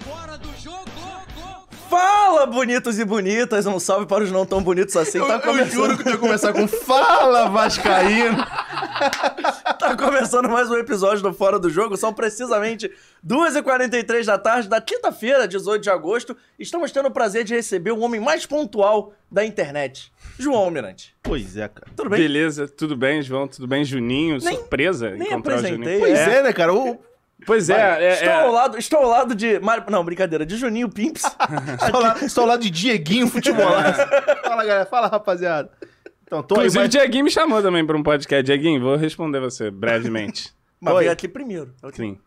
Fora do jogo! Fala, bonitos e bonitas! Um salve para os não tão bonitos assim. Tá eu, começando... eu juro que eu ia começar com Fala, Vascaíno! tá começando mais um episódio do Fora do Jogo. São precisamente 2h43 da tarde da quinta-feira, 18 de agosto. Estamos tendo o prazer de receber o homem mais pontual da internet, João Almirante. Pois é, cara. Tudo bem? Beleza, tudo bem, João? Tudo bem, Juninho? Nem, Surpresa nem encontrar apresentei, o Juninho. Pois é. é, né, cara? O Pois é, é, é, estou, é. Ao lado, estou ao lado de. Mar... Não, brincadeira, de Juninho Pimps. estou, lá, estou, ao lado de Dieguinho Futebol. fala, galera, fala, rapaziada. Então, tô Inclusive, aí, mas... o Dieguinho me chamou também para um podcast. Dieguinho, vou responder você brevemente. mas vem aqui primeiro. Okay. Sim.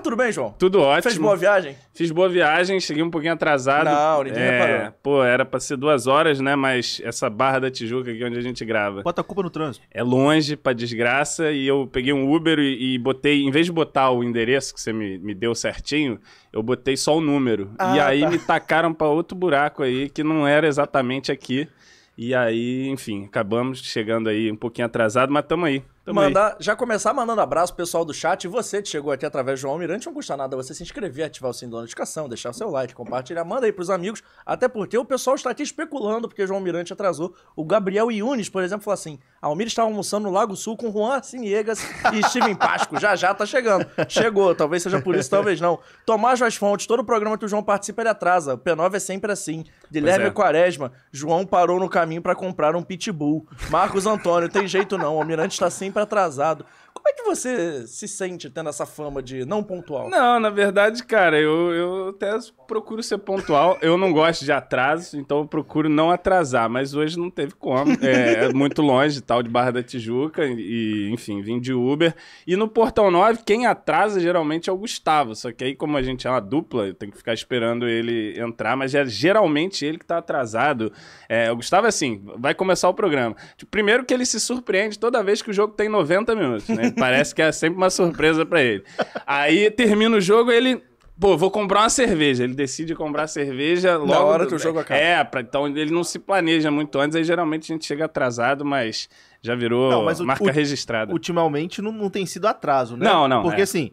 Mas tudo bem, João? Tudo ótimo. Fez boa viagem? Fiz boa viagem, cheguei um pouquinho atrasado. Não, ninguém é, reparou. Pô, era pra ser duas horas, né? Mas essa barra da Tijuca aqui onde a gente grava. Bota a culpa no trânsito. É longe, pra desgraça, e eu peguei um Uber e, e botei, em vez de botar o endereço que você me, me deu certinho, eu botei só o número. Ah, e aí tá. me tacaram pra outro buraco aí que não era exatamente aqui. E aí, enfim, acabamos chegando aí um pouquinho atrasado, mas tamo aí mandar, já começar mandando abraço pro pessoal do chat. E você que chegou aqui através do João Almirante, não custa nada você se inscrever, ativar o sininho da notificação, deixar o seu like, compartilhar, manda aí pros amigos. Até porque o pessoal está aqui especulando porque João Almirante atrasou. O Gabriel Yunes, por exemplo, falou assim: Almir estava almoçando no Lago Sul com Juan Ciniegas e Steven Pasco. já já tá chegando. Chegou, talvez seja por isso, talvez não. Tomás Vaz Fontes, todo programa que o João participa ele atrasa. O P9 é sempre assim. Guilherme é. Quaresma, João parou no caminho para comprar um pitbull. Marcos Antônio, tem jeito não, o Almirante está sempre atrasado é que você se sente tendo essa fama de não pontual? Não, na verdade, cara, eu, eu até procuro ser pontual. Eu não gosto de atraso, então eu procuro não atrasar. Mas hoje não teve como. É, é muito longe, tal, de Barra da Tijuca. E, enfim, vim de Uber. E no Portão 9, quem atrasa geralmente é o Gustavo. Só que aí, como a gente é uma dupla, eu tenho que ficar esperando ele entrar. Mas é geralmente ele que tá atrasado. É, o Gustavo, é assim, vai começar o programa. Primeiro que ele se surpreende toda vez que o jogo tem 90 minutos, né? Parece que é sempre uma surpresa para ele. Aí termina o jogo, ele. Pô, vou comprar uma cerveja. Ele decide comprar cerveja logo. Na hora que o jogo acaba. É, pra... então ele não se planeja muito antes. Aí geralmente a gente chega atrasado, mas já virou não, mas marca o, registrada. Ultimamente não, não tem sido atraso, né? Não, não. Porque é. assim,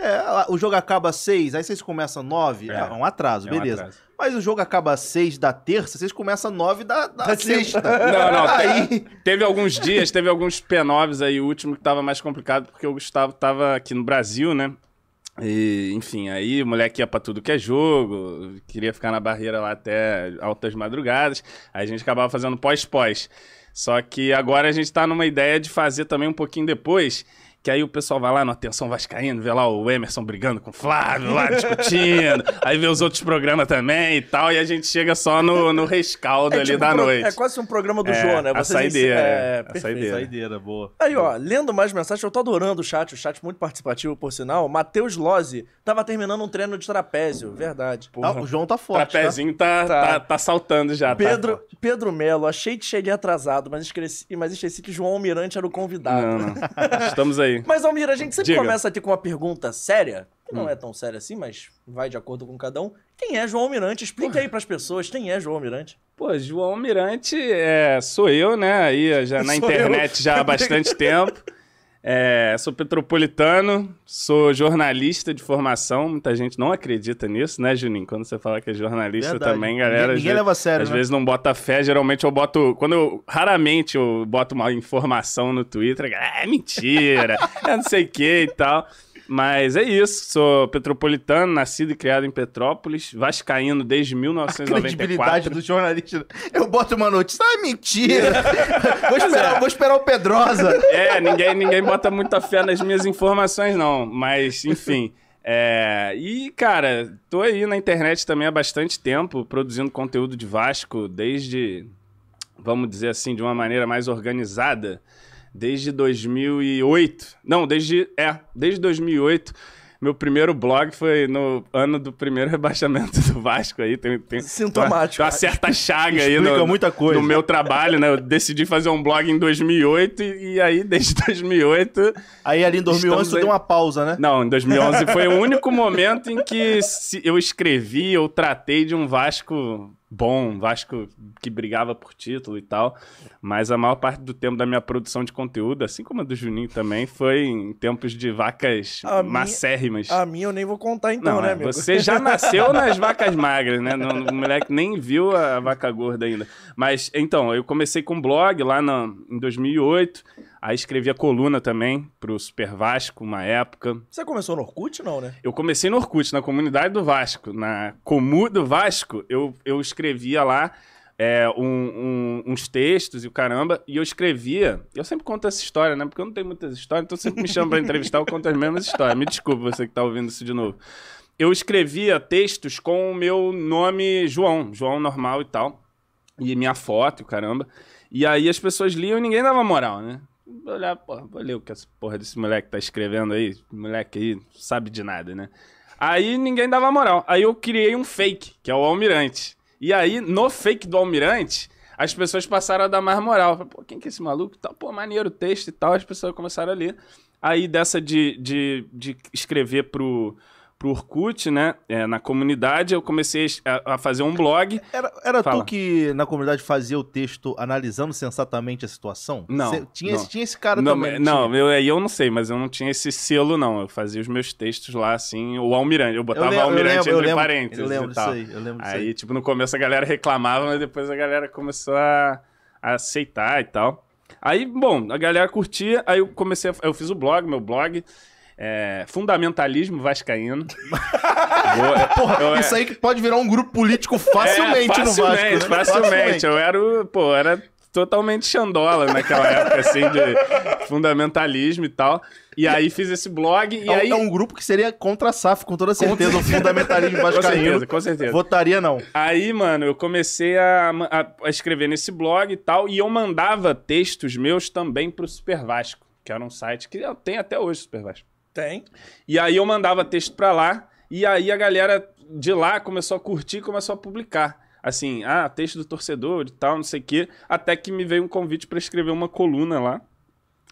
é, o jogo acaba às seis, aí vocês começam às é. é. é um atraso, é beleza. atraso. Mas o jogo acaba às seis da terça, vocês começam às nove da, da, da sexta. Não, não, aí... teve alguns dias, teve alguns P9s aí, o último que tava mais complicado, porque o Gustavo tava aqui no Brasil, né? E, enfim, aí o moleque ia pra tudo que é jogo, queria ficar na barreira lá até altas madrugadas, aí a gente acabava fazendo pós-pós. Só que agora a gente tá numa ideia de fazer também um pouquinho depois... Que aí o pessoal vai lá no Atenção Vascaíno, vê lá o Emerson brigando com o Flávio, lá discutindo. aí vê os outros programas também e tal. E a gente chega só no, no rescaldo é, ali tipo da noite. É quase um programa do é, João, né? Vocês é, é, a saideira. Ens... É, perfeito. a saideira. saideira. boa. Aí, ó, lendo mais mensagens, eu tô adorando o chat. O chat muito participativo, por sinal. Matheus Lozzi tava terminando um treino de trapézio, verdade. Ah, o João tá forte, Trapezinho tá, tá, tá, tá saltando já. Tá Pedro, tá Pedro Melo, achei que cheguei atrasado, mas esqueci, mas esqueci que João Almirante era o convidado. Não, não. Estamos aí aí. Mas, Almir, a gente sempre Diga. começa aqui com uma pergunta séria, que não hum. é tão séria assim, mas vai de acordo com cada um. Quem é João Almirante? Explica Porra. aí para as pessoas quem é João Almirante. Pô, João Almirante é, sou eu, né? Aí já na sou internet eu. já há bastante tempo. É, sou petropolitano, sou jornalista de formação. Muita gente não acredita nisso, né, Juninho? Quando você fala que é jornalista Verdade. também, galera. Ninguém, ninguém leva a sério. Às né? vezes não bota fé. Geralmente eu boto. Quando eu. Raramente eu boto uma informação no Twitter. Ah, é mentira. é não sei o que e tal. Mas é isso. Sou petropolitano, nascido e criado em Petrópolis, vascaíno desde 1994. A credibilidade do jornalista. Eu boto uma notícia. Ah, mentira! É. vou, esperar, é. vou esperar o Pedrosa. É, ninguém, ninguém bota muita fé nas minhas informações, não. Mas, enfim. É, e, cara, tô aí na internet também há bastante tempo, produzindo conteúdo de Vasco, desde, vamos dizer assim, de uma maneira mais organizada desde 2008. Não, desde é, desde 2008. Meu primeiro blog foi no ano do primeiro rebaixamento do Vasco aí. Tem, tem Sintomático. Uma, tá, tá uma certa chaga aí no, muita coisa. no meu trabalho, né? Eu decidi fazer um blog em 2008 e, e aí desde 2008... Aí ali em 2011 tu aí... deu uma pausa, né? Não, em 2011 foi o único momento em que eu escrevi ou tratei de um Vasco bom, Vasco que brigava por título e tal. Mas a maior parte do tempo da minha produção de conteúdo, assim como a do Juninho também, foi em tempos de vacas a macérrimas. Minha, a minha eu nem vou contar então, Não, né, é, amigo? Você já nasceu nas vacas magras, né? O moleque nem viu a vaca gorda ainda. Mas, então, eu comecei com blog lá no, em 2008. Aí escrevia coluna também pro Super Vasco, uma época. Você começou no Orkut, não, né? Eu comecei no Orkut, na comunidade do Vasco. Na Comu do Vasco, eu, eu escrevia lá é, um, um, uns textos e o caramba. E eu escrevia. Eu sempre conto essa história, né? Porque eu não tenho muitas histórias, então sempre me chamam pra entrevistar, eu conto as mesmas histórias. Me desculpa você que tá ouvindo isso de novo. Eu escrevia textos com o meu nome João, João normal e tal. E minha foto, o caramba. E aí as pessoas liam e ninguém dava moral, né? Vou olhar, vou ler o que essa porra desse moleque tá escrevendo aí. Moleque aí sabe de nada, né? Aí ninguém dava moral. Aí eu criei um fake, que é o Almirante. E aí, no fake do Almirante, as pessoas passaram a dar mais moral. Pô, quem que é esse maluco? Tá pô, maneiro o texto e tal. As pessoas começaram a ler. Aí dessa de, de, de escrever pro pro Orkut, né? É, na comunidade, eu comecei a, a fazer um blog. Era, era tu que na comunidade fazia o texto analisando sensatamente a situação? Não. Cê, tinha, não. Esse, tinha esse cara não, também? Não, eu, eu não sei, mas eu não tinha esse selo, não. Eu fazia os meus textos lá, assim, o Almirante. Eu botava eu Almirante eu lembro, entre eu lembro, parênteses. Eu lembro disso aí, eu lembro disso aí. aí. tipo, no começo a galera reclamava, mas depois a galera começou a, a aceitar e tal. Aí, bom, a galera curtia, aí eu comecei, a, eu fiz o blog, meu blog, é, fundamentalismo vascaíno. Boa, porra, eu, é isso aí que pode virar um grupo político facilmente, é, facilmente no Vasco. Né? Facilmente. facilmente. Eu era, pô, era totalmente xandola naquela época, assim, de fundamentalismo e tal. E aí fiz esse blog. E é, aí... é um grupo que seria contra a SAF, com toda certeza, o fundamentalismo vascaíno. Com certeza, com certeza. Votaria não. Aí, mano, eu comecei a, a, a escrever nesse blog e tal, e eu mandava textos meus também pro Super Vasco, que era um site que tem até hoje, Super Vasco. Tem. E aí eu mandava texto pra lá, e aí a galera de lá começou a curtir, começou a publicar. Assim, ah, texto do torcedor e tal, não sei o quê. Até que me veio um convite para escrever uma coluna lá.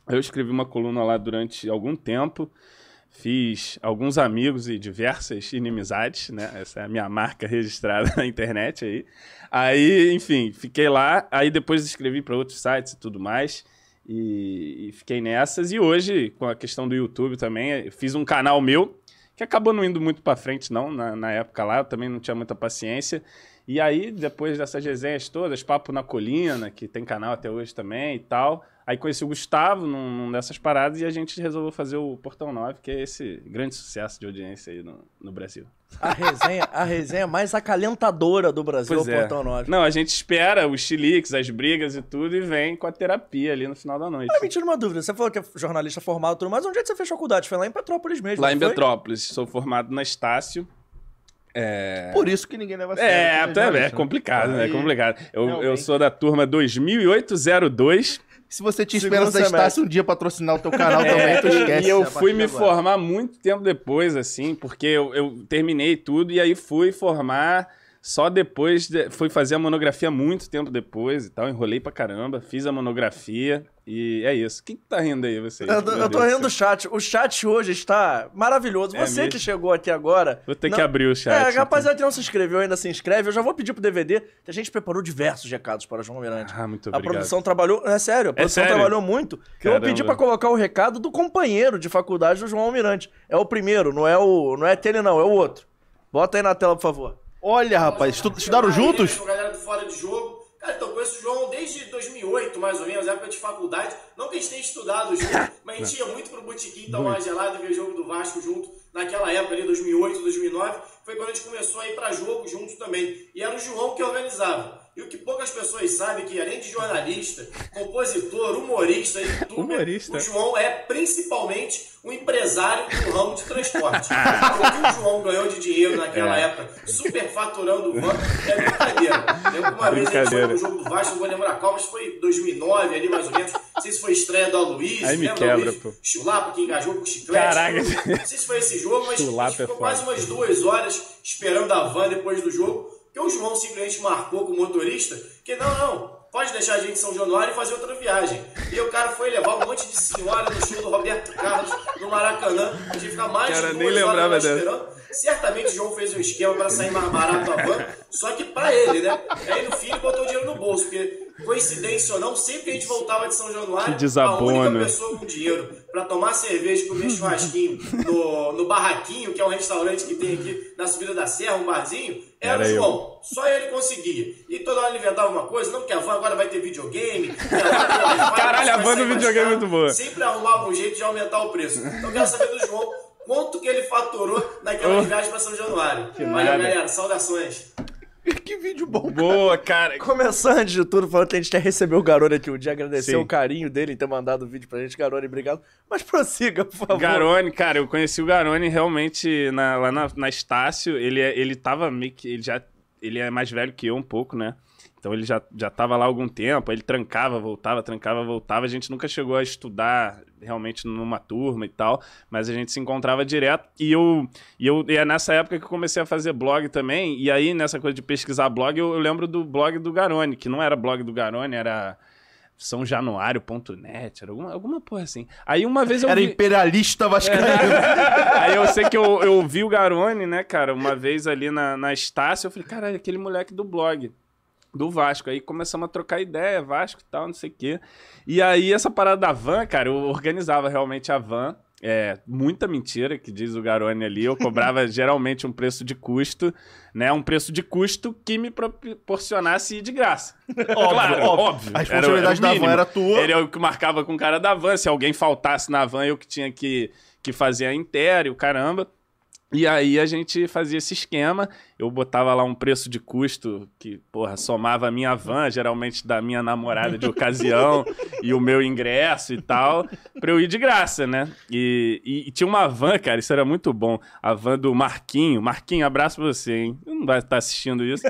Eu escrevi uma coluna lá durante algum tempo. Fiz alguns amigos e diversas inimizades, né? Essa é a minha marca registrada na internet aí. Aí, enfim, fiquei lá. Aí depois escrevi para outros sites e tudo mais. E, e, fiquei nessas. E hoje, com a questão do YouTube também, fiz um canal meu, que acabou não indo muito para frente, não, na, na época lá, eu também não tinha muita paciência. E aí, depois dessas resenhas todas, Papo na Colina, que tem canal até hoje também e tal. Aí conheci o Gustavo num, num dessas paradas e a gente resolveu fazer o Portão 9, que é esse grande sucesso de audiência aí no, no Brasil. A resenha, a resenha mais acalentadora do Brasil pois é o Portão 9. Não, a gente espera os chiliques, as brigas e tudo e vem com a terapia ali no final da noite. Ah, me tira uma dúvida. Você falou que é jornalista formado e tudo mais. Onde é que você fez faculdade? Foi lá em Petrópolis mesmo? Lá em foi? Petrópolis. Sou formado na Estácio é... Por isso que ninguém leva a é, sério. É, até né? é, complicado, né? É complicado. Eu, não, eu sou da turma 2802. Se você tinha esperança da Estácio um dia patrocinar o teu canal é, também, tu esquece. E eu né? fui me agora. formar muito tempo depois, assim, porque eu, eu terminei tudo e aí fui formar só depois de, fui fazer a monografia muito tempo depois e tal, enrolei pra caramba, fiz a monografia e é isso. Quem que tá rindo aí você? Eu, eu tô rindo do chat. O chat hoje está maravilhoso. É você mesmo? que chegou aqui agora. Vou ter não... que abrir o é, chat. É, rapaziada que não se inscreveu ainda se inscreve. Eu já vou pedir pro DVD. A gente preparou diversos recados para João Mirante. Ah, muito obrigado. A produção trabalhou. É sério, a é produção é sério? trabalhou muito. Caramba. Eu vou pedir pra colocar o recado do companheiro de faculdade do João Almirante. É o primeiro, não é o. Não é aquele, não, é o outro. Bota aí na tela, por favor. Olha, rapaz, estu estudaram juntos? Com a galera do Fora de Jogo. Cara, então, conheço o João desde 2008, mais ou menos, época de faculdade. Não que a gente tenha estudado junto, mas a gente ia muito pro botiquim então, tomar uma gelada e ver o jogo do Vasco junto. Naquela época ali, 2008, 2009, foi quando a gente começou a ir pra jogo junto também. E era o João que organizava. E o que poucas pessoas sabem é que, além de jornalista, compositor, humorista e tudo, humorista. o João é principalmente um empresário do ramo de transporte. o que o João ganhou de dinheiro naquela é. época, superfaturando o banco, é brincadeira. Lembro que uma vez a gente foi no jogo do Vasco, não vou lembrar qual, mas foi 2009 ali mais ou menos. Não sei se foi estreia do Aloysio, Aí me quebra, Pô. Chulapa que engajou com o chiclete. Caraca. Não sei se foi esse jogo, mas a gente é ficou é quase umas duas horas esperando a van depois do jogo que o João simplesmente marcou com o motorista que não, não, pode deixar a gente em São Januário e fazer outra viagem. E o cara foi levar um monte de senhora no show do Roberto Carlos, no Maracanã. A gente ficar mais cara, de duas nem lembrava esperando. Certamente João fez um esquema para sair mais barato a van, só que para ele, né? Aí no fim ele botou o dinheiro no bolso, porque coincidência ou não, sempre que a gente voltava de São Januário, a única pessoa com dinheiro para tomar cerveja, o churrasquinho no, no Barraquinho, que é um restaurante que tem aqui na subida da serra, um barzinho, era, era o João. Eu. Só ele conseguia. E toda hora ele inventava uma coisa, não, porque a van agora vai ter videogame. Caralho, a van do videogame é muito boa. Sempre arrumava um jeito de aumentar o preço. Então quero saber do João quanto que ele faturou naquela oh. viagem pra São Januário. Que Valeu, nada. galera. Saudações. Que vídeo bom, Boa, cara. Começando antes de tudo, falando que a gente quer receber o Garone aqui um dia, agradecer Sim. o carinho dele em ter mandado o vídeo pra gente. Garone, obrigado. Mas prossiga, por favor. Garone, cara, eu conheci o Garone realmente na, lá na, na Estácio. Ele, é, ele tava meio que. Ele já ele é mais velho que eu um pouco, né? Então ele já, já tava lá algum tempo, ele trancava, voltava, trancava, voltava. A gente nunca chegou a estudar realmente numa turma e tal, mas a gente se encontrava direto. E eu, e eu e é nessa época que eu comecei a fazer blog também. E aí, nessa coisa de pesquisar blog, eu, eu lembro do blog do Garone, que não era blog do Garone, era sãojanuário.net, era alguma, alguma porra assim. Aí uma vez eu Era vi... imperialista vascaíno. É. Aí eu sei que eu, eu vi o Garone, né, cara, uma vez ali na, na Estácio, eu falei, cara, aquele moleque do blog do Vasco. Aí começamos a trocar ideia, Vasco e tal, não sei o quê. E aí essa parada da van, cara, eu organizava realmente a van. É, muita mentira que diz o Garone ali. Eu cobrava geralmente um preço de custo, né? Um preço de custo que me proporcionasse de graça. Óbvio, claro, óbvio. A responsabilidade era, era da van era tua. Ele é o que marcava com o cara da van. Se alguém faltasse na van, eu que tinha que, que fazer a o caramba. E aí a gente fazia esse esquema, eu botava lá um preço de custo que, porra, somava a minha van, geralmente da minha namorada de ocasião, e o meu ingresso e tal, pra eu ir de graça, né? E, e, e, tinha uma van, cara, isso era muito bom, a van do Marquinho. Marquinho, abraço pra você, hein? Não vai estar tá assistindo isso,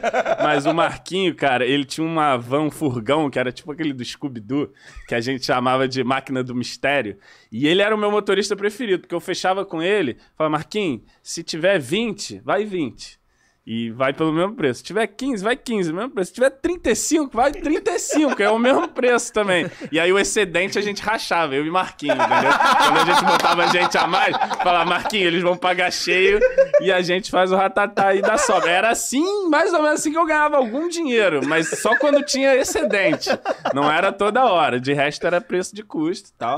mas o Marquinho, cara, ele tinha uma van, um furgão, que era tipo aquele do Scooby-Doo, que a gente chamava de máquina do mistério, e ele era o meu motorista preferido, porque eu fechava com ele, falava, Marquinhos, se tiver 20, vai 20. E vai pelo mesmo preço. Se tiver 15, vai 15, mesmo preço. Se tiver 35, vai 35, é o mesmo preço também. E aí o excedente a gente rachava, eu e Marquinhos entendeu? Quando a gente botava gente a mais, falava, Marquinhos eles vão pagar cheio e a gente faz o ratatá e dá sobra. Era assim, mais ou menos assim que eu ganhava algum dinheiro, mas só quando tinha excedente. Não era toda hora, de resto era preço de custo e tal.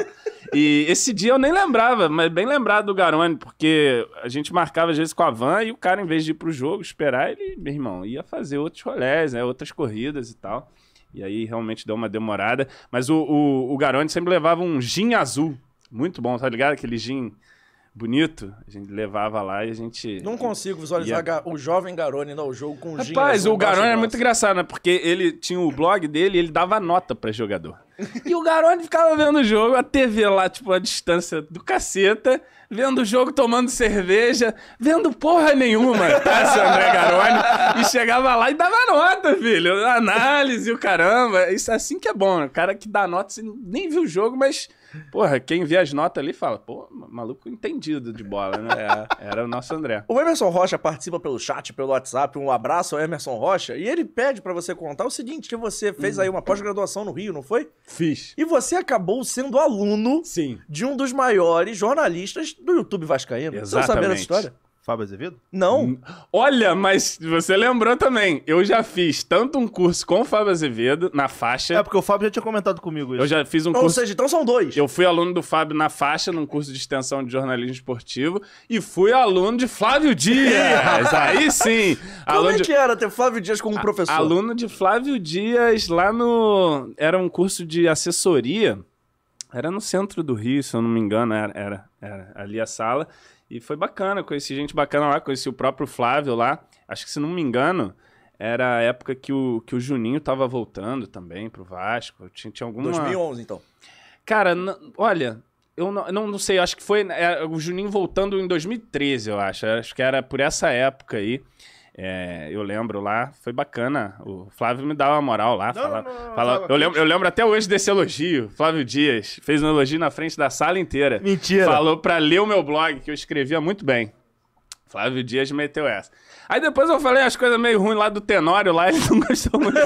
E esse dia eu nem lembrava, mas bem lembrado do Garone, porque a gente marcava às vezes com a van e o cara, em vez de ir pro jogo, esperar, ele, meu irmão, ia fazer outros rolés, né? Outras corridas e tal. E aí realmente deu uma demorada. Mas o, o, o Garone sempre levava um gin azul. Muito bom, tá ligado? Aquele gin bonito, a gente levava lá e a gente. Não consigo visualizar ia... o jovem Garone no jogo com o Gin. Rapaz, o Garone era muito engraçado, né? Porque ele tinha o blog dele e ele dava nota pra jogador. e o Garone ficava vendo o jogo, a TV lá, tipo, a distância do caceta, vendo o jogo, tomando cerveja, vendo porra nenhuma, tá, seu André Garone? E chegava lá e dava nota, filho. Análise, o caramba. Isso é assim que é bom, né? O cara que dá nota, você nem viu o jogo, mas Porra, quem vê as notas ali fala, pô, maluco entendido de bola, né? É. Era o nosso André. O Emerson Rocha participa pelo chat, pelo WhatsApp. Um abraço ao Emerson Rocha. E ele pede para você contar o seguinte: que você fez aí uma pós-graduação no Rio, não foi? Fiz. E você acabou sendo aluno Sim. de um dos maiores jornalistas do YouTube Vascaíno. Exatamente. Você sabe essa história? Fábio Azevedo? Não. Hum. Olha, mas você lembrou também. Eu já fiz tanto um curso com o Fábio Azevedo na faixa. É porque o Fábio já tinha comentado comigo isso. Eu já fiz um Ou curso. Ou seja, então são dois. Eu fui aluno do Fábio na faixa, num curso de extensão de jornalismo esportivo, e fui aluno de Flávio Dias. Aí sim. Como aluno é de... que era ter Flávio Dias como professor? Aluno de Flávio Dias lá no. Era um curso de assessoria. Era no centro do Rio, se eu não me engano, era, era, era ali a sala. E foi bacana, conheci gente bacana lá, conheci o próprio Flávio lá. Acho que, se não me engano, era a época que o, que o Juninho tava voltando também pro Vasco. Tinha, tinha alguma... 2011, então. Cara, olha, eu não, não, não, sei, acho que foi é, o Juninho voltando em 2013, eu acho. Acho que era por essa época aí. É, eu lembro lá, foi bacana. O Flávio me dava uma moral lá. Não, fala, não, não, fala, eu, lembro, eu lembro até hoje desse elogio. Flávio Dias fez um elogio na frente da sala inteira. Mentira. Falou para ler o meu blog, que eu escrevia muito bem. Flávio Dias meteu essa. Aí depois eu falei as coisas meio ruins lá do Tenório, lá ele não gostou muito.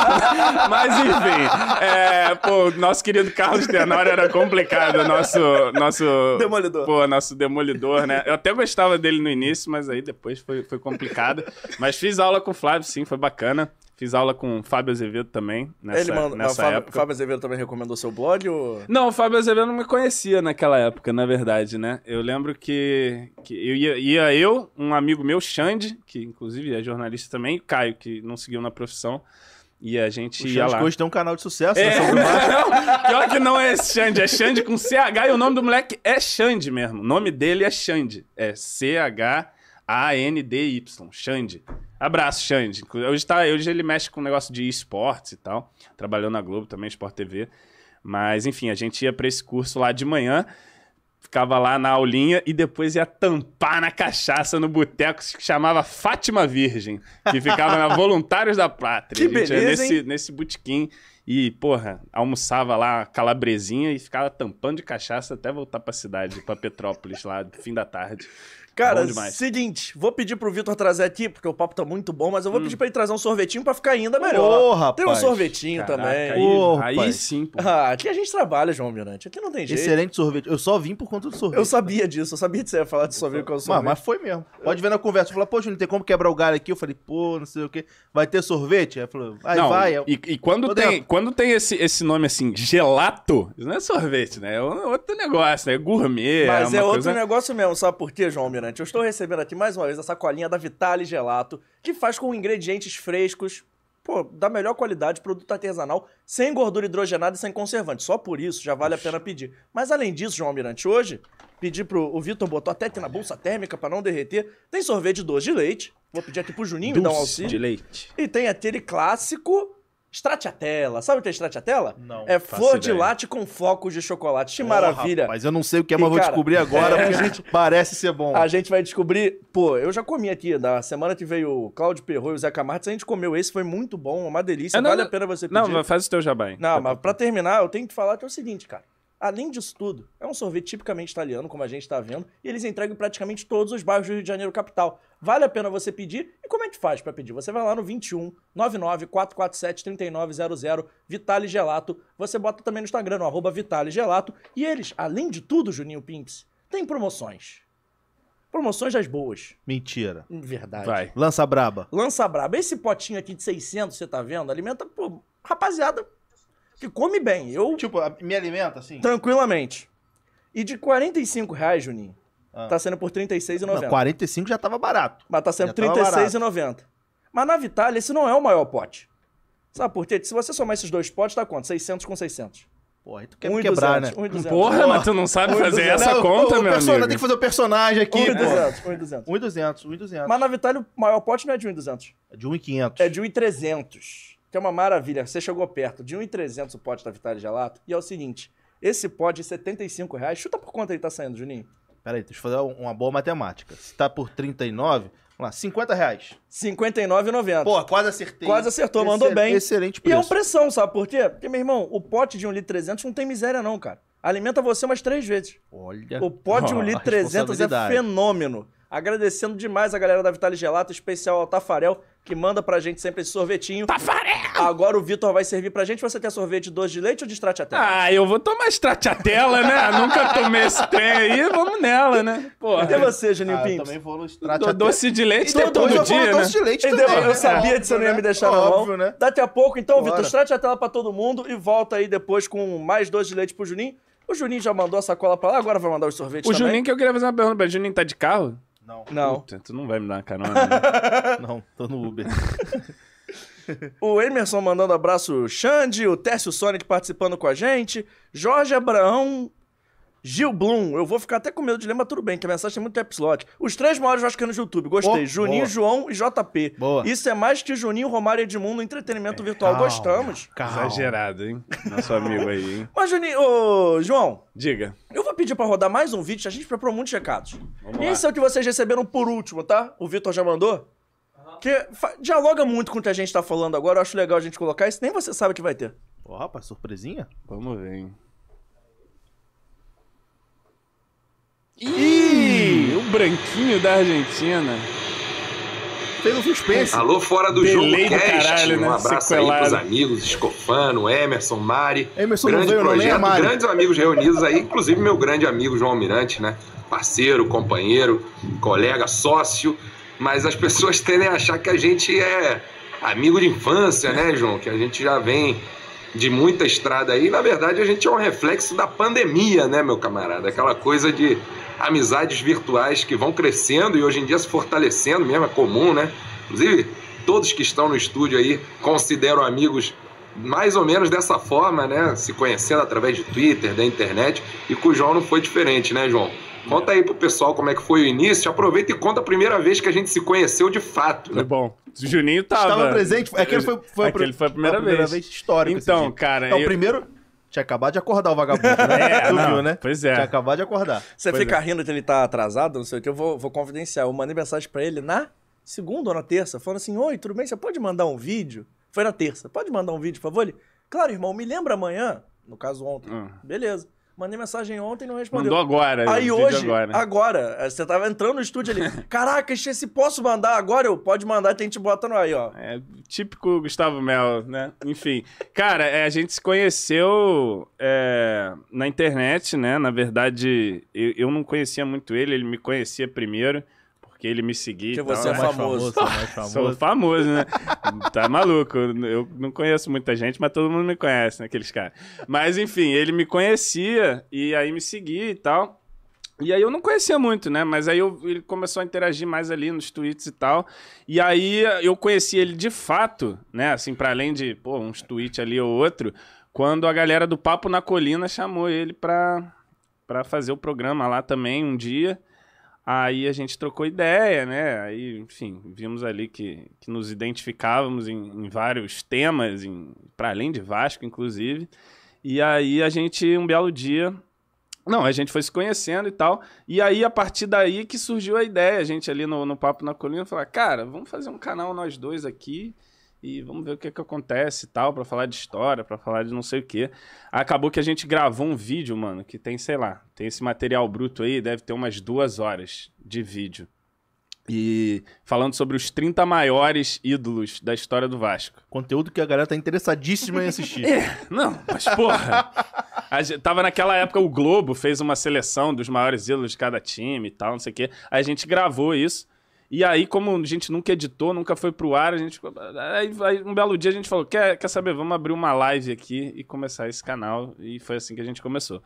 Mas enfim, é, pô, nosso querido Carlos Tenório era complicado, nosso, nosso... Demolidor. Pô, nosso demolidor, né? Eu até gostava dele no início, mas aí depois foi, foi complicado. Mas fiz aula com o Flávio, sim, foi bacana. Fiz aula com o Fábio Azevedo também, nessa, Ele manda, é, nessa Fábio, época. Fábio Azevedo também recomendou seu blog? Ou... Não, o Fábio Azevedo não me conhecia naquela época, na verdade, né? Eu lembro que, que eu ia, ia eu, um amigo meu, Xande, que inclusive é jornalista também, Caio, que não seguiu na profissão. E a gente o ia Xande lá. Coach tem um canal de sucesso né, é, não, Pior que não é esse Xande, é Xande com CH e o nome do moleque é Xande mesmo. O nome dele é Xande. É C-H-A-N-D-Y, Xande. Abraço, Xande. Hoje, tá, hoje ele mexe com um negócio de esportes e tal. Trabalhou na Globo também, Sport TV. Mas, enfim, a gente ia para esse curso lá de manhã, ficava lá na aulinha e depois ia tampar na cachaça no boteco que chamava Fátima Virgem, que ficava na Voluntários da Pátria. Que beleza, nesse, nesse botequim e, porra, almoçava lá calabresinha e ficava tampando de cachaça até voltar para a cidade, para Petrópolis lá, fim da tarde. Cara, seguinte, vou pedir pro Vitor trazer aqui, porque o papo tá muito bom, mas eu vou hum. pedir pra ele trazer um sorvetinho pra ficar ainda melhor. oh, rapaz. Tem um sorvetinho Caraca, também. Aí, oh, aí sim, pô. Ah, aqui a gente trabalha, João Mirante. Aqui não tem jeito. Excelente sorvete. Eu só vim por conta do sorvete. Eu né? sabia disso, eu sabia que você ia falar de sorvete com o sorvete. Mas, foi mesmo. Pode ver na conversa. Eu falei, poxa, ele tem como quebrar o galho aqui. Eu falei, pô, não sei o quê. Vai ter sorvete? Aí falou, aí não, vai. Eu... E, quando, tem, quando tem esse, esse nome assim, gelato, não é sorvete, né? É outro negócio, né? É gourmet. Mas é, é outro coisa... negócio mesmo, sabe por quê, João Mirante? eu estou recebendo aqui mais uma vez a sacolinha da Vitale Gelato, que faz com ingredientes frescos, pô, da melhor qualidade, produto artesanal, sem gordura hidrogenada e sem conservante. Só por isso já vale a pena pedir. Mas além disso, João Almirante, hoje, pedi pro. O Vitor botou até aqui na bolsa térmica para não derreter. Tem sorvete doce de leite. Vou pedir aqui pro Juninho me dar um auxílio. de leite. E tem aquele clássico Stracciatella. Sabe o que é stracciatella? Não. É flor de latte com flocos de chocolate. Que oh, maravilha. Mas eu não sei o que é, mas e, cara, vou descobrir agora, porque a gente parece ser bom. A gente vai descobrir. Pô, eu já comi aqui. Da semana que veio o Cláudio Perro e o Zé Camargo, a gente comeu esse, foi muito bom, uma delícia. É, não, vale a pena você pedir. Não, mas faz o teu jabá, hein? Não, mas pra terminar, eu tenho que falar que é o seguinte, cara. Além disso tudo, é um sorvete tipicamente italiano, como a gente está vendo, e eles entregam em praticamente todos os bairros do Rio de Janeiro capital. Vale a pena você pedir? E como é que faz para pedir? Você vai lá no 21 99 447 3900 Vitale Gelato. Você bota também no Instagram, no arroba Vitale Gelato. E eles, além de tudo, Juninho Pimps, tem promoções. Promoções das boas. Mentira. Verdade. Vai. Lança braba. Lança braba. Esse potinho aqui de 600, você tá vendo, alimenta, pô, rapaziada que come bem. Eu... Tipo, me alimenta assim? Tranquilamente. E de 45 reais, Juninho, ah. Tá sendo por R$36,90. R$45 já tava barato. Mas tá sendo R$36,90. Mas na Vitale, esse não é o maior pote. Sabe por quê? Se você somar esses dois potes, tá quanto? 600 com 600. Porra, tu quer um quebrar, 200, né? Um Porra, Porra, mas tu não sabe um fazer 200. essa não, conta, o, meu persona, amigo. Tem que fazer o personagem aqui. 1,200, 1,200. 1,200, 1,200. Mas na Vitale, o maior pote não é de 1,200. É de 1,500. É de 1,300. Que é uma maravilha. Você chegou perto. De 1,300 o pote da Vitória Gelato. E é o seguinte, esse pote de 75 reais, chuta por quanto ele tá saindo, Juninho? Peraí, deixa eu fazer uma boa matemática. Se tá por 39, Vamos lá, 50 reais. 59,90. Pô, quase acertei. Quase acertou, mandou Excel, bem. Excelente preço. E é uma pressão, sabe por quê? Porque, meu irmão, o pote de 1 um litro 300 não tem miséria não, cara. Alimenta você umas três vezes. Olha. O pote de 1 um litro 300 é fenômeno. Agradecendo demais a galera da Vitale Gelato, especial ao Tafarel, que manda pra gente sempre esse sorvetinho. Tafarel! Agora o Vitor vai servir pra gente. Você quer sorvete doce de leite ou de stracciatella? Ah, eu vou tomar stracciatella, né? Nunca tomei esse trem aí, vamos nela, né? Porra. E você, Juninho ah, Pinto? Eu também vou no stracciatella. Doce de leite tem todo eu dia, né? doce de leite Entendeu? também. Eu né? sabia que você não ia me deixar Óbvio, na mão. Né? Daqui a pouco, então, Vitor, stracciatella pra todo mundo e volta aí depois com mais doce de leite pro Juninho. O Juninho já mandou a sacola pra lá, agora vai mandar os sorvetes o também. O Juninho que eu queria fazer uma pergunta pra ele. Juninho tá de carro? Não. Não. Puta, tu não vai me dar uma carona. Né? não, tô no Uber. o Emerson mandando abraço, Xande, o Tércio Sonic participando com a gente, Jorge Abraão Gil Blum, eu vou ficar até com medo de ler, mas tudo bem, que a mensagem tem muito tempo slot. Os três maiores vascaínos do YouTube, gostei. Oh, Juninho, boa. João e JP. Boa. Isso é mais que Juninho, Romário e Edmundo no entretenimento é, virtual. Calma, Gostamos. Calma. Exagerado, hein? Nosso amigo aí, hein? Mas, Juninho, ô, João. Diga. Eu vou pedir para rodar mais um vídeo, a gente preparou muitos recados. Vamos Esse lá. é o que vocês receberam por último, tá? O Vitor já mandou. Uhum. Que dialoga muito com o que a gente tá falando agora, eu acho legal a gente colocar isso, nem você sabe o que vai ter. Opa, surpresinha? Vamos ver, hein? Ih, o branquinho da Argentina. pelo suspense. Alô, fora do Delay jogo do cast. Caralho, né? Um abraço Sequelado. aí pros amigos, Escofano, Emerson, Mari. Emerson grande veio, né, projeto, Mari. grandes amigos reunidos aí, inclusive meu grande amigo João Almirante, né? Parceiro, companheiro, colega, sócio. Mas as pessoas tendem a achar que a gente é amigo de infância, né, João? Que a gente já vem de muita estrada aí. Na verdade, a gente é um reflexo da pandemia, né, meu camarada? Aquela coisa de amizades virtuais que vão crescendo e hoje em dia se fortalecendo mesmo, é comum, né? Inclusive, todos que estão no estúdio aí consideram amigos mais ou menos dessa forma, né? Se conhecendo através de Twitter, da internet, e com o João não foi diferente, né, João? Conta aí pro pessoal como é que foi o início. Aproveita e conta a primeira vez que a gente se conheceu de fato. Né? Foi bom. O Juninho tava. Estava presente. Aquele é foi, foi, aquele é a, foi a primeira, a primeira vez. vez histórica. Então, cara. é eu... primeiro, tinha acabado de acordar o vagabundo, né? É, tu não, viu, né? Pois é. Tinha acabado de acordar. Você pois fica é. rindo que ele tá atrasado, não sei o que, eu vou, vou confidenciar. Eu mandei mensagem pra ele na segunda ou na terça, falando assim: Oi, tudo bem? Você pode mandar um vídeo? Foi na terça. Pode mandar um vídeo, por favor? Ele, claro, irmão, me lembra amanhã. No caso, ontem. Hum. Beleza. Mandei mensagem ontem e não respondeu. Mandou agora. Aí hoje, agora, agora, eh, você tava entrando no estúdio ali. Caraca, se posso mandar agora? Eu pode mandar, tem te bota no aí, ó. É típico Gustavo Mel, né? Enfim. cara, é, a gente se conheceu é, na internet, né? Na verdade, eu, eu não conhecia muito ele, ele me conhecia primeiro porque ele me seguir. Porque você é, é famoso. famoso. É Sou famoso, né? tá maluco. Eu não conheço muita gente, mas todo mundo me conhece, né? Aqueles caras. Mas enfim, ele me conhecia e aí me seguia e tal. E aí eu não conhecia muito, né? Mas aí eu, ele começou a interagir mais ali nos tweets e tal. E aí eu conheci ele de fato, né? Assim, para além de, pô, uns tweets ali ou outro, quando a galera do Papo na Colina chamou ele pra, pra fazer o programa lá também um dia. Aí a gente trocou ideia, né? Aí, enfim, vimos ali que, que nos identificávamos em, em vários temas, para além de Vasco, inclusive. E aí a gente, um belo dia. Não, a gente foi se conhecendo e tal. E aí, a partir daí que surgiu a ideia, a gente ali no, no Papo na Colina, falou, cara, vamos fazer um canal nós dois aqui e vamos ver o que, que acontece e tal, para falar de história, para falar de não sei o quê. Acabou que a gente gravou um vídeo, mano, que tem, sei lá, tem esse material bruto aí, deve ter umas duas horas de vídeo. E falando sobre os 30 maiores ídolos da história do Vasco. Conteúdo que a galera tá interessadíssima em assistir. é, não, mas porra. Gente, tava naquela época o Globo fez uma seleção dos maiores ídolos de cada time e tal, não sei o quê. A gente gravou isso e aí, como a gente nunca editou, nunca foi pro ar, a gente. Aí, aí, um belo dia a gente falou: quer, quer saber? Vamos abrir uma live aqui e começar esse canal. E foi assim que a gente começou.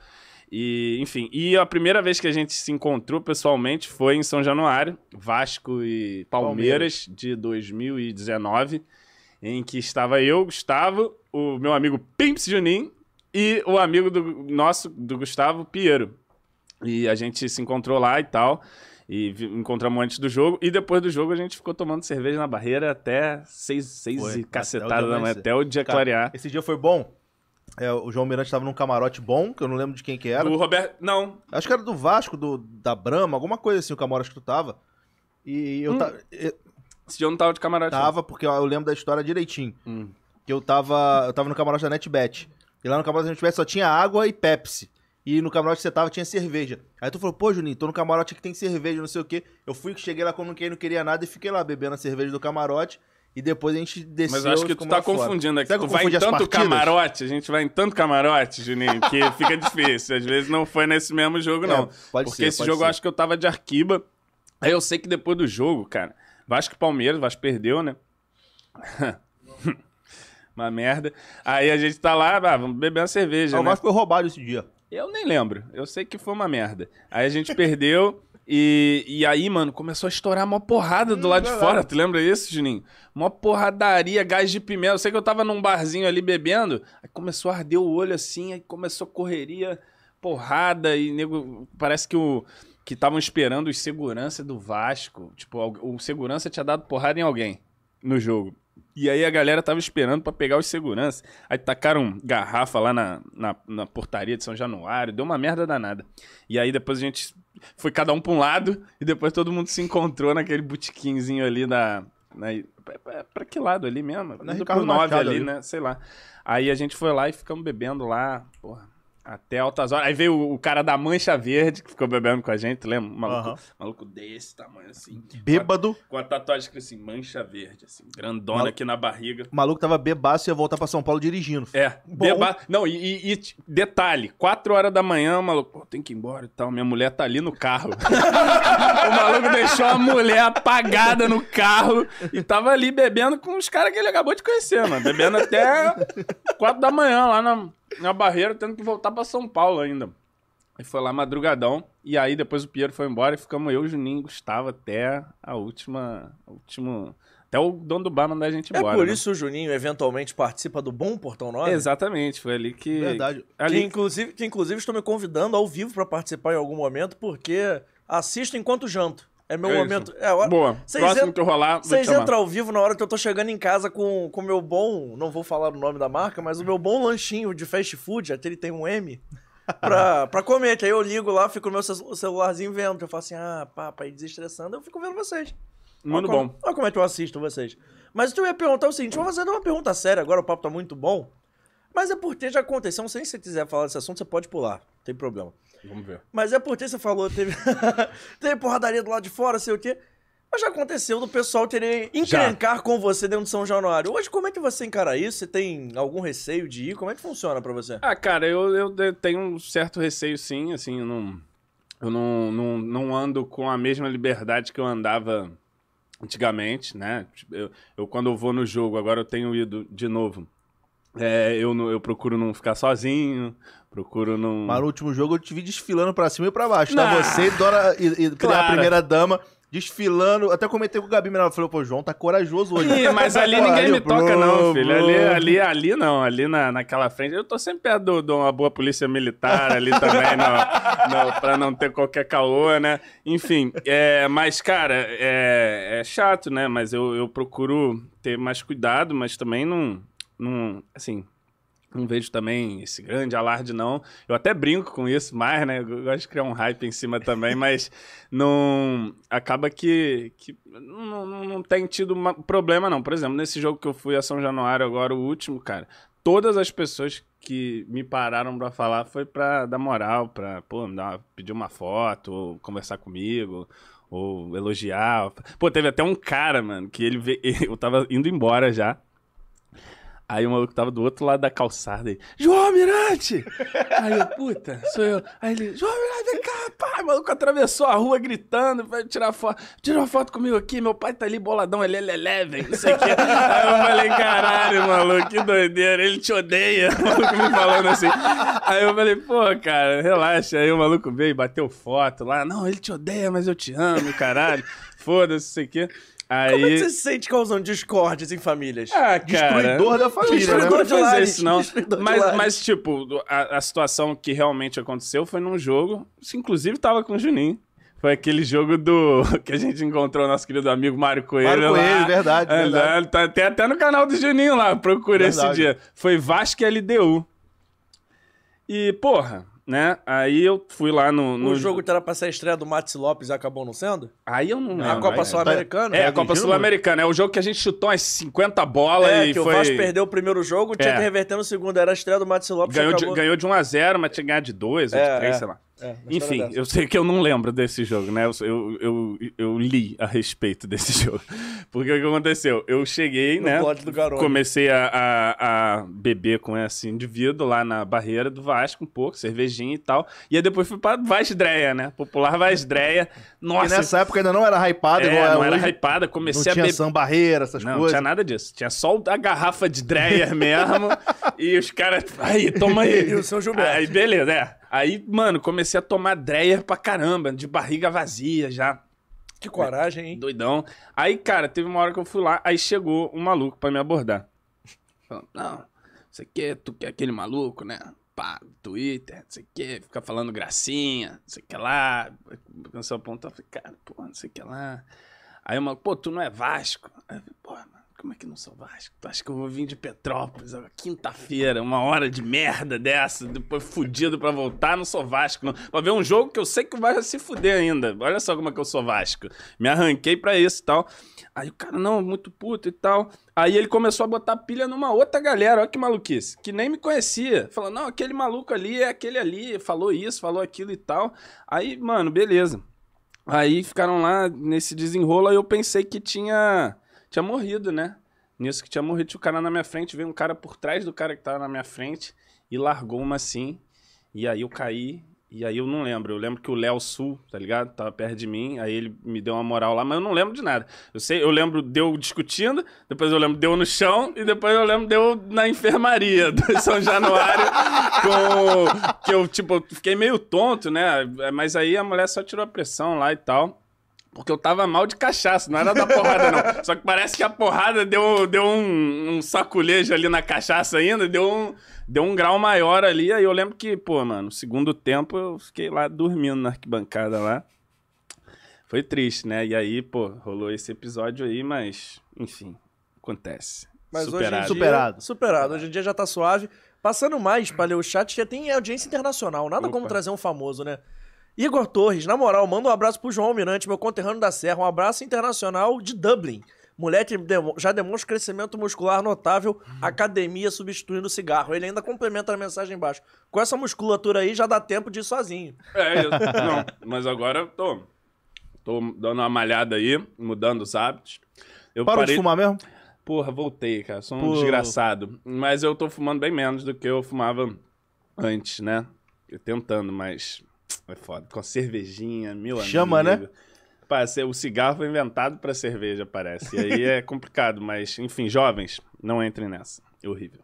E, enfim, e a primeira vez que a gente se encontrou pessoalmente foi em São Januário, Vasco e Palmeiras, Palmeiras. de 2019, em que estava eu, Gustavo, o meu amigo Pimps Juninho e o amigo do nosso, do Gustavo, Piero. E a gente se encontrou lá e tal. E encontramos antes do jogo. E depois do jogo a gente ficou tomando cerveja na barreira até seis, seis foi, e cacetada da né? manhã, até o dia Cara, clarear. Esse dia foi bom? É, o João Mirante estava num camarote bom, que eu não lembro de quem que era. O Roberto. Não. Acho que era do Vasco, do, da Brama, alguma coisa assim, o camarote que tu tava. E eu hum. tava. Eu... Esse dia eu não tava de camarote. Tava, não. porque eu lembro da história direitinho. Hum. Que eu tava. Eu tava no camarote da NetBet. E lá no camarote da NetBet só tinha água e Pepsi e no camarote que você tava tinha cerveja. Aí tu falou, pô, Juninho, tô no camarote que tem cerveja, não sei o quê. Eu fui, cheguei lá como quem não queria nada e fiquei lá bebendo a cerveja do camarote. E depois a gente desceu. Mas acho que tu tá confundindo aqui. tu vai em tanto camarote, a gente vai em tanto camarote, Juninho, que fica difícil. Às vezes não foi nesse mesmo jogo, é, não. É, pode Porque ser, esse pode jogo ser. eu acho que eu tava de arquiba. Aí eu sei que depois do jogo, cara, Vasco e Palmeiras, Vasco perdeu, né? Uma merda. Aí a gente tá lá, ah, vamos beber uma cerveja. né? O Vasco foi roubado esse dia. Eu nem lembro. Eu sei que foi uma merda. Aí a gente perdeu. E, e aí, mano, começou a estourar uma porrada do hum, lado de fora. Tu lembra isso, Juninho? Uma porradaria, gás de pimenta. Eu sei que eu tava num barzinho ali bebendo. Aí começou a arder o olho assim, aí começou a correria, porrada e nego. Parece que o. Que estavam esperando os segurança do Vasco. Tipo, o segurança tinha dado porrada em alguém no jogo. E aí a galera tava esperando para pegar os seguranças Aí tacaram garrafa lá na, na, na, portaria de São Januário, deu uma merda danada. E aí depois a gente foi cada um pra um lado e depois todo mundo se encontrou naquele botiquinzinho ali da. Na, pra, que lado ali mesmo? Na Ricardo pro 9 ali, ali, né? Sei lá. Aí a gente foi lá e ficamos bebendo lá, porra até altas horas. Aí veio o, o cara da Mancha Verde, que ficou bebendo com a gente, lembra? Um maluco, uhum. maluco desse tamanho, assim. Bêbado. Com a, com a tatuagem escrita assim, Mancha Verde, assim, grandona aqui na barriga. O maluco tava bebaço e ia voltar pra São Paulo dirigindo. É, bebaço. Não, e, e, detalhe, 4 horas da manhã, o maluco, pô, tem que ir embora e tal, minha mulher tá ali no carro. o maluco deixou a mulher apagada no carro e tava ali bebendo com os caras que ele acabou de conhecer, mano. Bebendo até 4 da manhã lá na na barreira, tendo que voltar para São Paulo ainda. E foi lá madrugadão. E aí depois o Piero foi embora e ficamos eu, Juninho e Gustavo até a última. A última... Até o dono do bar mandar a gente é embora. É por né? isso o Juninho eventualmente participa do Bom Portão 9? Exatamente, foi ali que. Verdade. Ali... Que, inclusive, que inclusive estou me convidando ao vivo para participar em algum momento, porque assisto enquanto janto. É meu é momento. É, hora... Boa. Cês Próximo que eu rolar. Vocês entram ao vivo na hora que eu tô chegando em casa com o meu bom. Não vou falar o nome da marca, mas o meu bom lanchinho de fast food, até ele tem um M. pra, pra comer, que aí eu ligo lá, fico no meu celularzinho vendo. Eu falo assim, ah, papai, aí desestressando, eu fico vendo vocês. Muito olha bom. Como, olha como é que eu assisto vocês. Mas eu ia perguntar é o seguinte: vou fazer uma pergunta séria agora, o papo tá muito bom. Mas é porque já aconteceu. Não sei se você quiser falar desse assunto, você pode pular, não tem problema. Vamos ver. Mas é porque você falou, teve, teve porradaria do lado de fora, sei o quê. Mas já aconteceu do pessoal querer encrencar já. com você dentro de São Januário. Hoje, como é que você encara isso? Você tem algum receio de ir? Como é que funciona para você? Ah, cara, eu, eu tenho um certo receio sim, assim, eu não. Eu não, não, não ando com a mesma liberdade que eu andava antigamente, né? Tipo, eu, eu, quando eu vou no jogo, agora eu tenho ido de novo. É, eu, eu procuro não ficar sozinho, Procuro não. Mas no último jogo eu te vi desfilando pra cima e pra baixo. Não. Tá ah. você, Dora e, e claro. a primeira dama desfilando. Até comentei com o Gabi Menor, falou pô, João tá corajoso hoje. Ih, mas ali ninguém me toca, não, filho. Ali, ali, ali não, ali na, naquela frente. Eu tô sempre perto de uma boa polícia militar ali também, não, não, pra não ter qualquer caô, né? Enfim, é, mas, cara, é, é chato, né? Mas eu, eu procuro ter mais cuidado, mas também não. não assim, não vejo também esse grande alarde, não. Eu até brinco com isso mais, né? Eu gosto de criar um hype em cima também, mas não. Acaba que, que não, não, não tem tido uma... problema, não. Por exemplo, nesse jogo que eu fui a São Januário agora, o último, cara, todas as pessoas que me pararam para falar foi pra dar moral, pra pô, dar, pedir uma foto, ou conversar comigo, ou elogiar. Pô, teve até um cara, mano, que ele veio, eu tava indo embora já. Aí o maluco tava do outro lado da calçada aí, João Mirante! aí eu, puta, sou eu. Aí ele, João Mirante, vem cá, pai! O maluco atravessou a rua gritando, vai tirar foto. Tira uma foto comigo aqui, meu pai tá ali boladão, ele é leve velho, não sei o quê. aí eu falei, caralho, maluco, que doideira, ele te odeia. O maluco me falando assim. Aí eu falei, pô, cara, relaxa. Aí o maluco veio, bateu foto lá, não, ele te odeia, mas eu te amo, caralho. Foda-se, não sei o quê. Aí... Como é que você se sente causando discórdias em famílias? Ah, cara... Destruidor da família, né? Destruidor né? de lares, isso, não. Mas, mas, tipo, a, a, situação que realmente aconteceu foi num jogo, inclusive tava com o Juninho. Foi aquele jogo do que a gente encontrou nosso querido amigo Mário Coelho. Mário Coelho, lá, verdade. É, verdade. tem tá até no canal do Juninho lá, procura verdade. esse dia. Foi Vasco e LDU. E, porra, né? Aí eu fui lá no. no... O jogo que era pra ser a estreia do Matos Lopes acabou não sendo? Aí eu não lembro. A Copa é. Sul-Americana? É, a é Copa Sul-Americana. É o jogo que a gente chutou umas 50 bolas é, e que foi... o Vasco perdeu o primeiro jogo, tinha é. que reverter no segundo. Era a estreia do Matos Lopes ganhou de, ganhou de 1 x 0 mas tinha que ganhar de 2 ou de 3, é, sei lá. É, Enfim, dessa. eu sei que eu não lembro desse jogo, né? Eu, eu, eu, li a respeito desse jogo. Porque o que aconteceu? Eu cheguei, no né? Comecei a, a, a, beber com esse indivíduo lá na barreira do Vasco, um pouco, cervejinha e tal. E aí depois fui pra Vasdreia, né? Popular Vasdreia. Nossa. E nessa época ainda não era hypada é, igual é Não era hypada, comecei não a beber. Tinha barreira, essas não, coisas. Não tinha nada disso. Tinha só a garrafa de Dreia mesmo. e os caras. Aí, toma aí. e o São Gilberto. Aí, beleza, é. Aí, mano, comecei a tomar dreyer pra caramba, de barriga vazia já. Que coragem, hein? Doidão. Aí, cara, teve uma hora que eu fui lá, aí chegou um maluco pra me abordar. Falando, não, você quer, é, tu quer é aquele maluco, né? Pá, Twitter, não sei o que, fica falando gracinha, não sei o que lá. Começou a apontar, falei, cara, pô, não sei o que lá. Aí o maluco, pô, tu não é Vasco? Aí eu falei, pô, como é que não sou Vasco? Tu acha que eu vou vir de Petrópolis quinta-feira, uma hora de merda dessa, depois fudido pra voltar, não sou Vasco. Não. Pra ver um jogo que eu sei que o Vasco vai se fuder ainda. Olha só como é que eu sou Vasco. Me arranquei pra isso e tal. Aí o cara, não, muito puto e tal. Aí ele começou a botar pilha numa outra galera, olha que maluquice, que nem me conhecia. Falou, não, aquele maluco ali é aquele ali, falou isso, falou aquilo e tal. Aí, mano, beleza. Aí ficaram lá nesse desenrolo, aí eu pensei que tinha tinha morrido, né? Nisso que tinha morrido, tinha o cara na minha frente, veio um cara por trás do cara que tava na minha frente e largou uma assim. E aí eu caí, e aí eu não lembro. Eu lembro que o Léo Sul, tá ligado? Tava perto de mim, aí ele me deu uma moral lá, mas eu não lembro de nada. Eu sei, eu lembro deu discutindo, depois eu lembro deu no chão, e depois eu lembro deu na enfermaria do São Januário. com... Que eu, tipo, fiquei meio tonto, né? Mas aí a mulher só tirou a pressão lá e tal. Porque eu tava mal de cachaça, não era da porrada, não. Só que parece que a porrada deu, deu um, um saculejo ali na cachaça ainda, deu um, deu um grau maior ali. Aí eu lembro que, pô, mano, segundo tempo eu fiquei lá dormindo na arquibancada lá. Foi triste, né? E aí, pô, rolou esse episódio aí, mas, enfim, acontece. Mas superado. hoje superado. Superado. Hoje em dia já tá suave. Passando mais, o Chat, já tem audiência internacional. Nada Opa. como trazer um famoso, né? Igor Torres, na moral, manda um abraço pro João Almirante, meu conterrâneo da Serra. Um abraço internacional de Dublin. Moleque já demonstra crescimento muscular notável, uhum. academia substituindo cigarro. Ele ainda complementa a mensagem embaixo. Com essa musculatura aí, já dá tempo de ir sozinho. É, isso. não, mas agora tô, tô dando uma malhada aí, mudando os hábitos. Eu Parou parei... de fumar mesmo? Porra, voltei, cara. Sou um desgraçado. Mas eu tô fumando bem menos do que eu fumava antes, né? Eu tentando, mas é foda. Com a cervejinha, meu anos. amigo. Chama, né? Pá, o cigarro foi é inventado para cerveja, parece. E aí é complicado, mas enfim, jovens, não entrem nessa. É horrível.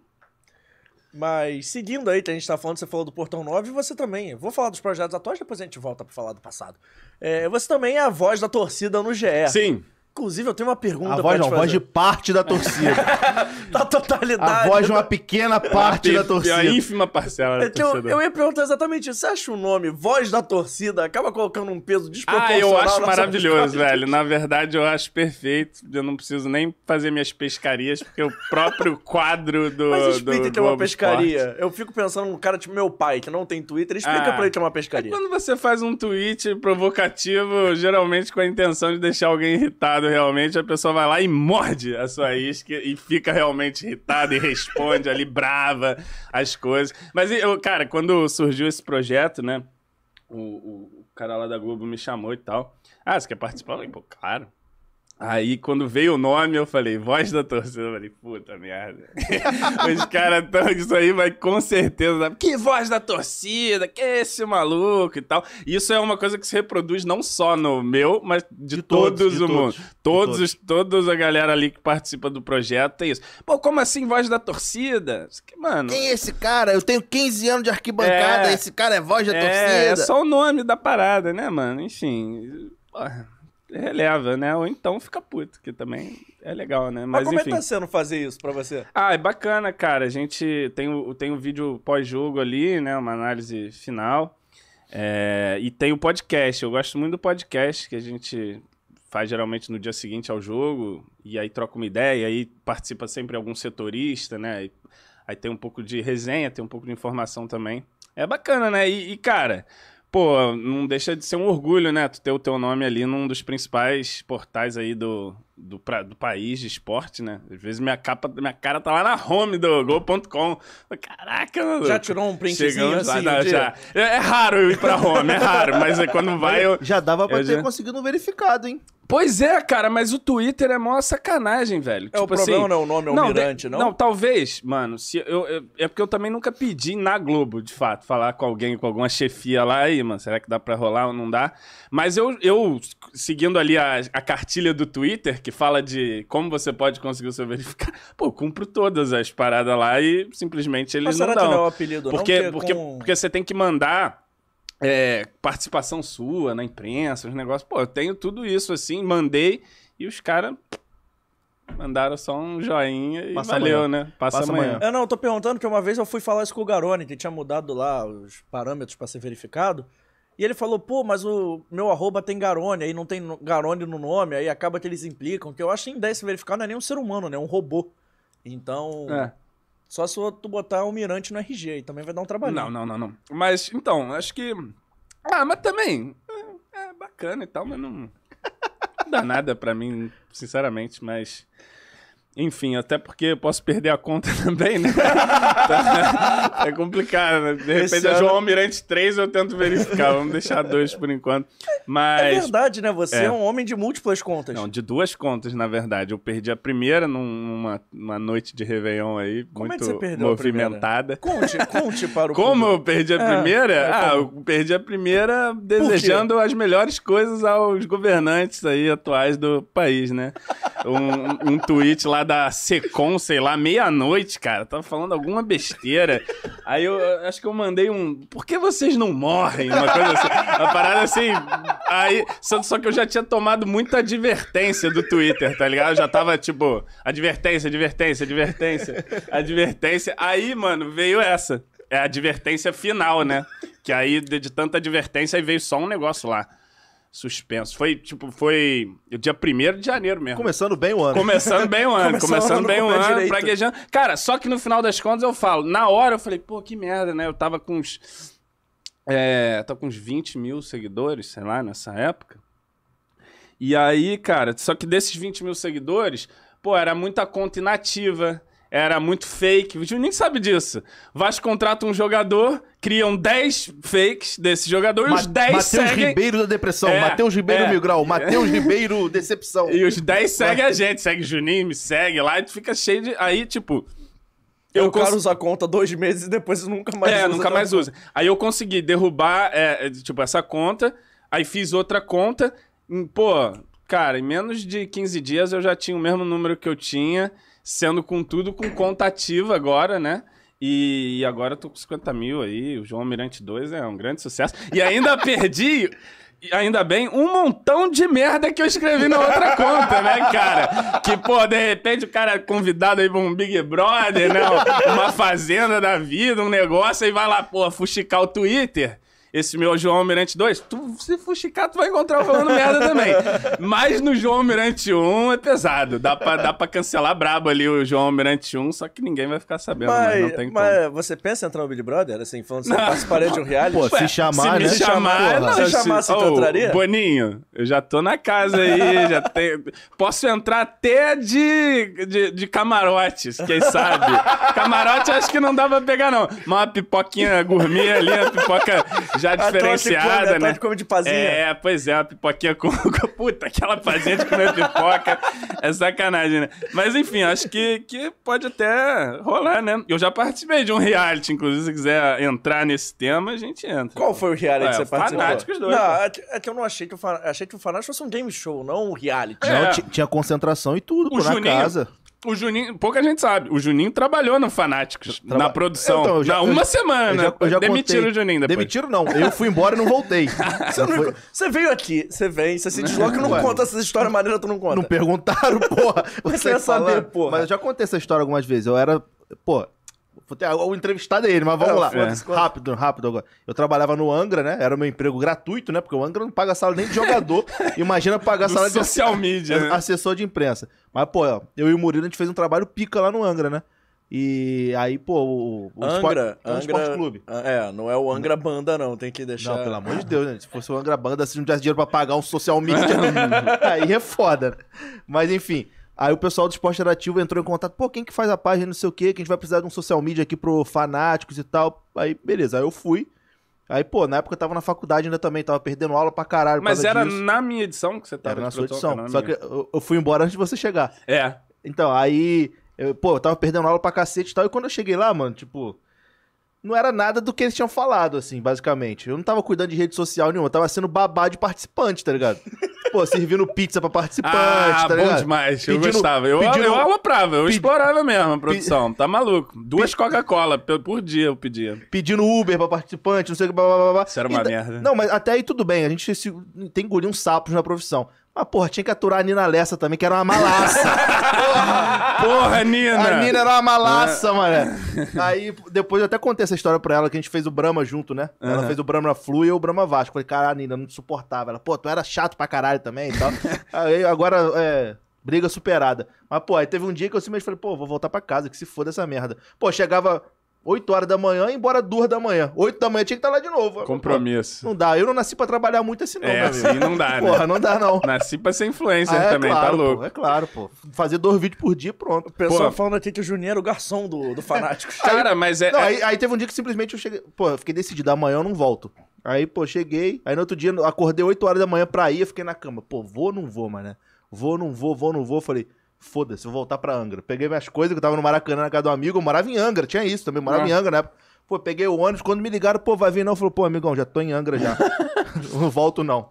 Mas seguindo aí, que a gente tá falando, você falou do Portão 9 e você também. Eu vou falar dos projetos atuais, depois a gente volta para falar do passado. É, você também é a voz da torcida no GE. Sim. Inclusive, eu tenho uma pergunta. A voz não, a voz de parte da torcida. da totalidade. A voz de uma pequena parte da torcida. A ínfima parcela da então, torcida. Eu ia perguntar exatamente isso. Você acha o nome voz da torcida acaba colocando um peso desproporcional? Ah, eu acho maravilhoso, velho. Na verdade, eu acho perfeito. Eu não preciso nem fazer minhas pescarias, porque o próprio quadro do. Mas explica do que é uma pescaria. Esporte. Eu fico pensando num cara tipo meu pai, que não tem Twitter. Explica ah, pra ele que é uma pescaria. É quando você faz um tweet provocativo, geralmente com a intenção de deixar alguém irritado irritado realmente, a pessoa vai lá e morde a sua isca e fica realmente irritada e responde ali brava as coisas. Mas, eu, cara, quando surgiu esse projeto, né? O, o, o cara lá da Globo me chamou e tal. Ah, você quer participar? Eu falei, pô, claro. Aí, quando veio o nome, eu falei, voz da torcida. Eu falei, puta merda. Os caras estão isso aí, mas com certeza. Que voz da torcida, que é esse maluco e tal. Isso é uma coisa que se reproduz não só no meu, mas de, de todos, todos de o todos, mundo. Todos, todos. todos a galera ali que participa do projeto tem é isso. Pô, como assim voz da torcida? Mano. Quem é esse cara? Eu tenho 15 anos de arquibancada, é, esse cara é voz da é, torcida. É só o nome da parada, né, mano? Enfim. Porra releva, né? Ou então fica puto, que também é legal, né? Mas, Mas como enfim. é que tá sendo fazer isso pra você? Ah, é bacana, cara. A gente tem o, tem o vídeo pós-jogo ali, né? Uma análise final. É... e tem o podcast. Eu gosto muito do podcast que a gente faz geralmente no dia seguinte ao jogo. E aí troca uma ideia. E aí participa sempre algum setorista, né? E aí tem um pouco de resenha, tem um pouco de informação também. É bacana, né? e, e cara pô, não deixa de ser um orgulho, né? Tu ter o teu nome ali num dos principais portais aí do, do, pra, do país de esporte, né? Às vezes minha, capa, minha cara tá lá na home do Gol.com. Caraca, mano. Já tirou um printzinho assim? Lá, não, já. É, é, raro eu ir pra home, é raro, mas é quando vai eu... Já dava pra eu ter já... conseguido um verificado, hein? Pois é, cara, mas o Twitter é mó sacanagem, velho. É, tipo o problema assim, não é o nome Almirante, é não? mirante, Não, não talvez, mano, se eu, eu, é porque eu também nunca pedi na Globo, de fato, falar com alguém, com alguma chefia lá, aí, mano, será que dá pra rolar ou não dá? Mas eu, eu seguindo ali a, a cartilha do Twitter, que fala de como você pode conseguir o seu verificado. Pô, eu cumpro todas as paradas lá e simplesmente eles Mas não será dão. Que não é o apelido, porque, não? Porque, com... porque você tem que mandar é, participação sua na imprensa, os negócios. Pô, eu tenho tudo isso assim, mandei e os caras Mandaram só um joinha e Passa valeu, amanhã. né? Passa, Passa amanhã. amanhã. Eu é, não, eu tô perguntando que uma vez eu fui falar isso com o Garone, que tinha mudado lá os parâmetros para ser verificado. E ele falou, pô, mas o meu arroba tem Garone, aí não tem Garone no nome, aí acaba que eles implicam, que eu acho que em 10 se verificar não é nem um ser humano, né? É um robô. Então. É. Só se tu botar Almirante no RG, aí também vai dar um trabalho. Não, não, não, não. Mas, então, acho que. Ah, mas também. É, é bacana e tal, mas não. não dá nada pra mim, sinceramente, mas. Enfim, até porque posso perder a conta também, né? Tá, é complicado, né? De repente Esse é João Almirante 3 eu tento verificar. Vamos deixar dois por enquanto. Mas... É verdade, né? Você é. é. um homem de múltiplas contas. Não, de duas contas, na verdade. Eu perdi a primeira numa, numa noite de Réveillon aí, Como muito é que você movimentada. Conte, conte para o Como público. eu perdi a é, primeira? É, ah, eu perdi a primeira desejando as melhores coisas aos governantes aí atuais do país, né? Um, um tweet lá da, Secom, sei lá, meia-noite, cara. Tava falando alguma besteira. Aí eu acho que eu mandei um. Por que vocês não morrem? Uma coisa assim. Uma parada assim. Aí, só, só que eu já tinha tomado muita advertência do Twitter, tá ligado? Eu já tava tipo. Advertência, advertência, advertência, advertência. Aí, mano, veio essa. É a advertência final, né? Que aí, de, de tanta advertência, aí veio só um negócio lá suspenso. Foi, tipo, foi o dia 1 de janeiro mesmo. Começando bem o ano. Começando bem o ano, começando, bem o ano, praguejando. Cara, só que no final das contas eu falo, na hora eu falei, pô, que merda, né? Eu tava com uns. É, tava com uns 20 mil seguidores, sei lá, nessa época. E aí, cara, só que desses 20 mil seguidores, pô, era muita conta inativa era muito fake. O Juninho sabe disso. Vasco contrata um jogador, criam 10 fakes desse jogador Ma e os 10 Mateus seguem... Matheus Ribeiro da depressão, é, Mateus Ribeiro é. mil grau, Mateus Ribeiro decepção. E os 10 seguem a gente, segue Juninho, me segue lá e fica cheio de... Aí, tipo... Eu, quero cons... cara usa a conta dois meses e depois nunca mais é, usa. É, nunca mais usa. Aí eu consegui derrubar, é, é, tipo, essa conta, aí fiz outra conta, e, hum, pô, cara, em menos de 15 dias eu já tinha o mesmo número que eu tinha sendo contudo com conta ativa agora, né? E, e agora eu tô com 50 mil aí, o João Mirante 2 é um grande sucesso. E ainda perdi ainda bem, um montão de merda que eu escrevi na outra conta, né, cara? Que, pô, de repente o cara é convidado aí pra um Big Brother, né? Uma fazenda da vida, um negócio, e vai lá, pô, fuxicar o Twitter esse meu João Almirante 2, tu, se fuxicar, tu vai encontrar eu falando merda também. Mas no João Almirante 1 é pesado. Dá pra, dá pra cancelar brabo ali o João Almirante 1, só que ninguém vai ficar sabendo, né? mas, né? mas você pensa em entrar no Big Brother, assim, falando assim, participarei de um reality? Pô, se chamar, se né? Se chamar, não, se, se chamar, se oh, entraria? Boninho, eu já tô na casa aí, já tenho... Posso entrar até de, de, de camarotes, quem sabe? Camarote acho que não dá pra pegar, não. Mas uma pipoquinha gourmet ali, a pipoca já diferenciada, né? A né? de come de pazinha. É, pois é, a pipoquinha com... Puta, aquela pazinha de comer pipoca. é sacanagem, né? Mas enfim, acho que, que pode até rolar, né? Eu já participei de um reality, inclusive, se quiser entrar nesse tema, a gente entra. Qual foi o reality Ué, que você participou? Fanáticos dois. Não, é, é que, eu não achei que o, fan... achei que o Fanáticos fosse um game show, não um reality. É. Não, tinha concentração e tudo, por na casa. O Juninho, pouca gente sabe, o Juninho trabalhou no Fanáticos, Traba... na produção, então, já, na uma eu, semana. Eu já, eu já demitiram contei. o Juninho depois. Demitiram não, eu fui embora e não voltei. você, não foi... você, veio aqui, você vem, você se desloca e não conta essa história maneira, tu não conta. Não perguntaram, porra. Você, você ia falar, saber, porra. Mas eu já contei essa história algumas vezes, eu era, pô, o entrevistado é ele, mas vamos é, lá. É. Rápido, rápido agora. Eu trabalhava no Angra, né? Era meu emprego gratuito, né? Porque o Angra não paga salário nem de jogador. Imagina pagar salário de social media, né? assessor de imprensa. Mas, pô, eu e o Murilo, a gente fez um trabalho pica lá no Angra, né? E aí, pô, o, o Angra, esporte, é um Angra, esporte clube. É, é, não é o Angra Banda, não. Tem que deixar. Não, pelo amor de Deus, né? Se fosse o Angra Banda, se não tivesse dinheiro pra pagar um social media, aí é foda. Né? Mas enfim. Aí o pessoal do Esporte Interativo entrou em contato, pô, quem que faz a página, não sei o quê, que a gente vai precisar de um social media aqui pro fanáticos e tal. Aí, beleza, aí eu fui. Aí, pô, na época eu tava na faculdade ainda também, tava perdendo aula pra caralho. Mas era disso. na minha edição que você tava? Era na sua edição, só que eu, eu fui embora antes de você chegar. É. Então, aí, eu, pô, eu tava perdendo aula pra cacete e tal, e quando eu cheguei lá, mano, tipo não era nada do que eles tinham falado, assim, basicamente. Eu não tava cuidando de rede social nenhuma, eu tava sendo babá de participante, tá ligado? Pô, servindo pizza pra participante, ah, tá ligado? bom demais, eu gostava. Eu, pedindo, eu aloprava, eu pedi... explorava mesmo a produção, tá maluco. Duas Coca-Cola por dia eu pedia. Pedindo Uber pra participante, não sei o que, blá, blá, blá. Isso era uma e, então, merda. Não, mas até aí tudo bem, a gente se, tem que engolir uns sapos na profissão. Mas, porra, tinha que aturar a Nina Lessa também, que era uma malaça. porra! Porra, Nina! A Nina era uma malaça, é. mano. Aí, depois eu até contei essa história pra ela, que a gente fez o Brahma junto, né? Uhum. Ela fez o Brahma Flu e eu o Brahma Vasco. Falei, caralho, Nina, não suportava. Ela, pô, tu era chato pra caralho também e tal. aí, agora, é... Briga superada. Mas, pô, aí teve um dia que eu simplesmente falei, pô, vou voltar pra casa, que se foda essa merda. Pô, chegava 8 horas da manhã, embora 2 da manhã. 8 da manhã tinha que estar tá lá de novo. Compromisso. Não dá. Eu não nasci pra trabalhar muito assim, não, É, assim não dá, né? Porra, não dá, não. Nasci pra ser influencer ah, é também, tá claro, tá louco. Pô, é claro, pô. Fazer dois vídeos por dia, pronto. O pessoal pô. falando aqui que o Juninho era o garçom do, do Fanáticos. Cara, mas é. Não, é... Aí, aí, teve um dia que simplesmente eu cheguei. Pô, eu fiquei decidido, amanhã eu não volto. Aí, pô, cheguei. Aí no outro dia, acordei 8 horas da manhã pra ir, eu fiquei na cama. Pô, vou ou não vou, né? Vou, não vou, vou, não vou. Falei, Foda-se, vou voltar pra Angra. Peguei minhas coisas, que eu tava no Maracanã na casa do amigo, eu morava em Angra, tinha isso também, eu morava é. em Angra na né? época. Pô, peguei o ônibus, quando me ligaram, pô, vai vir não, eu falei, pô, amigão, já tô em Angra já. não volto não.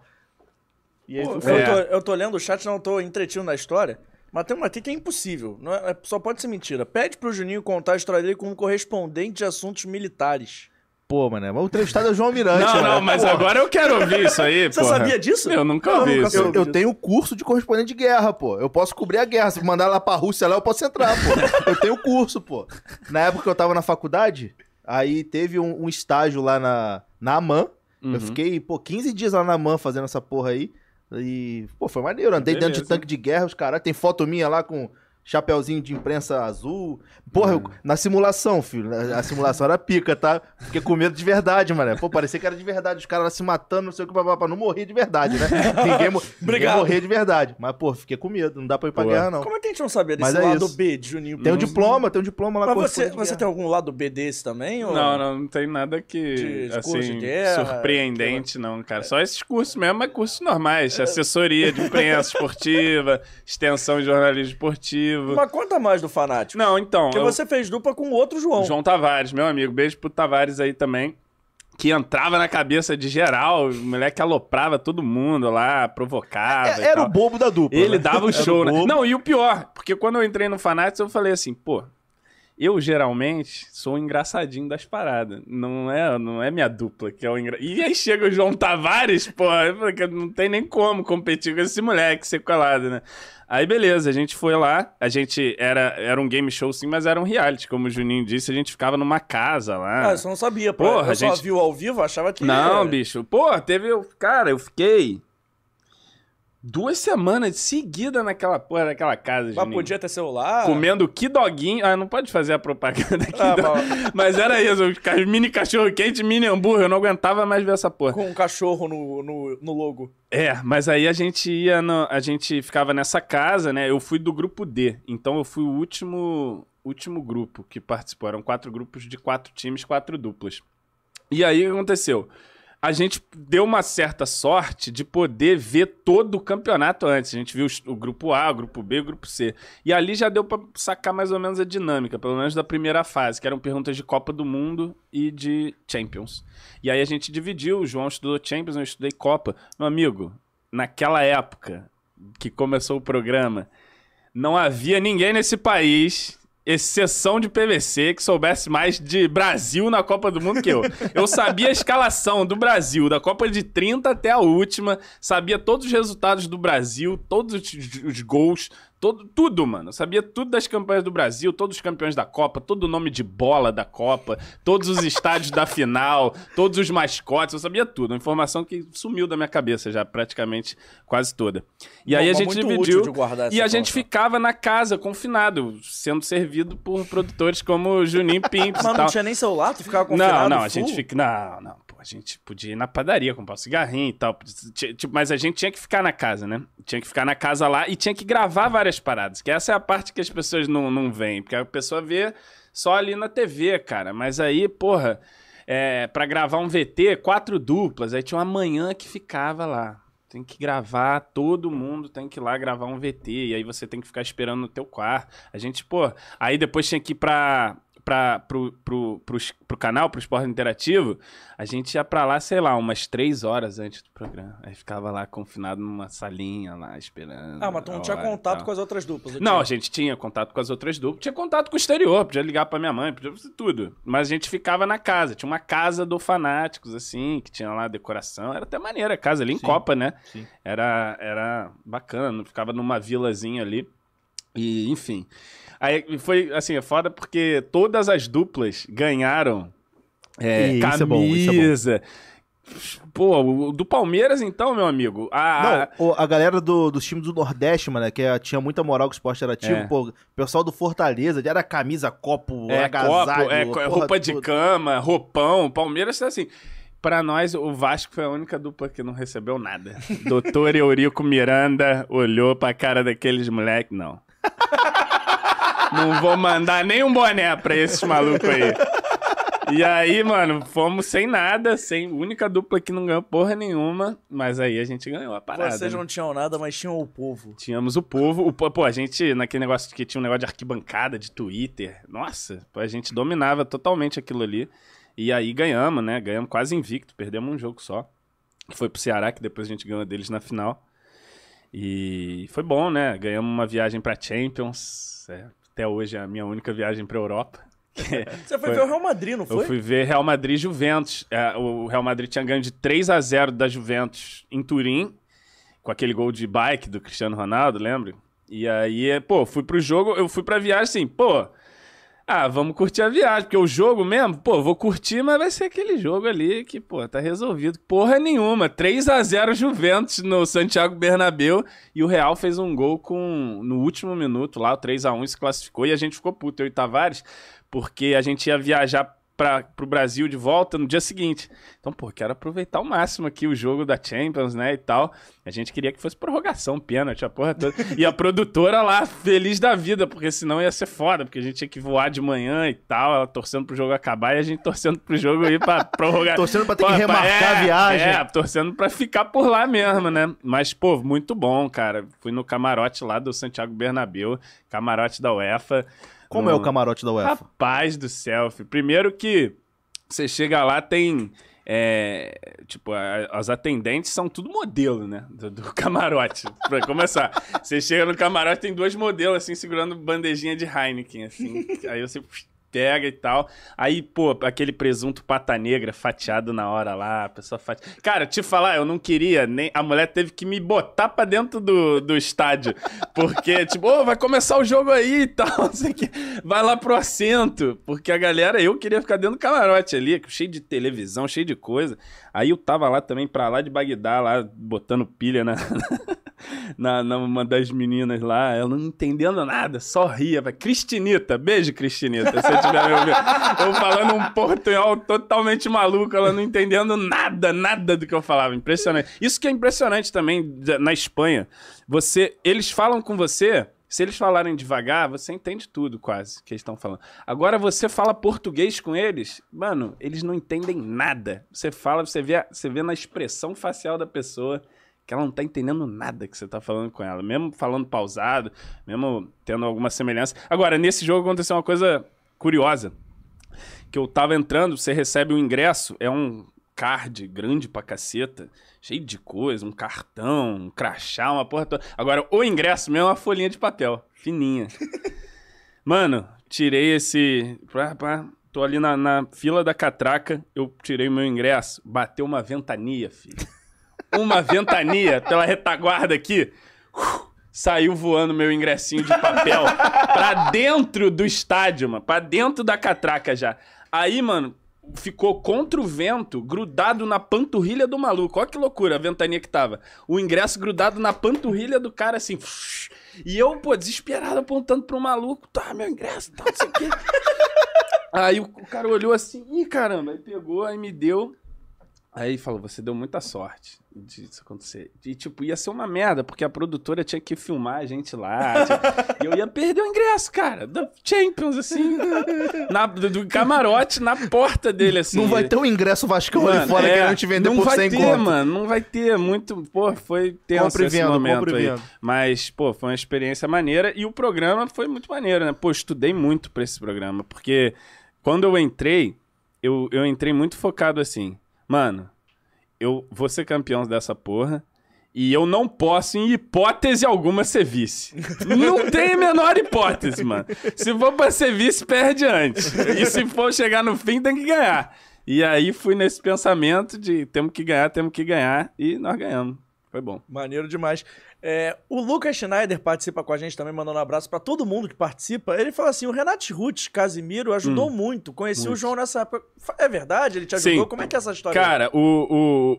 E aí, pô, foi... eu, tô, eu tô lendo o chat, não tô entretido na história. Mas tem uma aqui que é impossível. Não é, é só pode ser mentira. Pede pro Juninho contar a história dele como correspondente de assuntos militares pô, mano, o entrevistado é o João Mirante. Não, mano. não, mas porra. agora eu quero ouvir isso aí, Você porra. sabia disso? Eu nunca ouvi isso. Eu, eu tenho curso de correspondente de guerra, pô. Eu posso cobrir a guerra. Se mandar lá pra Rússia, lá eu posso entrar, pô. Eu tenho curso, pô. Na época que eu tava na faculdade, aí teve um, um estágio lá na, na AMAN. Uhum. Eu fiquei, pô, 15 dias lá na AMAN fazendo essa porra aí. E, pô, foi maneiro. Andei Beleza. dentro de tanque de guerra, os caras. Tem foto minha lá com Chapeuzinho de imprensa azul. Porra, eu, é. na simulação, filho. A, a simulação era pica, tá? Fiquei com medo de verdade, mano. Pô, parecia que era de verdade. Os caras se matando, não sei o que, pra, não morrer de verdade, né? Ninguém, ninguém morrer de verdade. Mas, pô, fiquei com medo. Não dá pra ir pra guerra, não. Como é que a gente não sabia desse é lado isso. B de Juninho? Tem um diploma, tem um diploma lá. Mas você, você tem algum lado B desse também? Ou... Não, não, não tem nada que, de, de assim, guerra, surpreendente, não, cara. Só esses cursos mesmo, mas é cursos normais. É. Assessoria de imprensa esportiva, extensão de jornalismo esportivo vivo. Mas conta mais do Fanático. Não, então. Porque eu... você fez dupla com outro João. João Tavares, meu amigo. Beijo pro Tavares aí também. Que entrava na cabeça de geral, o moleque aloprava todo mundo lá, provocava. É, era tal. o bobo da dupla. Ele né? dava o show, né? Não, e o pior, porque quando eu entrei no Fanático, eu falei assim, pô, eu geralmente sou o engraçadinho das paradas. Não é, não é minha dupla que é o engra... E aí chega o João Tavares, pô, porque não tem nem como competir com esse moleque colado, né? Aí beleza, a gente foi lá, a gente era, era um game show sim, mas era um reality, como o Juninho disse, a gente ficava numa casa lá. Ah, você não sabia, pô. Porra, eu a gente... só viu ao vivo, achava que Não, bicho. Pô, teve, cara, eu fiquei Duas semanas seguida naquela porra daquela casa, Mas Juninho. podia ter celular. Comendo que doguinho. Ah, não pode fazer a propaganda aqui. Ah, mas... mas era isso, mini cachorro quente, mini hambúrguer. Eu não aguentava mais ver essa porra. Com um cachorro no, no, no logo. É, mas aí a gente ia. No, a gente ficava nessa casa, né? Eu fui do grupo D. Então eu fui o último, último grupo que participou. Eram quatro grupos de quatro times, quatro duplas. E aí o que aconteceu? a gente deu uma certa sorte de poder ver todo o campeonato antes. A gente viu o grupo A, o grupo B, o grupo C. E ali já deu para sacar mais ou menos a dinâmica, pelo menos da primeira fase, que eram perguntas de Copa do Mundo e de Champions. E aí a gente dividiu, o João estudou Champions, eu estudei Copa. Meu amigo, naquela época que começou o programa, não havia ninguém nesse país exceção de PVC, que soubesse mais de Brasil na Copa do Mundo que eu. Eu sabia a escalação do Brasil, da Copa de 30 até a última, sabia todos os resultados do Brasil, todos os, os gols, Todo, tudo, mano. Eu sabia tudo das campanhas do Brasil, todos os campeões da Copa, todo o nome de bola da Copa, todos os estádios da final, todos os mascotes, eu sabia tudo. Uma informação que sumiu da minha cabeça já, praticamente quase toda. E Bom, aí a gente dividiu. E a gente ficava na casa, confinado, sendo servido por produtores como Juninho Pimps. Mas não tinha nem celular, tu ficava confinado? Não, não, a gente fica. Não, não a gente podia ir na padaria comprar um cigarrinho e tal. Tipo, mas a gente tinha que ficar na casa, né? Tinha que ficar na casa lá e tinha que gravar várias paradas. Que essa é a parte que as pessoas não, não veem. Porque a pessoa vê só ali na TV, cara. Mas aí, porra, é, para gravar um VT, quatro duplas. Aí tinha uma manhã que ficava lá. Tem que gravar, todo mundo tem que ir lá gravar um VT. E aí você tem que ficar esperando no teu quarto. A gente, pô. Aí depois tinha que ir pra para pro, pro, pro, pro canal, pro Esporte Interativo, a gente ia pra lá, sei lá, umas três horas antes do programa. Aí ficava lá confinado numa salinha lá, esperando. Ah, mas tu não tinha contato com as outras duplas? Não, a gente tinha contato com as outras duplas. Tinha contato com o exterior, podia ligar pra minha mãe, podia fazer tudo. Mas a gente ficava na casa. Tinha uma casa do Fanáticos, assim, que tinha lá decoração. Era até maneira a casa, ali em sim, Copa, né? Sim. Era, era bacana, ficava numa vilazinha ali. E, enfim. Aí foi assim, é foda porque todas as duplas ganharam é, camisa. É bom, é Pô, do Palmeiras, então, meu amigo. A, Não, a galera do, dos times do Nordeste, mano, que é, tinha muita moral que o esporte ativo, é. pô, pessoal do Fortaleza, era camisa, copo, é, agasalho, é, copo, é, porra, roupa de tudo. cama, roupão. Palmeiras tá assim. Pra nós, o Vasco foi a única dupla que não recebeu nada. Doutor Eurico Miranda olhou pra cara daqueles moleques, não. Não vou mandar nem um boné pra esses malucos aí. E aí, mano, fomos sem nada, sem única dupla que não ganhou porra nenhuma, mas aí a gente ganhou a parada. Vocês né? não tinham nada, mas tinham o povo. Tínhamos o povo. O, pô, a gente, naquele negócio que tinha um negócio de arquibancada, de Twitter, nossa, a gente dominava totalmente aquilo ali. E aí ganhamos, né? Ganhamos quase invicto, perdemos um jogo só. Foi pro Ceará, que depois a gente ganhou deles na final. E foi bom, né? Ganhamos uma viagem pra Champions, é, até hoje é a minha única viagem para a Europa. Você foi, foi, ver o Real Madrid, não foi? Eu fui ver Real Madrid e Juventus. É, o Real Madrid tinha ganho de 3 a 0 da Juventus em Turim, com aquele gol de bike do Cristiano Ronaldo, lembra? E aí, pô, fui pro jogo, eu fui pra viagem assim, pô, ah, vamos curtir a viagem, porque o jogo mesmo, pô, vou curtir, mas vai ser aquele jogo ali que, pô, tá resolvido. Porra nenhuma. 3 a 0 Juventus no Santiago Bernabeu e o Real fez um gol com no último minuto lá, o 3 a 1 se classificou e a gente ficou puto, eu e Tavares, porque a gente ia viajar para o Brasil de volta no dia seguinte. Então, pô, quero aproveitar ao máximo aqui o jogo da Champions, né, e tal. A gente queria que fosse prorrogação, pênalti, a porra toda. E a produtora lá, feliz da vida, porque senão ia ser foda, porque a gente tinha que voar de manhã e tal, ela torcendo pro jogo acabar e a gente torcendo pro jogo ir pra prorrogação. torcendo pra ter pô, que é, remarcar é, a viagem. É, torcendo pra ficar por lá mesmo, né? Mas, pô, muito bom, cara. Fui no camarote lá do Santiago Bernabéu, camarote da UEFA. Como no... é o camarote da UEFA? Rapaz do selfie. Primeiro que você chega lá, tem. É, tipo, a, as atendentes são tudo modelo, né? Do, do camarote. pra começar. Você chega no camarote, tem duas modelos, assim, segurando bandejinha de Heineken, assim. Aí você pega e tal. Aí, pô, aquele presunto pata negra fatiado na hora lá, a pessoa fati... Cara, te falar, eu não queria nem. A mulher teve que me botar pra dentro do, do estádio. Porque, tipo, ô, oh, vai começar o jogo aí e tal. que vai lá pro assento. Porque a galera, eu queria ficar dentro do camarote ali, cheio de televisão, cheio de coisa. Aí eu tava lá também, pra lá de Bagdá, lá, botando pilha na. na, numa das meninas lá, ela não entendendo nada, só ria. Vai. Cristinita, beijo, Cristinita, se você estiver me ouvindo. Eu falando um portunhol totalmente maluco, ela não entendendo nada, nada do que eu falava. Impressionante. Isso que é impressionante também na Espanha. Você, eles falam com você. Se eles falarem devagar, você entende tudo quase que eles estão falando. Agora você fala português com eles, mano, eles não entendem nada. Você fala, você vê, você vê na expressão facial da pessoa que ela não tá entendendo nada que você tá falando com ela. Mesmo falando pausado, mesmo tendo alguma semelhança. Agora, nesse jogo aconteceu uma coisa curiosa. Que eu tava entrando, você recebe o um ingresso, é um card grande pra caceta, cheio de coisa, um cartão, um crachá, uma porra toda. Agora, o ingresso mesmo é uma folhinha de papel, fininha. Mano, tirei esse. tô ali na, na fila da catraca, eu tirei meu ingresso, bateu uma ventania, filho uma ventania pela retaguarda aqui. saiu voando meu ingressinho de papel pra dentro do estádio, mano. Pra dentro da catraca já. Aí, mano, ficou contra o vento, grudado na panturrilha do maluco. Olha que loucura a ventania que tava. O ingresso grudado na panturrilha do cara, assim. E eu, pô, desesperado, apontando pro maluco. Tá, meu ingresso, tá, não sei o quê. Aí o cara olhou assim, ih, caramba. Aí pegou, aí me deu. Aí falou, você deu muita sorte disso acontecer. E, tipo, ia ser uma merda, porque a produtora tinha que filmar a gente lá. Tinha... e eu ia perder o ingresso, cara, da Champions, assim, na, do camarote, na porta dele, assim. Não vai ter um ingresso Vascão mano, ali fora é, a gente vender por 100 conto. Não vai ter, mano, não vai ter. É muito, pô, foi tenso compre esse vendo, momento aí. Mas, pô, foi uma experiência maneira. E o programa foi muito maneiro, né? Pô, estudei muito pra esse programa, porque quando eu entrei, eu, eu entrei muito focado, assim mano, eu vou ser campeão dessa porra. E eu não posso, em hipótese alguma, ser vice. Não tem a menor hipótese, mano. Se for pra ser vice, perde antes. E se for chegar no fim, tem que ganhar. E aí fui nesse pensamento de temos que ganhar, temos que ganhar. E nós ganhamos. Foi bom. Maneiro demais. É, o Lucas Schneider participa com a gente também, mandando um abraço para todo mundo que participa. Ele fala assim: o Renato Ruth Casimiro ajudou hum, muito. Conheci muito. o João nessa época. É verdade? Ele te ajudou? Sim. Como é que é essa história? Cara, o, o,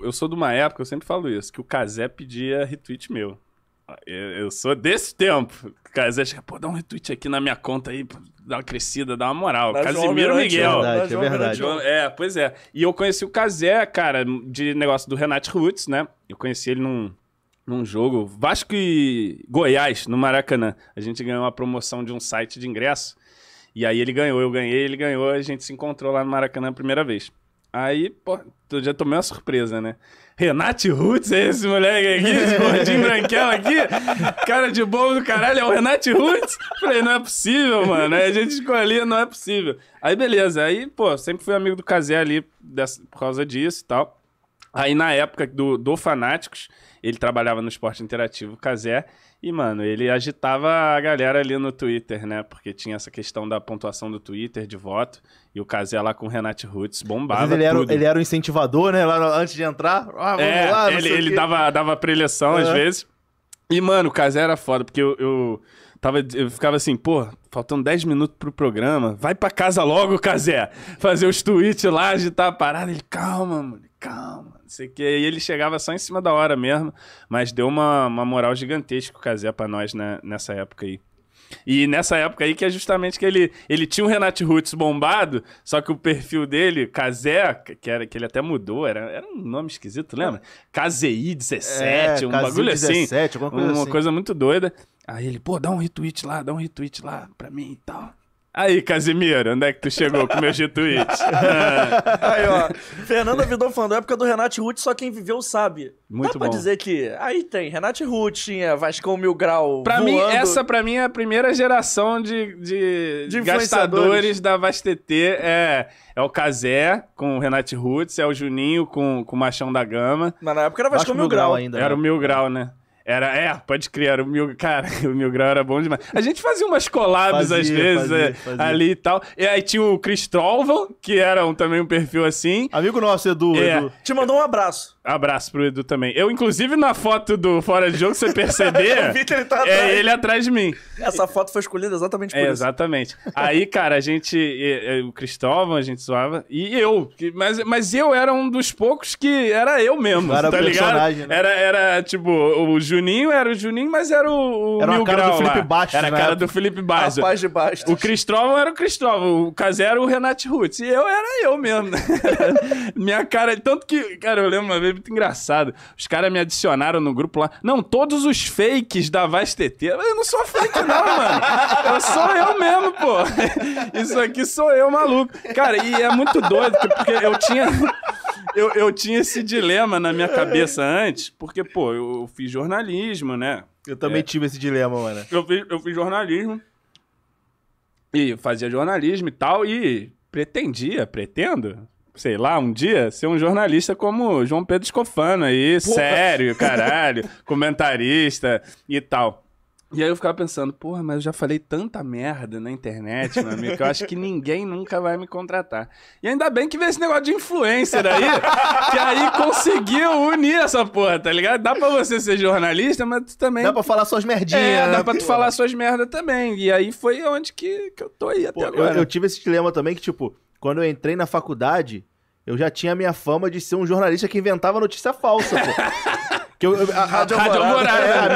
o, eu sou de uma época, eu sempre falo isso, que o Casé pedia retweet meu. Eu, eu sou desse tempo. O Casé chega, pô, dá um retweet aqui na minha conta aí, dá uma crescida, dá uma moral. Da Casimiro João Miguel. É verdade, é verdade. É, pois é. E eu conheci o Casé, cara, de negócio do Renato Roots, né? Eu conheci ele num num jogo Vasco e Goiás, no Maracanã. A gente ganhou uma promoção de um site de ingresso. E aí ele ganhou, eu ganhei, ele ganhou, a gente se encontrou lá no Maracanã a primeira vez. Aí, pô, eu já tomei uma surpresa, né? Renato Roots, é esse moleque aqui, esse gordinho branquelo aqui, cara de bobo do caralho, é o Renato Roots? Falei, não é possível, mano. Aí a gente escolhia, não é possível. Aí beleza, aí, pô, sempre fui amigo do Casé ali dessa, por causa disso e tal. Aí na época do, do Fanáticos, ele trabalhava no esporte interativo Casé. E, mano, ele agitava a galera ali no Twitter, né? Porque tinha essa questão da pontuação do Twitter, de voto. E o Casé lá com o Renate Roots bombava. Ele era, ele era, o incentivador, né? Lá antes de entrar. Ah, é, lá, ele, ele dava, dava preleção uhum. às vezes. E, mano, o Casé era foda, porque eu, eu Tava, eu ficava assim, pô, faltando 10 minutos pro programa, vai pra casa logo, Casé, fazer os tweets lá, agitar a parada. Ele, calma, mano, calma, não sei o que. E ele chegava só em cima da hora mesmo, mas deu uma, uma moral gigantesca o Casé pra nós né, nessa época aí. E nessa época aí que é justamente que ele, ele tinha o Renato Roots bombado, só que o perfil dele, Kazé, que, era, que ele até mudou, era, era um nome esquisito, lembra? KZI 17, é, um KZI bagulho 17, assim. Coisa uma assim. coisa muito doida. Aí ele, pô, dá um retweet lá, dá um retweet lá pra mim e tal. Aí, Casimiro, onde é que tu chegou com meus retweets? aí, ó. Fernanda Vidal falando, é época do Renato Ruth, só quem viveu sabe. Muito Dá bom. pra dizer que aí tem Renato Ruth, tinha Vascão Mil Grau Pra voando. mim, essa pra mim é a primeira geração de, de, de gastadores da Vastetê. É, é o Casé com o Renato Ruth, é o Juninho com, com o Machão da Gama. Mas na época era Vascão Vasco Mil Grau. Grau ainda. Era né? o Mil Grau, né? Era, é, pode criar o Mil... Cara, o Mil Grau era bom demais. A gente fazia umas collabs, fazia, às vezes, fazia, é, fazia. ali e tal. E aí tinha o Cristóvão, que era um, também um perfil assim. Amigo nosso, Edu, é. Edu. Te mandou um abraço. Abraço pro Edu também. Eu, inclusive, na foto do Fora de Jogo, você perceber. vi que ele tá é, atrás. É ele atrás de mim. Essa foto foi escolhida exatamente por é, isso. Exatamente. Aí, cara, a gente. O Cristóvão, a gente zoava. E eu. Mas, mas eu era um dos poucos que era eu mesmo. Era tá ligado? Né? Era, era, tipo, o Júlio Juninho era o Juninho, mas era o, o era Mil a cara do Felipe lá. Bastos, Era a né? cara do Felipe Bastos. Rapaz de Bastos. O Cristóvão era o Cristóvão, o era o Renato Rutz. E eu era eu mesmo. Né? Minha cara... Tanto que... Cara, eu lembro uma vez muito engraçado. Os caras me adicionaram no grupo lá. Não, todos os fakes da Vaz TT. Eu não sou fake não, mano. Eu sou eu mesmo, pô. Isso aqui sou eu, maluco. Cara, e é muito doido, porque eu tinha eu, eu tinha esse dilema na minha cabeça antes, porque, pô, eu, eu fiz jornalismo, né? Eu também é. tive esse dilema, mano. Eu fiz, eu fiz jornalismo. E fazia jornalismo e tal, e pretendia, pretendo, sei lá, um dia ser um jornalista como João Pedro Escofano aí, Porra. sério, caralho, comentarista e tal. E aí eu ficava pensando, porra, mas eu já falei tanta merda na internet, meu amigo, que eu acho que ninguém nunca vai me contratar. E ainda bem que veio esse negócio de influencer aí, que aí conseguiu unir essa porra, tá ligado? Dá pra você ser jornalista, mas também... Dá pra falar suas merdinhas. É, dá né, pra tu falar suas merdas também. E aí foi onde que, que eu tô aí até Pô, agora. Eu, eu tive esse dilema também que, tipo, quando eu entrei na faculdade, eu já tinha a minha fama de ser um jornalista que inventava notícia falsa, pô. Que eu, a, a, Rádio Alvorada.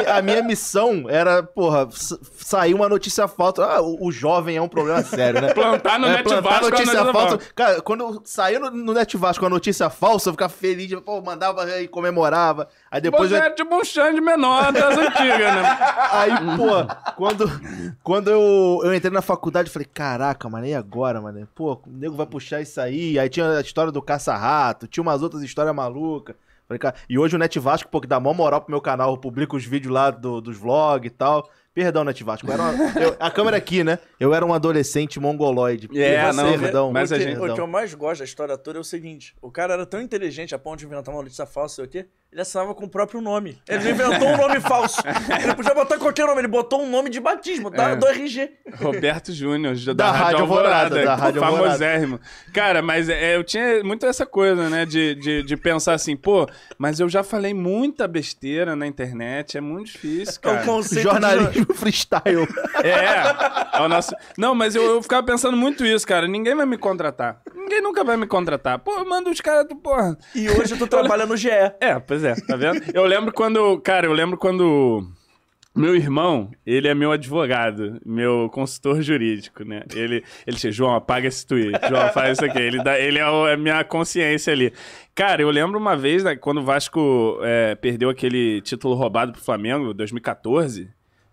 É, a, a, minha missão era, porra, sair uma notícia falsa. Ah, o, o, jovem é um problema sério, né? Plantar no é, Net plantar Vasco é notícia, notícia falsa. falsa. Cara, quando saiu no, no Net Vasco a notícia falsa, eu ficava feliz, pô, mandava e comemorava. Aí depois. Você eu... é tipo um Xande menor das antigas, né? Aí, pô, quando, quando eu, eu entrei na faculdade, eu falei, caraca, mano, e agora, mano? Pô, o nego vai puxar isso aí. Aí tinha a história do caça-rato, tinha umas outras histórias malucas. E hoje o Net Vasco, pô, que dá mó moral pro meu canal, publico os vídeos lá do, dos vlogs e tal. Perdão, Net Vasco. Uma, eu, a câmera aqui, né? Eu era um adolescente mongoloide. É, não. Perdão, mas o, que, gente, o que eu mais gosto da história toda é o seguinte: o cara era tão inteligente a ponto de inventar uma notícia falsa, sei o quê? ele assinava com o próprio nome. Ele inventou um nome falso. Ele podia botar qualquer nome, ele botou um nome de batismo, tá? É. do RG. Roberto Júnior, da, da Rádio Alvorada. Alvorada da Rádio famosérrimo. Cara, mas é, eu tinha muito essa coisa, né? De, de, de, pensar assim, pô, mas eu já falei muita besteira na internet, é muito difícil, é cara. É conceito Jornalismo de... freestyle. É, é o nosso... Não, mas eu, eu ficava pensando muito isso, cara. Ninguém vai me contratar. Ninguém nunca vai me contratar. Pô, manda os caras do porra. E hoje eu tô trabalhando no GE. É, pois Pois é, tá vendo? Eu lembro quando, cara, eu lembro quando meu irmão, ele é meu advogado, meu consultor jurídico, né? Ele, ele diz, João, apaga esse tweet, João, faz isso aqui. Ele, dá, ele é, o, é, a minha consciência ali. Cara, eu lembro uma vez, né, quando o Vasco é, perdeu aquele título roubado pro Flamengo, 2014.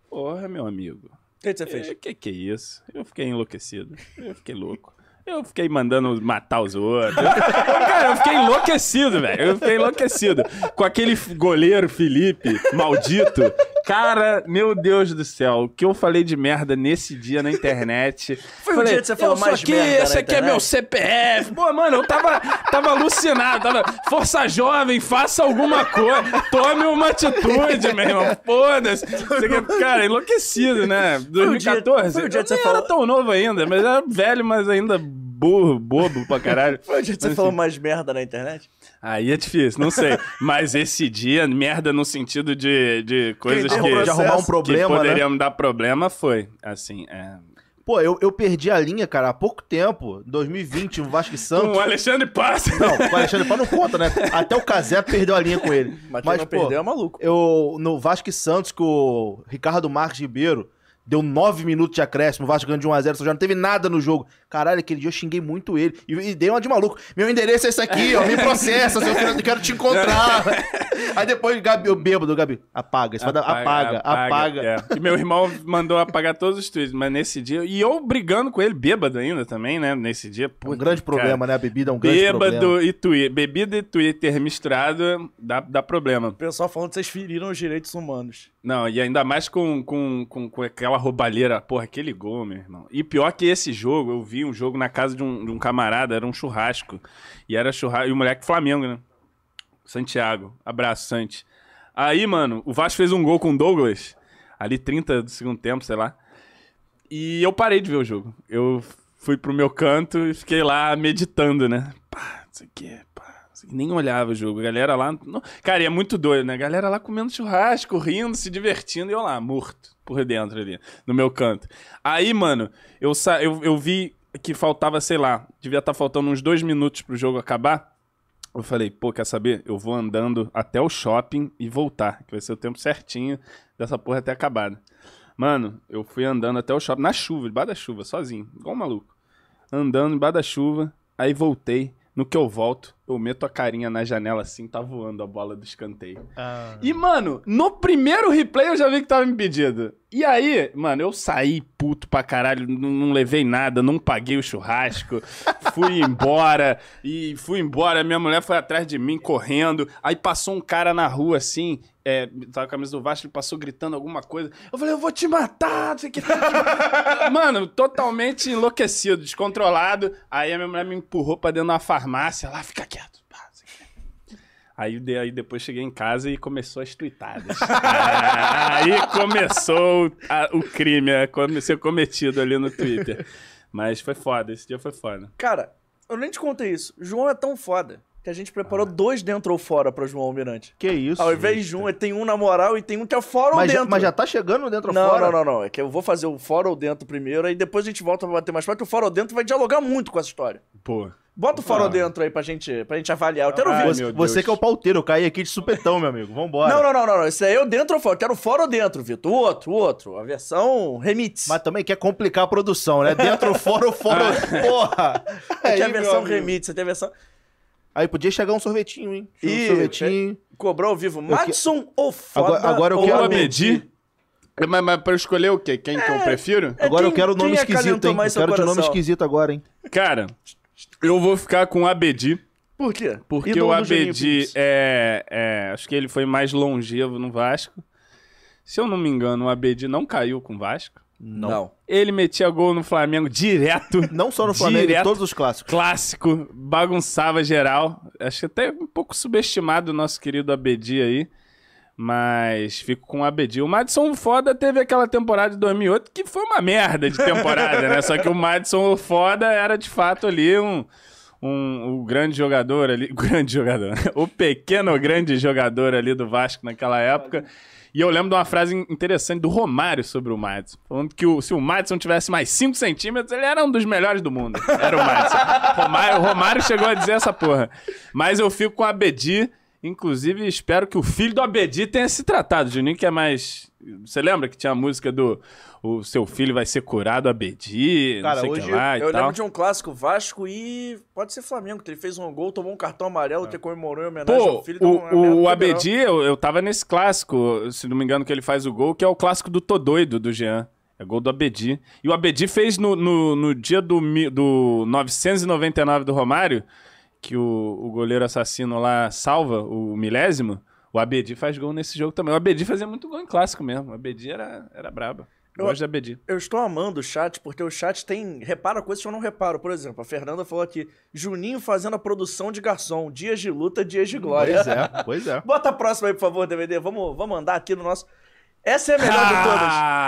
Porra, meu amigo. O que você fez? O é, que, que é isso? Eu fiquei enlouquecido. Eu fiquei louco. Eu fiquei mandando matar os outros. cara, eu fiquei enlouquecido, velho. Eu fiquei enlouquecido. Com aquele goleiro Felipe, maldito. Cara, meu Deus do céu, o que eu falei de merda nesse dia na internet. Foi falei, o dia que você falou mais aqui, merda Esse aqui é meu CPF. Pô, mano, eu tava, tava alucinado. Tava, Força jovem, faça alguma coisa. Tome uma atitude, meu irmão. Foda-se. É, cara, enlouquecido, né? 2014. Foi o dia, foi o dia que você falou. era tão novo ainda, mas era velho, mas ainda burro, bobo pra caralho. Foi o dia que você falou mais merda na internet? Aí é difícil, não sei. Mas esse dia, merda no sentido de, de coisas que, que, de arrumar um problema, que né? poderiam né? dar problema, foi. Assim, é... Pô, eu, eu perdi a linha, cara, há pouco tempo, 2020, o Vasco e Santos. o Alexandre Passa. Não, o Alexandre Passa não conta, né? Até o Casé perdeu a linha com ele. Mas, Mas não pô, perdeu é maluco. Eu, no Vasco e Santos, com o Ricardo Marques Ribeiro, Deu nove minutos de acréscimo, o Vasco ganhando de 1x0, já não teve nada no jogo. Caralho, aquele dia eu xinguei muito ele. E, e dei uma de maluco. Meu endereço é esse aqui, ó. Me processa, eu quero, quero te encontrar. Aí depois, Gabi, eu bêbado, Gabi, apaga, apaga, apaga, apaga. apaga. É. E meu irmão mandou apagar todos os tweets, mas nesse dia. E eu brigando com ele, bêbado ainda também, né? Nesse dia. Puta, um grande problema, cara. né? A bebida é um grande bêbado problema. Bêbado e Twitter. Bebida e Twitter misturado dá, dá problema. O pessoal falando que vocês feriram os direitos humanos. Não, e ainda mais com, com, com, com aquela roubalheira. Porra, aquele gol, meu irmão. E pior que esse jogo, eu vi um jogo na casa de um, de um camarada, era um churrasco. E era churrasco. E o moleque Flamengo, né? Santiago. Abraçante. Aí, mano, o Vasco fez um gol com o Douglas. Ali 30 do segundo tempo, sei lá. E eu parei de ver o jogo. Eu fui pro meu canto e fiquei lá meditando, né? Pá, isso aqui nem olhava o jogo. galera lá. Não... Cara, é muito doido, né? galera lá comendo churrasco, rindo, se divertindo, e eu lá, morto por dentro ali, no meu canto. Aí, mano, eu, sa... eu, eu vi que faltava, sei lá, devia estar tá faltando uns dois minutos pro jogo acabar. Eu falei, pô, quer saber? Eu vou andando até o shopping e voltar, que vai ser o tempo certinho dessa porra até acabada Mano, eu fui andando até o shopping, na chuva, debaixo da chuva, sozinho, igual um maluco. Andando debaixo da chuva, aí voltei. No que eu volto, eu meto a carinha na janela assim, tá voando a bola do escanteio. Ah. E, mano, no primeiro replay eu já vi que tava impedido. E aí, mano, eu saí puto pra caralho, não, não levei nada, não paguei o churrasco, fui embora, e fui embora, minha mulher foi atrás de mim correndo, aí passou um cara na rua assim, é, tava com a camisa do Vasco, ele passou gritando alguma coisa, eu falei, eu vou te matar, não sei o que. mano, totalmente enlouquecido, descontrolado, aí a minha mulher me empurrou pra dentro de uma farmácia, lá, fica aqui Aí, aí depois cheguei em casa e começou as tuitadas. aí começou a, o crime a é, ser cometido ali no Twitter. Mas foi foda, esse dia foi foda. Cara, eu nem te contei isso. João é tão foda que a gente preparou ah. dois dentro ou fora o João Almirante. Que isso? Ao invés de um, tem um na moral e tem um que é fora mas ou dentro. mas já tá chegando dentro não, ou fora? Não, não, não. É que eu vou fazer o fora ou dentro primeiro, aí depois a gente volta pra bater mais fora, o fora ou dentro vai dialogar muito com essa história. Pô. Bota o farol ah. dentro aí pra gente, pra gente avaliar. Eu quero ah, ouvir. Ai, você que é o pauteiro, eu caí aqui de supetão, meu amigo. Vambora. Não, não, não, não. Isso é eu dentro ou fora? Eu quero o fora ou dentro, Vitor? O outro, o outro. A versão remix. Mas também quer complicar a produção, né? Dentro, fora ou fora. É. Porra! Aqui é a versão remix, você tem a versão. Aí podia chegar um sorvetinho, hein? Um e... sorvetinho. É, cobrou ao vivo. Madison que... ou foda Agora, agora eu quero. medir. É, mas, mas pra eu escolher o quê? Quem é, que eu prefiro? É, agora quem, eu quero o nome esquisito, hein? Eu quero coração. de nome esquisito agora, hein? Cara, eu vou ficar com o Abedi. Por quê? Porque o Abedi é, é, Acho que ele foi mais longevo no Vasco. Se eu não me engano, o Abedi não caiu com o Vasco. Não. não. Ele metia gol no Flamengo direto. Não só no Flamengo, direto, todos os clássicos. Clássico, bagunçava geral. Acho que até um pouco subestimado o nosso querido Abedi aí. Mas fico com o Abedi. O Madison foda teve aquela temporada de 2008 que foi uma merda de temporada, né? Só que o Madison foda era de fato ali um, um, um grande jogador ali. Grande jogador. Né? o pequeno grande jogador ali do Vasco naquela época. E eu lembro de uma frase interessante do Romário sobre o Madison. Falando que o, se o Madison tivesse mais 5 centímetros, ele era um dos melhores do mundo. Era o Madison. Romário, o Romário chegou a dizer essa porra. Mas eu fico com a Bedi Inclusive, espero que o filho do Abedi tenha se tratado. Juninho, que é mais. Você lembra que tinha a música do O seu filho vai ser curado, Abedi? Cara, não sei hoje lá eu, eu lembro de um clássico Vasco e. Pode ser Flamengo, que ele fez um gol, tomou um cartão amarelo, é. que comemorou em homenagem Pô, ao filho do O, o Abedi, eu, eu tava nesse clássico, se não me engano, que ele faz o gol, que é o clássico do Tô Doido do Jean. É gol do Abedi. E o Abedi fez no, no, no dia do, do 999 do Romário que o, o goleiro assassino lá salva o milésimo, o Abedi faz gol nesse jogo também. O Abedi fazia muito gol em clássico mesmo. O Abedi era, era braba. Eu, gosto de Abedi. Eu estou amando o chat, porque o chat tem. repara coisas que eu não reparo. Por exemplo, a Fernanda falou aqui: Juninho fazendo a produção de garçom. Dias de luta, dias de glória. Pois é, pois é. Bota a próxima aí, por favor, DVD. Vamos, vamos andar aqui no nosso. Essa é a melhor ah,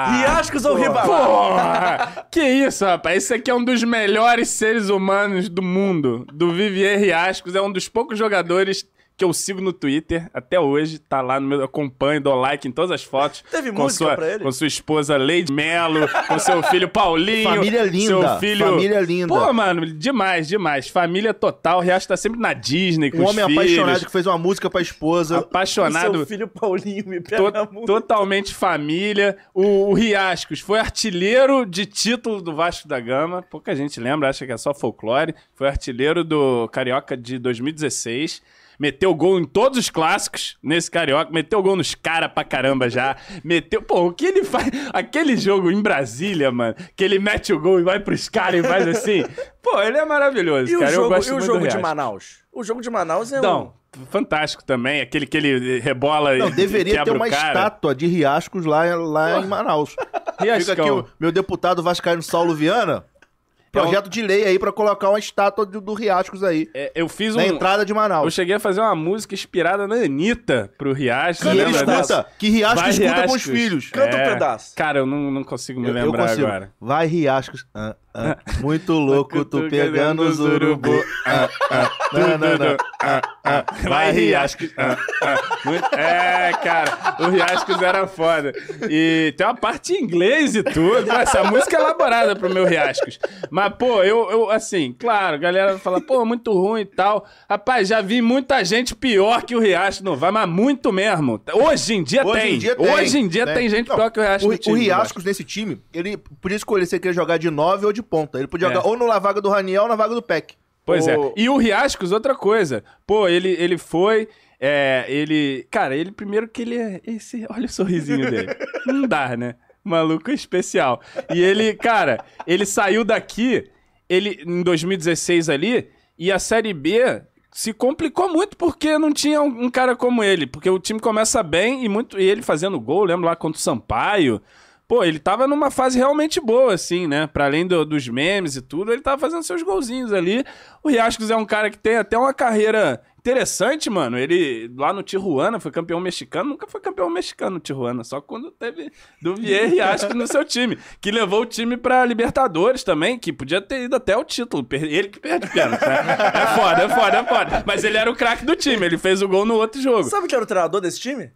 de todas. Riascos ou Ribamar? que isso, rapaz. Esse aqui é um dos melhores seres humanos do mundo. Do Vivier Riascos. É um dos poucos jogadores que eu sigo no Twitter até hoje, tá lá no meu. Acompanho, dou like em todas as fotos. Teve com música sua, pra ele? Com sua esposa Lady Melo, com seu filho Paulinho. Família linda. Seu filho. Família linda. Pô, mano, demais, demais. Família total. O Riacho tá sempre na Disney. Com um os homem filhos. apaixonado que fez uma música pra esposa. Apaixonado. seu filho Paulinho me pega to muito. Totalmente família. O, o Riascos foi artilheiro de título do Vasco da Gama. Pouca gente lembra, acha que é só folclore. Foi artilheiro do Carioca de 2016. Meteu gol em todos os clássicos nesse Carioca. Meteu gol nos caras pra caramba já. Meteu. Pô, o que ele faz? Aquele jogo em Brasília, mano, que ele mete o gol e vai pros caras e faz assim. Pô, ele é maravilhoso, e cara. O jogo, Eu gosto e o jogo de Manaus? O jogo de Manaus é então, um fantástico também, aquele que ele rebola Não, e deveria ter uma estátua de riascos lá, lá em Manaus. Fica aqui o meu deputado vascaíno Saulo Viana, Projeto de lei aí para colocar uma estátua do, do Riachos aí. É, eu fiz uma Na entrada de Manaus. Eu cheguei a fazer uma música inspirada na Anitta pro Riachos. Canta, né, escuta, que Riachos escuta com os filhos. Canta é... um pedaço. Cara, eu não, não consigo me eu, lembrar eu consigo. agora. Vai Riachos. Ah, ah, muito louco, tu pegando os urubu. Ah, ah, não, não, não. vai, Riascos. Ah, ah. ah é, cara, o Riascos era foda. E tem uma parte em inglês e tudo. Né? Essa música é elaborada pro meu Riascos. Mas, pô, eu, eu assim, claro, a galera fala, pô, muito ruim e tal. Rapaz, já vi muita gente pior que o Riascos não vai, mas muito mesmo. Hoje em dia, Hoje tem. Em dia tem. Hoje em dia tem, tem gente não, pior que o Riascos. O, o Riascos nesse time, ele podia escolher se ele queria jogar de 9 ou de de ponta. Ele podia é. jogar ou na vaga do Raniel ou na vaga do Peck. Pois ou... é. E o Riascos, outra coisa. Pô, ele, ele foi. É, ele. Cara, ele primeiro que ele é. Esse, olha o sorrisinho dele. Não dá, né? Maluco especial. E ele, cara, ele saiu daqui, ele em 2016 ali, e a Série B se complicou muito porque não tinha um, um cara como ele. Porque o time começa bem e muito e ele fazendo gol, lembro lá contra o Sampaio pô, ele tava numa fase realmente boa, assim, né? Para além do, dos memes e tudo, ele tava fazendo seus golzinhos ali. O Riascos é um cara que tem até uma carreira interessante, mano. Ele lá no Tijuana foi campeão mexicano, nunca foi campeão mexicano no Tijuana, só quando teve do Vier Riascos no seu time, que levou o time pra Libertadores também, que podia ter ido até o título. Ele que perde pênalti, né? É foda, é foda, é foda. Mas ele era o craque do time, ele fez o gol no outro jogo. Sabe quem era o treinador desse time?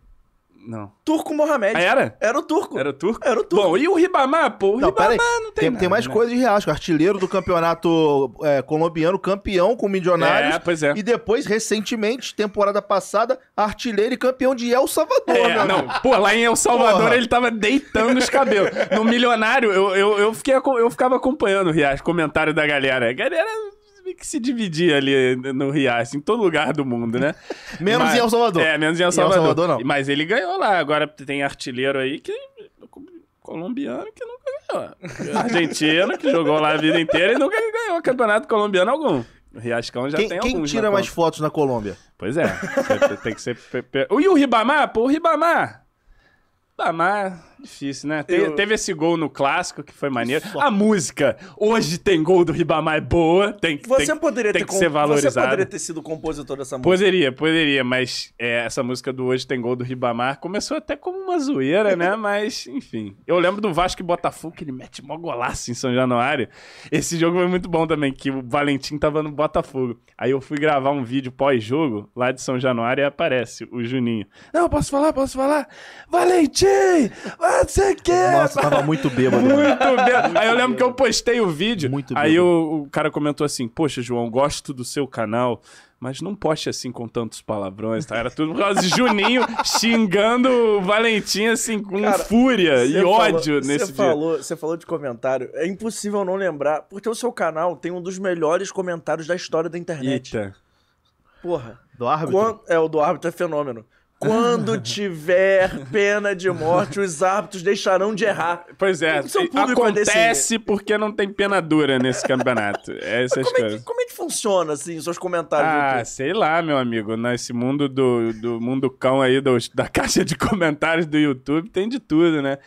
Não. Turco Mohamed. Ah, era? Era o turco. Era o turco? Era o turco. Bom, e o Ribamar, pô? O não, Ribamar não tem, tem nada, Tem mais né? coisa de Riasco. Artilheiro do campeonato é, colombiano, campeão com o Milionários. É, pois é. E depois, recentemente, temporada passada, artilheiro e campeão de El Salvador. É, né? não. Pô, lá em El Salvador Porra. ele tava deitando os cabelos. No Milionário, eu, eu, eu, fiquei, eu ficava acompanhando o comentário da galera. A galera meio que se dividia ali eh, no Riacho, assim, em todo lugar do mundo, né? menos Mas, em El Salvador. É, menos em El Salvador. Em El Salvador não. Mas ele ganhou lá. Agora tem artilheiro aí que colombiano que nunca ganhou. Argentino que jogou lá a vida inteira e nunca ganhou campeonato colombiano algum. O Riascão já quem, tem quem alguns. Quem tira mais conta. fotos na Colômbia? Pois é. tem que ser... E o Ribamar? Pô, o Ribamar... Ribamar... Difícil, né? Te, eu... Teve esse gol no clássico que foi maneiro. Só. A música, hoje tem gol do Ribamar boa, tem, você tem, poderia tem ter que com... ser valorizado. Você poderia ter sido compositor dessa música. Poderia, poderia, mas é, essa música do Hoje Tem Gol do Ribamar começou até como uma zoeira, né? Mas, enfim. Eu lembro do Vasco e Botafogo, que ele mete mó golaço em São Januário. Esse jogo foi muito bom também, que o Valentim tava no Botafogo. Aí eu fui gravar um vídeo pós-jogo lá de São Januário e aparece o Juninho. Não, posso falar, posso falar? Valentim! Valentim! Ah, ah, não sei o quê. Nossa, tava muito bêbado. Né? muito bêbado. Aí eu lembro que eu postei o vídeo. Muito bêbado. Aí o, o cara comentou assim: Poxa, João, gosto do seu canal mas não poste assim com tantos palavrões, tá? Era tudo por causa de Juninho xingando o Valentim, assim, com Cara, fúria e ódio falou, nesse dia. Falou, você falou de comentário. É impossível não lembrar, porque o seu canal tem um dos melhores comentários da história da internet. Eita. Porra. Do árbitro? Quando, é, o do árbitro é fenômeno. Quando tiver pena de morte, os árbitros deixarão de errar. Pois é, é acontece porque não tem pena dura nesse campeonato. É essas como, coisas. É que, como é que funciona, assim, seus comentários? Ah, aqui? sei lá, meu amigo. Nesse mundo do, do mundo cão aí, do, da caixa de comentários do YouTube, tem de tudo, né?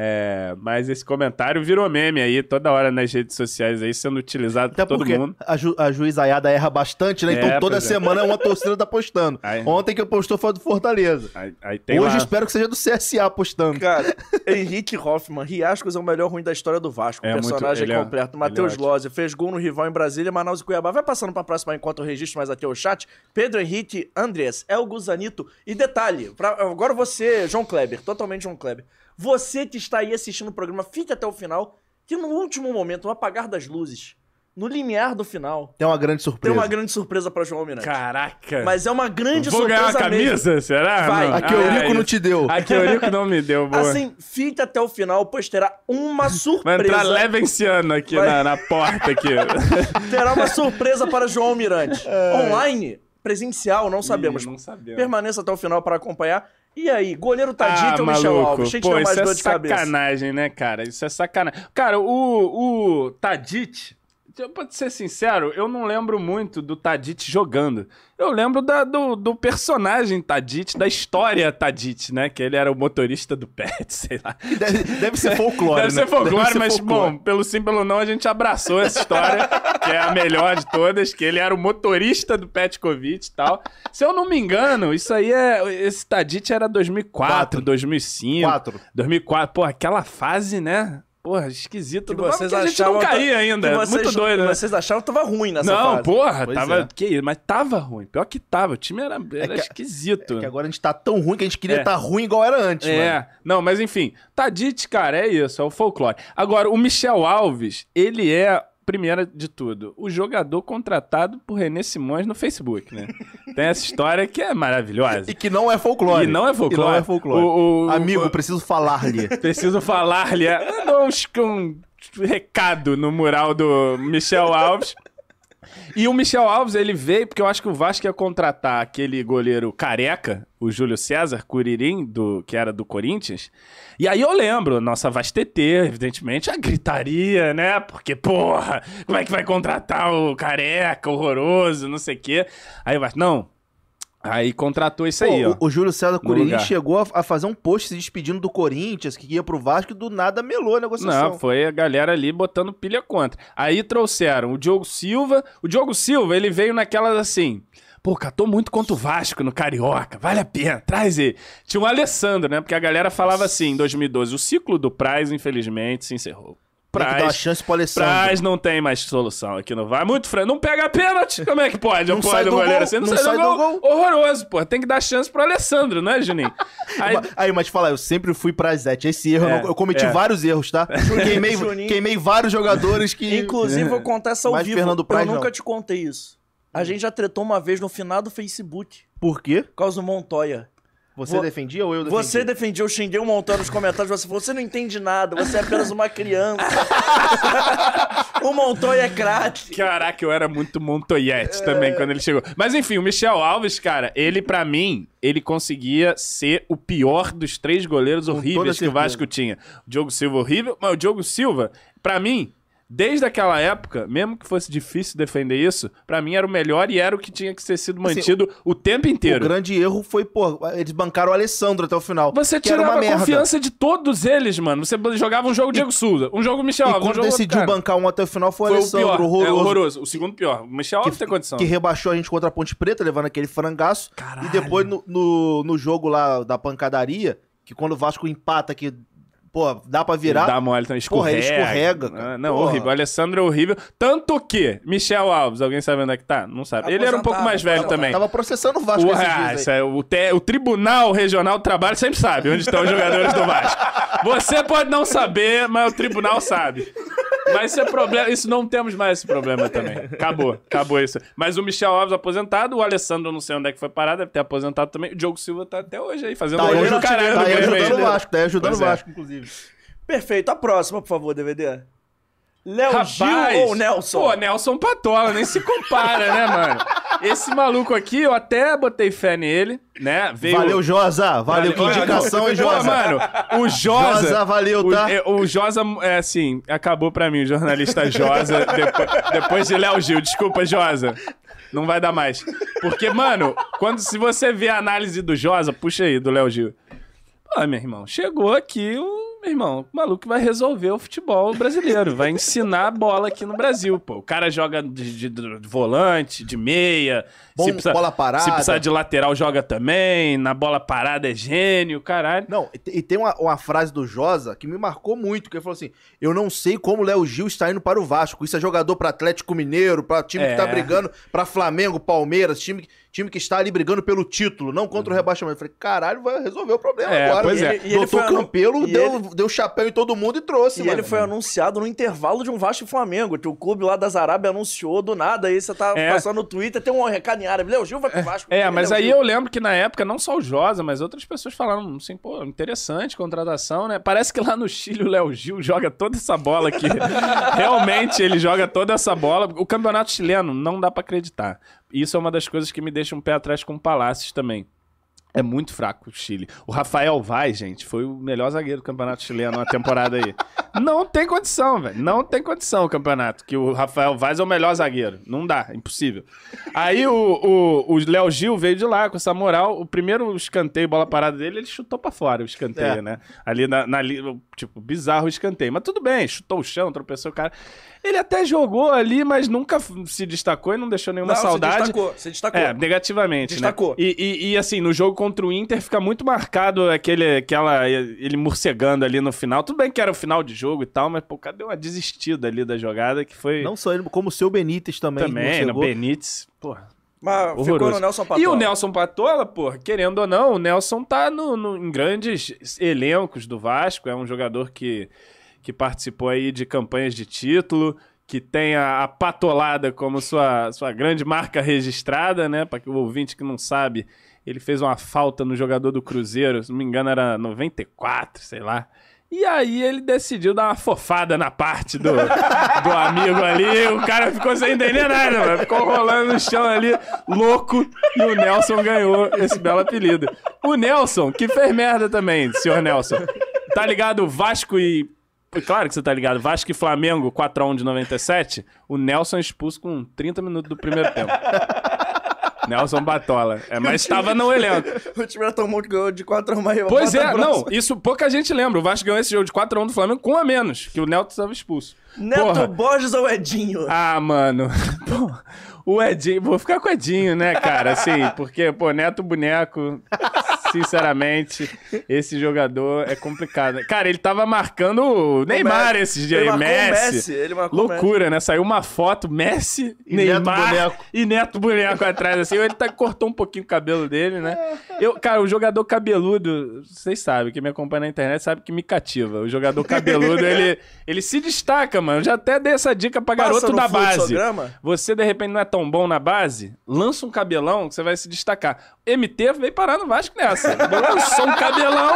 É, mas esse comentário virou meme aí, toda hora nas redes sociais aí, sendo utilizado Até por todo mundo. A, ju a Ayada erra bastante, né? Então é, então toda é. semana é. uma torcida tá postando. Aí, Ontem que eu postou foi do Fortaleza. Aí, aí Hoje lá... espero que seja do CSA postando. Cara, Henrique Hoffman, Riascos é o melhor ruim da história do Vasco. É, personagem muito, é- completo. É, Matheus Lozzi fez gol no rival em Brasília, Manaus e Cuiabá. Vai passando pra próxima enquanto eu registro mais aqui o chat. Pedro Henrique Andrés, é o Guzanito. E detalhe, pra, agora você, João Kleber, totalmente João Kleber. Você que está aí assistindo o programa, fique até o final, que no último momento, no apagar das luzes, no limiar do final. Tem uma grande surpresa. Tem uma grande surpresa para João Almirante. Caraca. Mas é uma grande Vou surpresa. Vou ganhar a camisa, mesmo. será? Vai. A que o ah, Rico é não te deu. A que o Rico não me deu, boa. Assim, fique até o final, pois terá uma surpresa. Vai entrar Levenciano aqui na, na, porta aqui. terá uma surpresa para João Almirante. É. Online, presencial, não sabemos. Ih, não sabemos. Permaneça até o final para acompanhar. E aí, goleiro Tadic tá ah, ou Michel Alves? Quem Pô, mais isso é sacanagem, né, cara? Isso é sacanagem. Cara, o, o pra ser sincero, eu não lembro muito do Tadit jogando. Eu lembro da, do, do, personagem Tadit, da história Tadit, né? Que ele era o motorista do pet, sei lá. Deve, deve ser folclore, Deve né? ser folclore, deve mas, ser folclore. bom, pelo sim, pelo não, a gente abraçou essa história, que é a melhor de todas, que ele era o motorista do Pet Covid e tal. Se eu não me engano, isso aí é... Esse Tadit era 2004, Quatro. 2005... 2004. Pô, aquela fase, né? Porra, esquisito. Que do vocês que a gente não caía ainda. vocês, Muito doido, né? Vocês achavam que tava ruim nessa não, Não, porra, pois tava... É. Que isso, mas tava ruim. Pior que tava. O time era, é era é que, esquisito. É que agora a gente tá tão ruim que a gente queria estar é. tá ruim igual era antes, É. Mano. Não, mas enfim. Tadite, cara, é isso. É o folclore. Agora, o Michel Alves, ele é primeira de tudo, o jogador contratado por René Simões no Facebook, né? Tem essa história que é maravilhosa. E que não é folclore. E não é folclore. E não é folclore. O, o, Amigo, o... preciso falar-lhe. Preciso falar-lhe. Manda um, um recado no mural do Michel Alves. E o Michel Alves, ele veio porque eu acho que o Vasco ia contratar aquele goleiro careca, o Júlio César Curirim, do, que era do Corinthians. E aí eu lembro, nossa TT evidentemente, a gritaria, né? Porque, porra, como é que vai contratar o careca, horroroso, não sei o quê. Aí o Vasco, não, Aí contratou isso aí, ó. O, o Júlio César Curirim chegou a, a, fazer um post se despedindo do Corinthians, que ia pro Vasco, e do nada melou a negociação. Não, foi a galera ali botando pilha contra. Aí trouxeram o Diogo Silva. O Diogo Silva, ele veio naquelas assim... Pô, catou muito contra o Vasco no Carioca, vale a pena, traz ele. Tinha um Alessandro, né? Porque a galera falava assim, em 2012, o ciclo do Praz, infelizmente, se encerrou. Praz. Tem que dar chance pro Alessandro. Praz não tem mais solução aqui no VAR. Muito franco. Não pega pênalti. Como é que pode? Não, pode o goleiro gol, assim. Não, não sai, sai do, do gol. gol. Horroroso, pô. Tem que dar chance pro Alessandro, né, Juninho? Aí, Aí mas te falar, eu sempre fui Prazete. Esse erro, é, eu, cometi é. vários erros, tá? Queimei, queimei vários jogadores que... Inclusive, vou contar essa ao mas vivo. Fernando Praz, eu nunca não. te contei isso. A gente já tretou uma vez no final do Facebook. Por quê? Por causa do Montoya. Você Vo defendia ou eu defendia? Você defendia, eu xinguei um montão nos comentários. Você falou, você não entende nada, você é apenas uma criança. o Montoya é craque. Caraca, eu era muito Montoyete é... também quando ele chegou. Mas enfim, o Michel Alves, cara, ele para mim, ele conseguia ser o pior dos três goleiros horríveis que o Vasco tinha. O Diogo Silva horrível, mas o Diogo Silva, para mim, Desde aquela época, mesmo que fosse difícil defender isso, para mim era o melhor e era o que tinha que ter sido assim, mantido assim, o, tempo inteiro. O grande erro foi, pô, eles bancaram o Alessandro até o final. Você tirava a merda. confiança de todos eles, mano. Você jogava um jogo e, Diego Souza, um jogo Michel Alves, um jogo decidiu bancar um até o final foi, foi o Alessandro, o pior, é, horroroso. É, horroroso. O segundo pior. O Michel Alves que, tem condição. Que rebaixou a gente contra a Ponte Preta, levando aquele frangaço. Caralho. E depois no, no, no jogo lá da pancadaria, que quando o Vasco empata, que Pô, dá pra virar. Dá mole também, então, escorrega. Porra, ele escorrega. Cara. Ah, não, Porra. horrível. O Alessandro é horrível. Tanto que Michel Alves, alguém sabe onde é que tá? Não sabe. Ele era um pouco mais velho também. Tava processando o Vasco. O, ah, é, o, te, o Tribunal Regional do Trabalho sempre sabe onde estão os jogadores do Vasco. Você pode não saber, mas o tribunal sabe. Mas isso é problema. Isso não temos mais esse problema também. Acabou, acabou isso. Mas o Michel Alves aposentado, o Alessandro não sei onde é que foi parado, deve ter aposentado também. O Diogo Silva tá até hoje aí, fazendo tá no caralho. Tá aí ajudando o Vasco, tá aí ajudando o Vasco, inclusive. É. Perfeito. A próxima, por favor, DVD. Léo Gil ou Nelson? Pô, Nelson Patola, nem se compara, né, mano? Esse maluco aqui, eu até botei fé nele, né? Veio... Valeu, Josa! Valeu, valeu indicação, hein, Josa? Pô, mano, o Josa... Josa, valeu, tá? O, é, o Josa, é, assim, acabou pra mim, o jornalista Josa, depois, depois de Léo Gil. Desculpa, Josa. Não vai dar mais. Porque, mano, quando se você vê a análise do Josa, puxa aí, do Léo Gil. Ah, meu irmão, chegou aqui o meu irmão, o maluco vai resolver o futebol brasileiro, vai ensinar a bola aqui no Brasil, pô. O cara joga de, de, de volante, de meia, Bom, se precisa, bola parada. Se precisar de lateral, joga também, na bola parada é gênio, caralho. Não, e, tem uma, uma, frase do Josa que me marcou muito, que ele falou assim: "Eu não sei como o Léo Gil está indo para o Vasco. Isso é jogador para Atlético Mineiro, para time é. que tá é. brigando, para Flamengo, Palmeiras, time que time que está ali brigando pelo título, não contra uhum. o rebaixamento. Eu falei, caralho, vai resolver o problema é, agora. Pois é. e é. Ele, e Doutor Campelo e deu, ele... deu chapéu em todo mundo e trouxe. E mano. ele foi anunciado no intervalo de um Vasco Flamengo, que o clube lá da Zarábia anunciou do nada. Aí você tá é. passando no Twitter, tem um recado em árabe, Léo Gil vai pro é, Vasco. É, mas é aí eu lembro que na época, não só o Josa, mas outras pessoas falaram assim, pô, interessante contratação, né? Parece que lá no Chile o Léo Gil joga toda essa bola aqui. Realmente ele joga toda essa bola. O campeonato chileno não dá para acreditar isso é uma das coisas que me deixa um pé atrás com o Palácios também. É muito fraco o Chile. O Rafael Vaz, gente, foi o melhor zagueiro do campeonato chileno na temporada aí. Não tem condição, velho. Não tem condição o campeonato. Que o Rafael Vaz é o melhor zagueiro. Não dá, impossível. Aí o, o, o Léo Gil veio de lá com essa moral. O primeiro escanteio, bola parada dele, ele chutou para fora o escanteio, é. né? Ali na, na. Tipo, bizarro o escanteio. Mas tudo bem, chutou o chão, tropeçou o cara. Ele até jogou ali, mas nunca se destacou e não deixou nenhuma não, saudade. Se destacou, se destacou. É, negativamente. Né? Destacou. Né? E, e, e, assim, no jogo contra o Inter fica muito marcado aquele, aquela, ele morcegando ali no final. Tudo bem que era o final de jogo e tal, mas pô, cadê uma desistida ali da jogada que foi. Não só ele, como o seu Benítez também. Também, né? o Benítez, porra. Mas horroroso. ficou no Nelson Patola. E o Nelson Patola, pô, querendo ou não, o Nelson tá no, no, em grandes elencos do Vasco. É um jogador que que participou aí de campanhas de título, que tem a, a Patolada como sua, sua grande marca registrada, né? Para que o ouvinte que não sabe, ele fez uma falta no jogador do Cruzeiro, se não me engano era 94, sei lá. E aí ele decidiu dar uma fofada na parte do, do amigo ali. O cara ficou sem entender nada, mano. Ficou rolando no chão ali, louco. E o Nelson ganhou esse belo apelido. O Nelson, que fez merda também, senhor Nelson. Tá ligado? Vasco e Claro que você tá ligado. Vasco e Flamengo, 4x1 de 97. O Nelson é expulso com 30 minutos do primeiro tempo. Nelson Batola. É, mas estava no elenco. O time era tão bom que ganhou de 4x1, mas Pois é, não, isso pouca gente lembra. O Vasco ganhou esse jogo de 4x1 do Flamengo com a menos, que o Nelson estava expulso. Neto Porra. Borges ou Edinho? Ah, mano. Pô, o Edinho, vou ficar com o Edinho, né, cara? Assim, porque, pô, Neto Boneco, Sinceramente, esse jogador é complicado. Cara, ele tava marcando o Neymar Messi. esses dias ele aí, Messi. Messi. Ele Loucura, Messi. né? Saiu uma foto, Messi, e Neymar Neto e Neto Boneco atrás, assim. Ele tá, cortou um pouquinho o cabelo dele, né? Eu, cara, o jogador cabeludo, vocês sabem, que me acompanha na internet sabe que me cativa. O jogador cabeludo, ele, ele se destaca, mano. Eu já até dei essa dica pra Passa garoto da base. Você, de repente, não é tão bom na base, lança um cabelão que você vai se destacar. MT veio parar no Vasco nessa cabeça. Assim. É só um cabelão.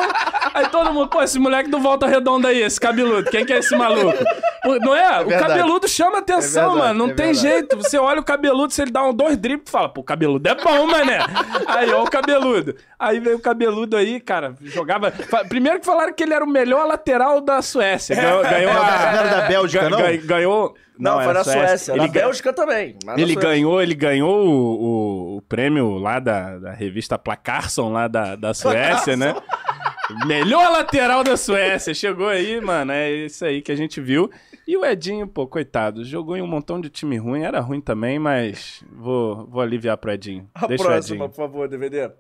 Aí todo mundo, pô, esse moleque do Volta Redonda aí, esse cabeludo. Quem que é esse maluco? Não é? é o cabeludo chama é atenção, é verdade, mano. Não é tem verdade. jeito. Você olha o cabeludo, se ele dá um dois drips, fala, pô, o cabeludo é bom, mané. Aí, ó, o cabeludo. Aí veio o cabeludo aí, cara, jogava. Primeiro que falaram que ele era o melhor lateral da Suécia. Ganhou, é. ganhou é a... Era da Bélgica, não? Ganhou. Não, não foi na Suécia. Suécia. Ele na Bélgica também. ele ganhou, ele ganhou o, o, o prêmio lá da, da, revista Placarson lá da, da Suécia, né? Melhor lateral da Suécia. Chegou aí, mano. É isso aí que a gente viu. E o Edinho, pô, coitado, jogou em um montão de time ruim, era ruim também, mas vou, vou aliviar pro Edinho. A Deixa próxima, por favor, DVD.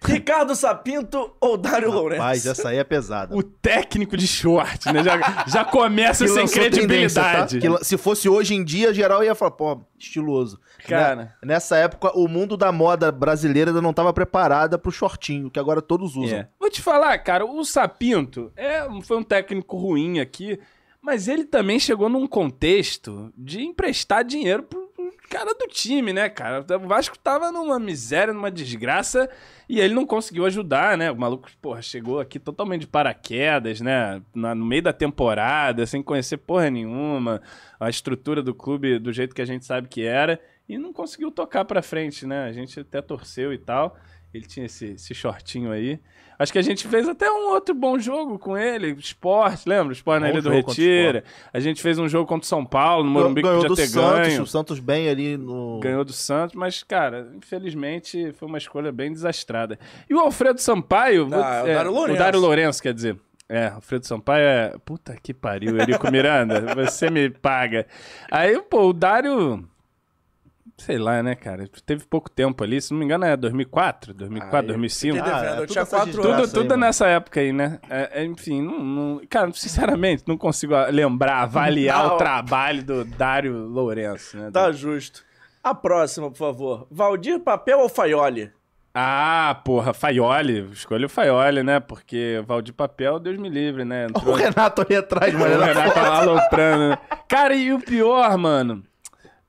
Ricardo Sapinto ou Dário Lourenço? Mas essa aí é pesada. O técnico de short, né? Já, já começa sem tá? credibilidade. Tá? Que, se fosse hoje em dia, geral ia falar, pô, estiloso. Cara. Né? nessa época, o mundo da moda brasileira ainda não estava preparada pro shortinho, que agora todos usam. É. Vou te falar, cara, o Sapinto é, foi um técnico ruim aqui. Mas ele também chegou num contexto de emprestar dinheiro pro cara do time, né, cara? O Vasco tava numa miséria, numa desgraça, e ele não conseguiu ajudar, né? O maluco, porra, chegou aqui totalmente de paraquedas, né? Na, no meio da temporada, sem conhecer porra nenhuma, a estrutura do clube do jeito que a gente sabe que era, e não conseguiu tocar pra frente, né? A gente até torceu e tal. Ele tinha esse, esse shortinho aí. Acho que a gente fez até um outro bom jogo com ele, esporte, lembra? Esporte na Ilha do Retiro. A gente fez um jogo contra o São Paulo, no Morumbi, ganhou que podia ter Santos, ganho. O Santos bem ali no... Ganhou do Santos, mas, cara, infelizmente foi uma escolha bem desastrada. E o Alfredo Sampaio... ah, é, o Dário Lourenço. O Dário Lourenço, quer dizer. É, Alfredo Sampaio é... Puta que pariu, Erico Miranda, você me paga. Aí, pô, o Dário... Sei lá, né, cara? Teve pouco tempo ali, se não me engano é 2004, 2004, ah, 2005. É. Ah, eu tudo, quatro tudo, tudo nessa época aí, né? É, é, enfim, não, não, cara, sinceramente, não consigo lembrar, avaliar não. o trabalho do Dário Lourenço. Né? Tá justo. A próxima, por favor. Valdir Papel ou Faioli? Ah, porra, Faioli. Escolha o Faioli, né? Porque Valdir Papel, Deus me livre, né? Entrou... O Renato ali atrás, mano. O Renato lá aloprando. Né? Cara, e o pior, mano...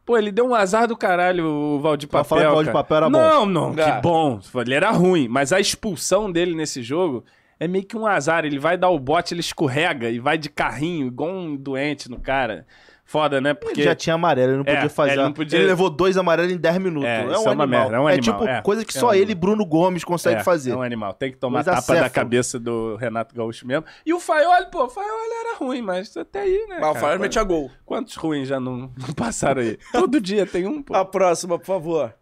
Pô, ele deu um azar do caralho, o Valdir Papel. Falar que o Valdir Papel era não, bom. Não, não, que bom. Ele era ruim, mas a expulsão dele nesse jogo é meio que um azar. Ele vai dar o bote, ele escorrega e vai de carrinho, igual um doente no cara foda, né? Porque... Ele já tinha amarelo, ele não é, podia é, fazer. Ele, não podia... ele, levou dois amarelos em 10 minutos. É, é, um é animal. Uma merda, é um é animal. É tipo é, coisa que só um ele e Bruno Gomes conseguem fazer. É um animal. Tem que tomar tapa da cabeça do Renato Gaúcho mesmo. E o Faiol, pô, o Faiol era ruim, mas até aí, né? Mas o Faiol metia gol. Quantos ruins já não, não passaram aí? Todo dia tem um, pô. A próxima, por favor.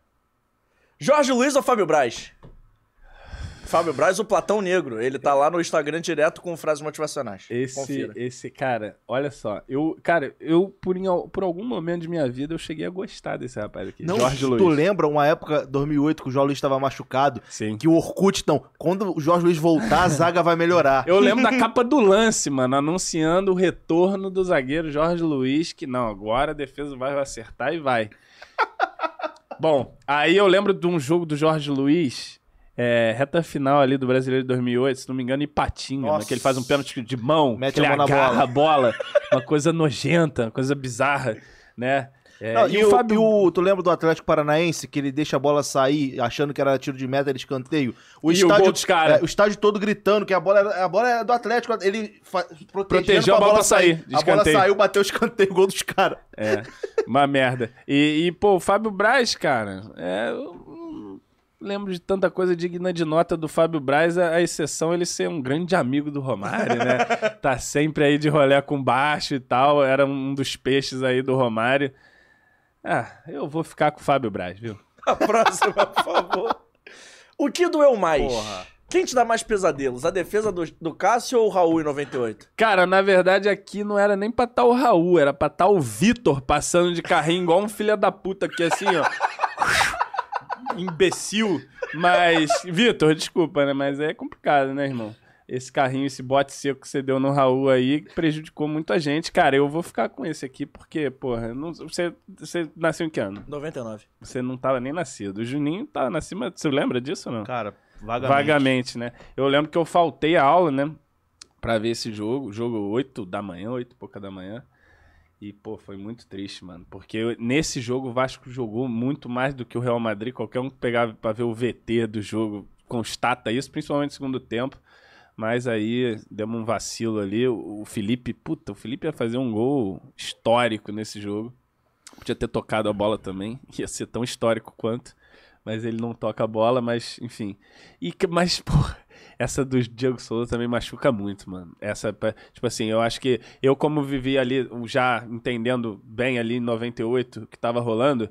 Jorge Luiz ou Fábio Braz? Fábio Braz, o Platão Negro. Ele tá lá no Instagram direto com frases motivacionais. Esse, Confira. esse cara, olha só. Eu, cara, eu por, em, por algum momento de minha vida eu cheguei a gostar desse rapaz aqui. Não, Jorge tu Luiz. Tu lembra uma época, 2008, que o Jorge Luiz estava machucado? Sim. Que o Orkut, então, Quando o Jorge Luiz voltar, a zaga vai melhorar. Eu lembro da capa do lance, mano, anunciando o retorno do zagueiro Jorge Luiz, que não, agora a defesa vai acertar e vai. Bom, aí eu lembro de um jogo do Jorge Luiz é, reta final ali do Brasileiro de 2008, se não me engano, Ipatinga, né, que ele faz um pênalti de mão, Mete que ele a agarra a bola. uma coisa nojenta, uma coisa bizarra, né? É, não, e, e, o, Fábio... o, tu lembra do Atlético Paranaense, que ele deixa a bola sair, achando que era tiro de meta, ele escanteio? O e estádio, o, cara. É, o estádio todo gritando que a bola, era, a bola é do Atlético, ele fa... protegeu a bola pra sair. sair. A bola saiu, bateu o escanteio, gol dos caras. É, uma merda. E, e, pô, o Fábio Braz, cara, é lembro de tanta coisa digna de nota do Fábio Braz, a, a exceção ele ser um grande amigo do Romário, né? tá sempre aí de rolé com baixo e tal, era um dos peixes aí do Romário. Ah, eu vou ficar com o Fábio Braz, viu? A próxima, por favor. O que doeu mais? Porra. Quem te dá mais pesadelos? A defesa do, do Cássio ou o Raul em 98? Cara, na verdade aqui não era nem pra tal tá o Raul, era pra tal tá o Vitor passando de carrinho igual um filho da puta aqui assim, ó. imbecil. Mas, Vitor, desculpa, né? Mas é complicado, né, irmão? Esse carrinho, esse bote seco que você deu no Raul aí, prejudicou muito a gente. Cara, eu vou ficar com esse aqui, porque, porra, não, você, você nasceu em que ano? 99. Você não tava nem nascido. O Juninho tava tá na cima. Você lembra disso ou não? Cara, vagamente. Vagamente, né? Eu lembro que eu faltei a aula, né? Pra ver esse jogo. Jogo 8 da manhã, 8 e pouca da manhã. E, pô, foi muito triste, mano. Porque eu, nesse jogo o Vasco jogou muito mais do que o Real Madrid. Qualquer um que pegava pra ver o VT do jogo constata isso, principalmente no segundo tempo. Mas aí demos um vacilo ali. O, Felipe, puta, o Felipe ia fazer um gol histórico nesse jogo. Podia ter tocado a bola também. Ia ser tão histórico quanto. Mas ele não toca a bola, mas enfim. E, mas, porra essa do Diego Souza também machuca muito, mano. Essa, tipo assim, eu acho que eu, como vivi ali, já entendendo bem ali em 98 o que tava rolando,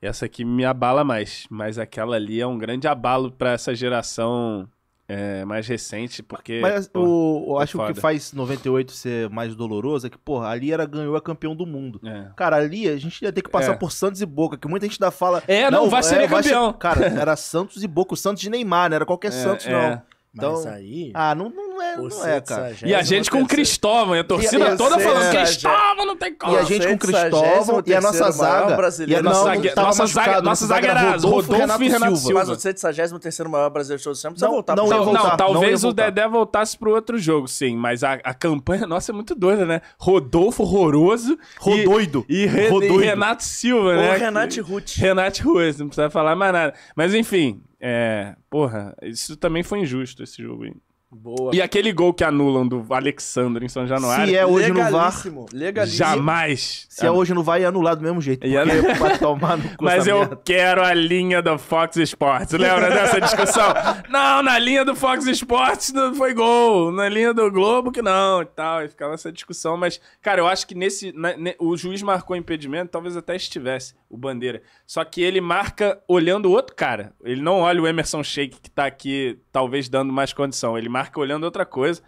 essa aqui me abala mais. Mas aquela ali é um grande abalo para essa geração é, mais recente, porque. Mas assim, pô, o, eu é acho que o que faz 98 ser mais doloroso é que, porra, ali era ganhou a campeão do mundo. É. Cara, ali a gente ia ter que passar é. por Santos e Boca, que muita gente ainda fala. É, não, não vai ser é, campeão. Cara, era Santos e Boca, o Santos de Neymar, não era qualquer é, Santos, não. Então, Mas aí... Ah, não, não não é, não é, é cara. E a gente com o Cristóvão, e a torcida e, toda falando: Cristóvão não tem como. E a gente com o Cristóvão e a nossa zaga. E a nossa, zaga, nossa zaga era Rodolfo, e Renato Silva. Mas o 73 maior brasileiro de todos os tempos não, voltar não, não, não, talvez o Dedé voltasse pro outro jogo, sim. Mas a, a campanha nossa é muito doida, né? Rodolfo horroroso. Rodoido. E, Renato Silva, né? Ou Renato Ruth. Renato Ruth, não precisa falar mais nada. Mas enfim, é, porra, isso também foi injusto esse jogo aí. Boa. E aquele gol que anulam do Alexandre em São Januário. Se é hoje no VAR, legalíssimo. jamais. Se é hoje no VAR, ia é anular do mesmo jeito. É tomar no cu Mas eu merda. quero a linha do Fox Sports. Lembra dessa discussão? não, na linha do Fox Sports não foi gol. Na linha do Globo que não e tal. E ficava essa discussão. Mas, cara, eu acho que nesse. Na, ne, o juiz marcou impedimento, talvez até estivesse o Bandeira. Só que ele marca olhando o outro cara. Ele não olha o Emerson Sheik que tá aqui, talvez dando mais condição. Ele marca marca olhando outra coisa.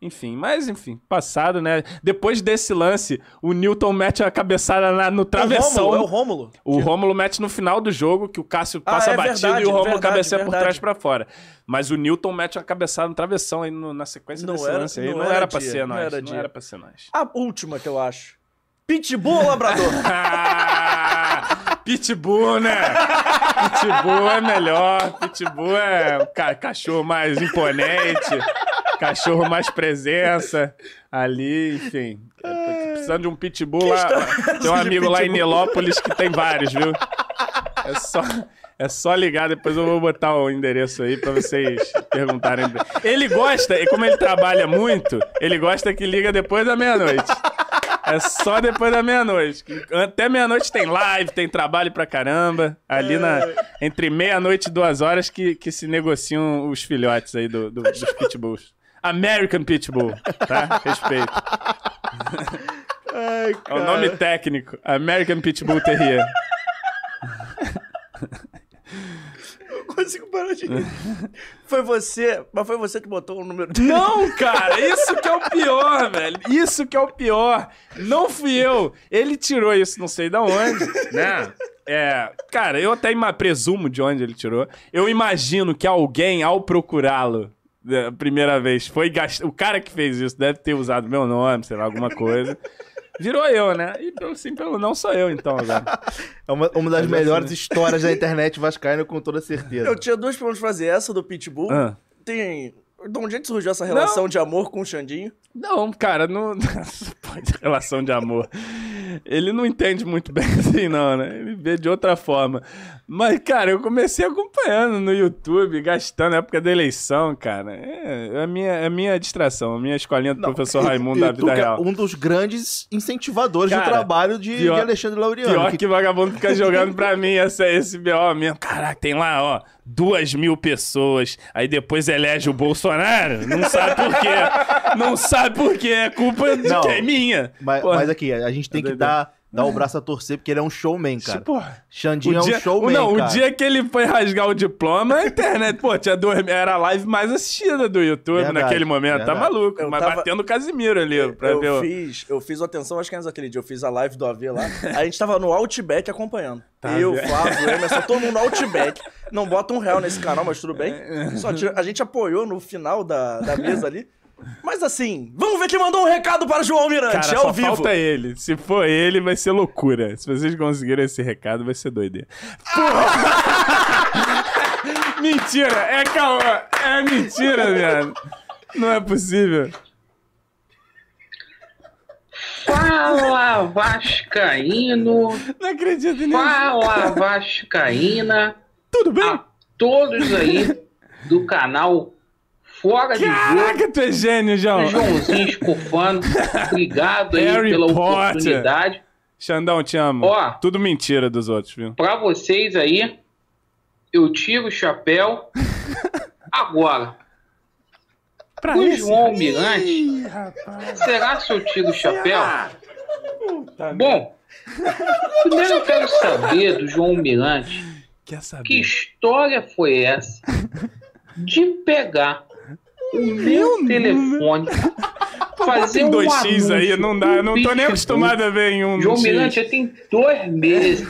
Enfim, mas enfim, passado, né? Depois desse lance, o Newton mete a cabeçada na, no travessão. É o Rômulo. É o Rômulo, o mete no final do jogo, que o Cássio ah, passa ah, é batido verdade, e o Rômulo cabeceia verdade. por trás para fora. Mas o Newton mete a cabeçada no travessão aí no, na sequência não desse era, lance aí. Não, não era, era pra ser nós. Não era, não era pra ser nós. A última que eu acho. Pitbull ou Labrador? Pitbull, né? Pitbull é melhor, Pitbull é ca cachorro mais imponente, cachorro mais presença ali, enfim. É, precisando de um Pitbull que lá. Tem um amigo lá em Nilópolis que tem vários, viu? É só. É só ligar, depois eu vou botar o endereço aí pra vocês perguntarem. Ele gosta, e como ele trabalha muito, ele gosta que liga depois da meia-noite. É só depois da meia-noite. Até meia-noite tem live, tem trabalho pra caramba. Ali na, entre meia-noite e duas horas que, que se negociam os filhotes aí do, do dos pitbulls. American Pitbull, tá? Respeito. Ai, é o nome técnico. American Pitbull Terrier. consigo parar de Foi você, mas foi você que botou o número dele. Não, cara, isso que é o pior, velho. Isso que é o pior. Não fui eu. Ele tirou isso, não sei de onde, né? É, cara, eu até presumo de onde ele tirou. Eu imagino que alguém, ao procurá-lo é, a primeira vez, foi gast... o cara que fez isso deve ter usado meu nome, sei lá, alguma coisa. Virou eu, né? E pelo sim, pelo não sou eu, então, agora. É uma, uma das melhores assim... Né? histórias da internet vascaína, com toda certeza. Eu tinha duas perguntas pra fazer. Essa do Pitbull. Ah. Tem de onde é surgiu essa relação não. de amor com o Xandinho? Não, cara, não. relação de amor. Ele não entende muito bem assim, não, né? Ele vê de outra forma. Mas, cara, eu comecei acompanhando no YouTube, gastando na época da eleição, cara. É, é a minha, é a minha distração, a minha escolinha do não, professor Raimundo e, da vida real. Um dos grandes incentivadores cara, do trabalho de, pior, de Alexandre Lauriano. Pior que, que vagabundo fica jogando pra mim essa, esse BO mesmo. Caraca, tem lá, ó duas mil pessoas, aí depois elege o Bolsonaro, não sabe por quê. não sabe por quê, é culpa não, de é minha. Mas, mas, aqui, a gente tem que é dar dá o braço a torcer, porque ele é um showman, cara. Porra, Xandinho dia, é um showman. Não, cara. o dia que ele foi rasgar o diploma, é a internet, pô, tinha dois, era a live mais assistida do YouTube verdade, naquele momento. Tá verdade. Tá maluco. Eu mas tava... batendo o Casimiro ali. Pra eu, ver eu fiz, eu fiz atenção, acho que é era aquele dia. Eu fiz a live do AV lá. a gente tava no Outback acompanhando. Tá eu, velho. Flávio, Emerson, todo mundo no Outback. Não bota um real nesse canal, mas tudo bem. Só tira, a gente apoiou no final da, da mesa ali. Mas assim, vamos ver quem mandou um recado para o João Almirante, Cara, ao só vivo. falta ele. Se for ele, vai ser loucura. Se vocês conseguirem esse recado, vai ser doideira. Porra! mentira! É caô! É mentira, velho! Não é possível. Fala Vascaíno! Não acredito nisso. Fala Vascaína! Tudo bem? A todos aí do canal fora de Caraca, tu é gênio, João. Joãozinho escufando. Obrigado aí Harry pela Potter. oportunidade. Xandão, te amo. Ó, Tudo mentira dos outros, viu? Pra vocês aí, eu tiro o chapéu agora. Pra o João esse... Mirante, será que eu tiro o chapéu? Puta Bom, primeiro eu quero saber do João Mirante que história foi essa de pegar o meu, telefone. fazer um 2x aí, não dá. Eu não tô nem acostumado a ver em um. João Mirante, já tem dois meses.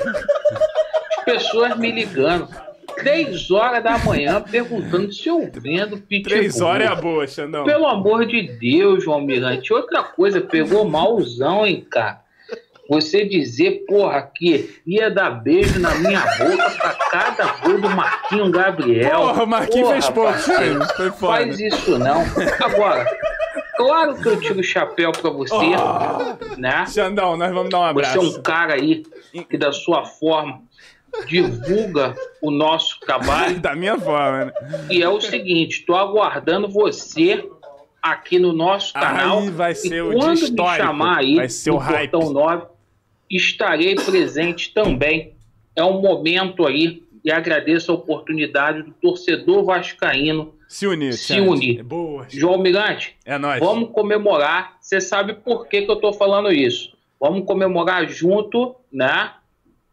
As pessoas me ligando. Três horas da manhã perguntando se eu vendo pitbull. Três horas é a boa, Xandão. Pelo amor de Deus, João Mirante. Outra coisa, pegou malzão, hein, cara. Você dizer, porra, que ia dar beijo na minha boca pra cada gol do Marquinho Gabriel. Porra, o Marquinho porra, fez pouco, foi foda. Faz isso não. Agora, claro que eu tiro o chapéu pra você, oh. né? Xandão, nós vamos dar um abraço. Você é um cara aí que da sua forma divulga o nosso trabalho. da minha forma, né? E é o seguinte, tô aguardando você aqui no nosso canal. Aí vai ser e o quando me chamar aí vai ser o hype. Portão 9, estarei presente também. É um momento aí e agradeço a oportunidade do torcedor vascaíno se unir. Se unir. É boa. João Almirante, é nóis. vamos comemorar. Você sabe por que, que eu estou falando isso. Vamos comemorar junto, né?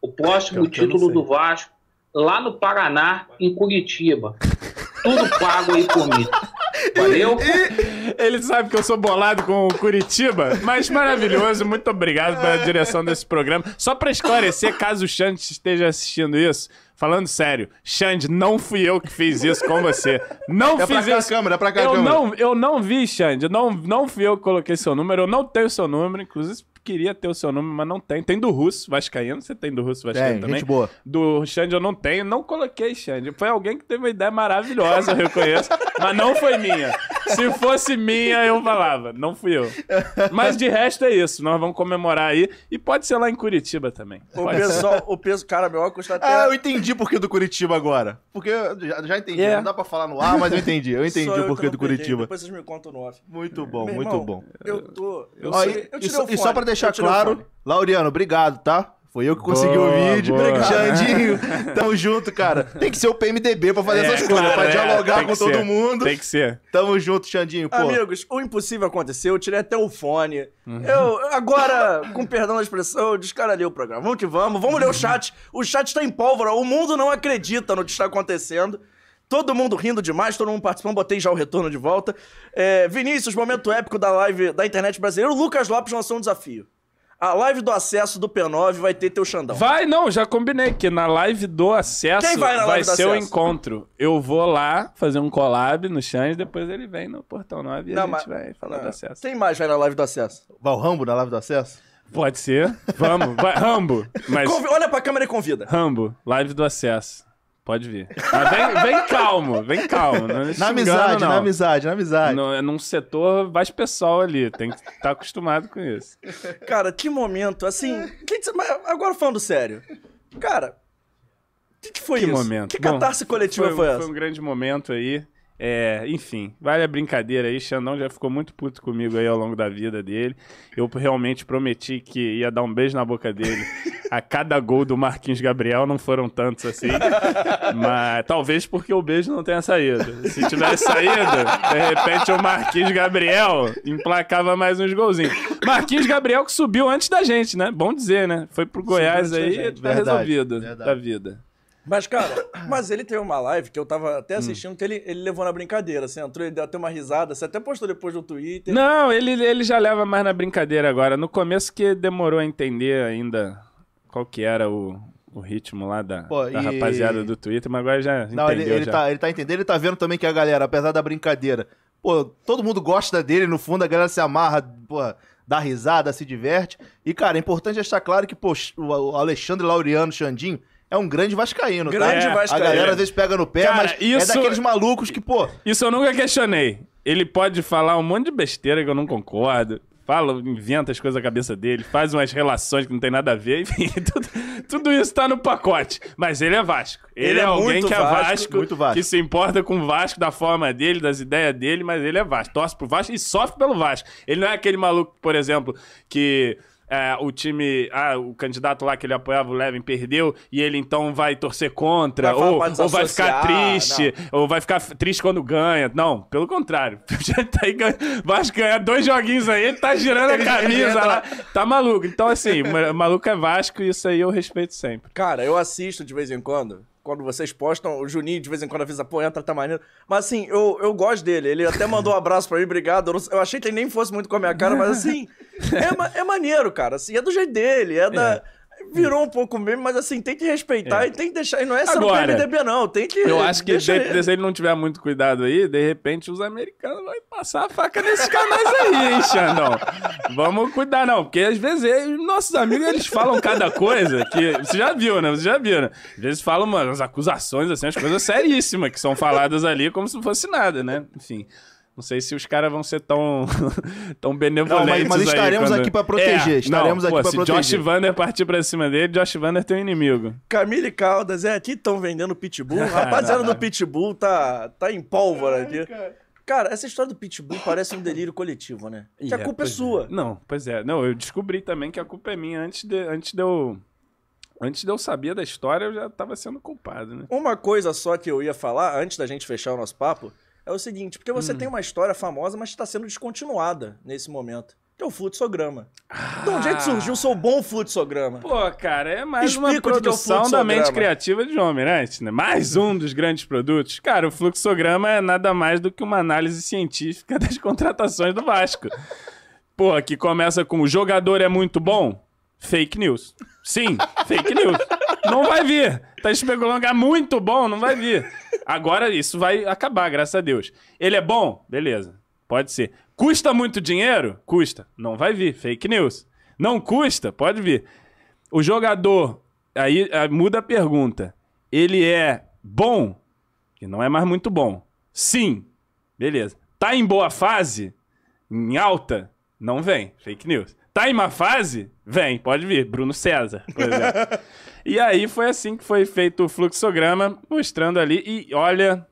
O próximo é, título do Vasco, lá no Paraná, em Curitiba. Tudo pago aí por mim. Ele sabe que eu sou bolado com o Curitiba, mas maravilhoso. Muito obrigado pela direção desse programa. Só para esclarecer, caso o Chante esteja assistindo isso, Falando sério, Xande, não fui eu que fiz isso com você. Não é fiz pra cá isso. A câmera, é pra cá eu a câmera. Não, eu não vi, Xande. Não, não fui eu que coloquei seu número. Eu não tenho seu número, inclusive queria ter o seu número, mas não tem. Tem do Russo Vascaíno, você tem do Russo Vascaíno tem, também. Gente boa. Do Xande eu não tenho, não coloquei Xande. Foi alguém que teve uma ideia maravilhosa, eu reconheço, mas não foi minha. Se fosse minha, eu falava, não fui eu. Mas de resto é isso, nós vamos comemorar aí e pode ser lá em Curitiba também. O pode pessoal, ser. o peso, cara, meu óculos tá ah, até. Ah, eu entendi entendi o do Curitiba agora. Porque eu já, já entendi. É. Não dá pra falar no ar, mas eu entendi. Eu entendi o porquê do Curitiba. Depois vocês me contam no off. Muito bom, Meu muito bom. Eu tô. Eu, Ó, sei, eu tirei e, o fone. E só pra deixar claro, Laureano, obrigado, tá? Foi eu que consegui boa, o vídeo. Boa. Jandinho, tamo junto, cara. Tem que ser o PMDB pra fazer é, essas coisas, pra é, dialogar com ser, todo mundo. Tem que ser. Tamo junto, Xandinho, pô. Amigos, o impossível aconteceu, eu tirei até o fone. Uhum. Eu, agora, com perdão da expressão, eu descaralhei o programa. Vamos que vamos, vamos ler o chat. O chat tá em pólvora, o mundo não acredita no que está acontecendo. Todo mundo rindo demais, todo mundo participando, botei já o retorno de volta. É, Vinícius, momento épico da live da internet brasileira. O Lucas Lopes lançou um desafio. A live do acesso do P9 vai ter teu Xandão. Vai, não, já combinei que na live do acesso Quem vai, na vai live ser o encontro. Eu vou lá fazer um collab no Xande, depois ele vem no Portão 9 e a gente vai falar do acesso. Quem mais vai na live do acesso? Vai o Rambo na live do acesso? Pode ser. Vamos, vai, Rambo. Mas Convi- Olha pra câmera e convida. Rambo, live do acesso. Pode vir. Mas vem, vem calmo, vem calmo. Não é na, amizade, não. na amizade, na amizade, na amizade. Num setor mais pessoal ali, tem que estar tá acostumado com isso. Cara, que momento, assim... Que, agora falando sério. Cara, o que, que, foi que isso? Momento? Que catarse Bom, coletiva foi, foi essa? Foi um grande momento aí. É, enfim, vale a brincadeira aí. Xandão já ficou muito puto comigo aí ao longo da vida dele. Eu realmente prometi que ia dar um beijo na boca dele a cada gol do Marquinhos Gabriel. Não foram tantos assim. Mas talvez porque o beijo não tenha saído. Se tivesse saído, de repente o Marquinhos Gabriel emplacava mais uns golzinhos. Marquinhos Gabriel que subiu antes da gente, né? Bom dizer, né? Foi pro Goiás aí, gente, tá verdade, resolvido verdade. da vida. Mas, cara, mas ele tem uma live que eu tava até assistindo, hum. que ele, ele levou na brincadeira. Você entrou, ele deu até uma risada. Você até postou depois no Twitter. Não, ele, ele já leva mais na brincadeira agora. No começo que demorou a entender ainda qual que era o, o ritmo lá da, Pô, da e... rapaziada do Twitter, mas agora já Não, entendeu. Ele, ele, já. Tá, ele tá entendendo, ele tá vendo também que a galera, apesar da brincadeira, pô, todo mundo gosta dele, no fundo a galera se amarra, pô, dá risada, se diverte. E, cara, é importante deixar claro que, pô, o Alexandre Laureano Xandinho é um grande vascaíno, tá? grande tá? Vascaíno. A galera às vezes pega no pé, Cara, mas é isso... é daqueles malucos que, pô... Isso eu nunca questionei. Ele pode falar um monte de besteira que eu não concordo fala, inventa as coisas na cabeça dele, faz umas relações que não tem nada a ver, enfim, tudo, tudo isso tá no pacote. Mas ele é Vasco. Ele, ele é, é alguém que é Vasco, Vasco, Vasco, que se importa com o Vasco, da forma dele, das ideias dele, mas ele é Vasco. Torce pro Vasco e sofre pelo Vasco. Ele não é aquele maluco, por exemplo, que é, o time, ah, o candidato lá que ele apoiava, o Levin, perdeu, e ele então vai torcer contra, vai ou, ou vai ficar triste, não. ou vai ficar triste quando ganha. Não, pelo contrário. tá aí, Vasco ganhar dois joguinhos aí, ele tá girando a camisa lá. Tá maluco. Então, assim, maluco é Vasco, e isso aí eu respeito sempre. Cara, eu assisto de vez em quando quando vocês postam. O Juninho de vez em quando avisa, pô, entra, tá maneiro. Mas assim, eu, eu gosto dele. Ele até mandou um abraço pra mim, obrigado. Eu, eu achei que ele nem fosse muito com a minha cara, mas assim, é, é maneiro, cara. Assim, é do jeito dele, é da. É virou um pouco mesmo, mas assim, tem que respeitar é. e tem que deixar. E não é só o PMDB, não. Tem que. Eu acho que de, ele. se ele não tiver muito cuidado aí, de repente os americanos vão passar a faca nesses canais aí, hein, Xandão? Vamos cuidar, não. Porque às vezes nossos amigos eles falam cada coisa que. Você já viu, né? Você já viu, né? Às vezes falam umas acusações, assim, as coisas seríssimas que são faladas ali como se não fosse nada, né? Enfim. Não sei se os caras vão ser tão, tão benevolentes. Não, mas, mas estaremos quando... aqui para proteger. É, estaremos não, aqui para proteger. Se Josh Vander partir para cima dele, Josh Vander tem um inimigo. Camille Caldas, é aqui estão vendendo Pitbull. Rapaziada do Pitbull tá, tá em pólvora aqui. Cara, essa história do Pitbull parece um delírio coletivo, né? Que yeah, a é, culpa é, é. sua. É. Não, pois é. Não, eu descobri também que a culpa é minha antes de, antes de eu. Antes de eu saber da história, eu já tava sendo culpado, né? Uma coisa só que eu ia falar, antes da gente fechar o nosso papo, é o seguinte, porque você hum. tem uma história famosa, mas está sendo descontinuada nesse momento. Que é o fluxograma. Ah. Então, onde é que ah. surgiu o seu bom fluxograma? Pô, cara, é mais uma é produção da mente criativa de homem, né? Mais um dos grandes produtos. Cara, o fluxograma é nada mais do que uma análise científica das contratações do Vasco. Pô, que começa com o jogador é muito bom, fake news. Sim, fake news. Não vai vir. Tá especulando que é muito bom, não vai vir. Agora isso vai acabar, graças a Deus. Ele é bom? Beleza, pode ser. Custa muito dinheiro? Custa. Não vai vir, fake news. Não custa? Pode vir. O jogador, aí, aí é, muda a pergunta. Ele é bom? Que não é mais muito bom. Sim, beleza. Tá em boa fase? Em alta? Não vem, fake news. Tá em má fase? Vem, pode vir. Bruno César, por exemplo. E aí foi assim que foi feito o fluxograma, mostrando ali. E olha,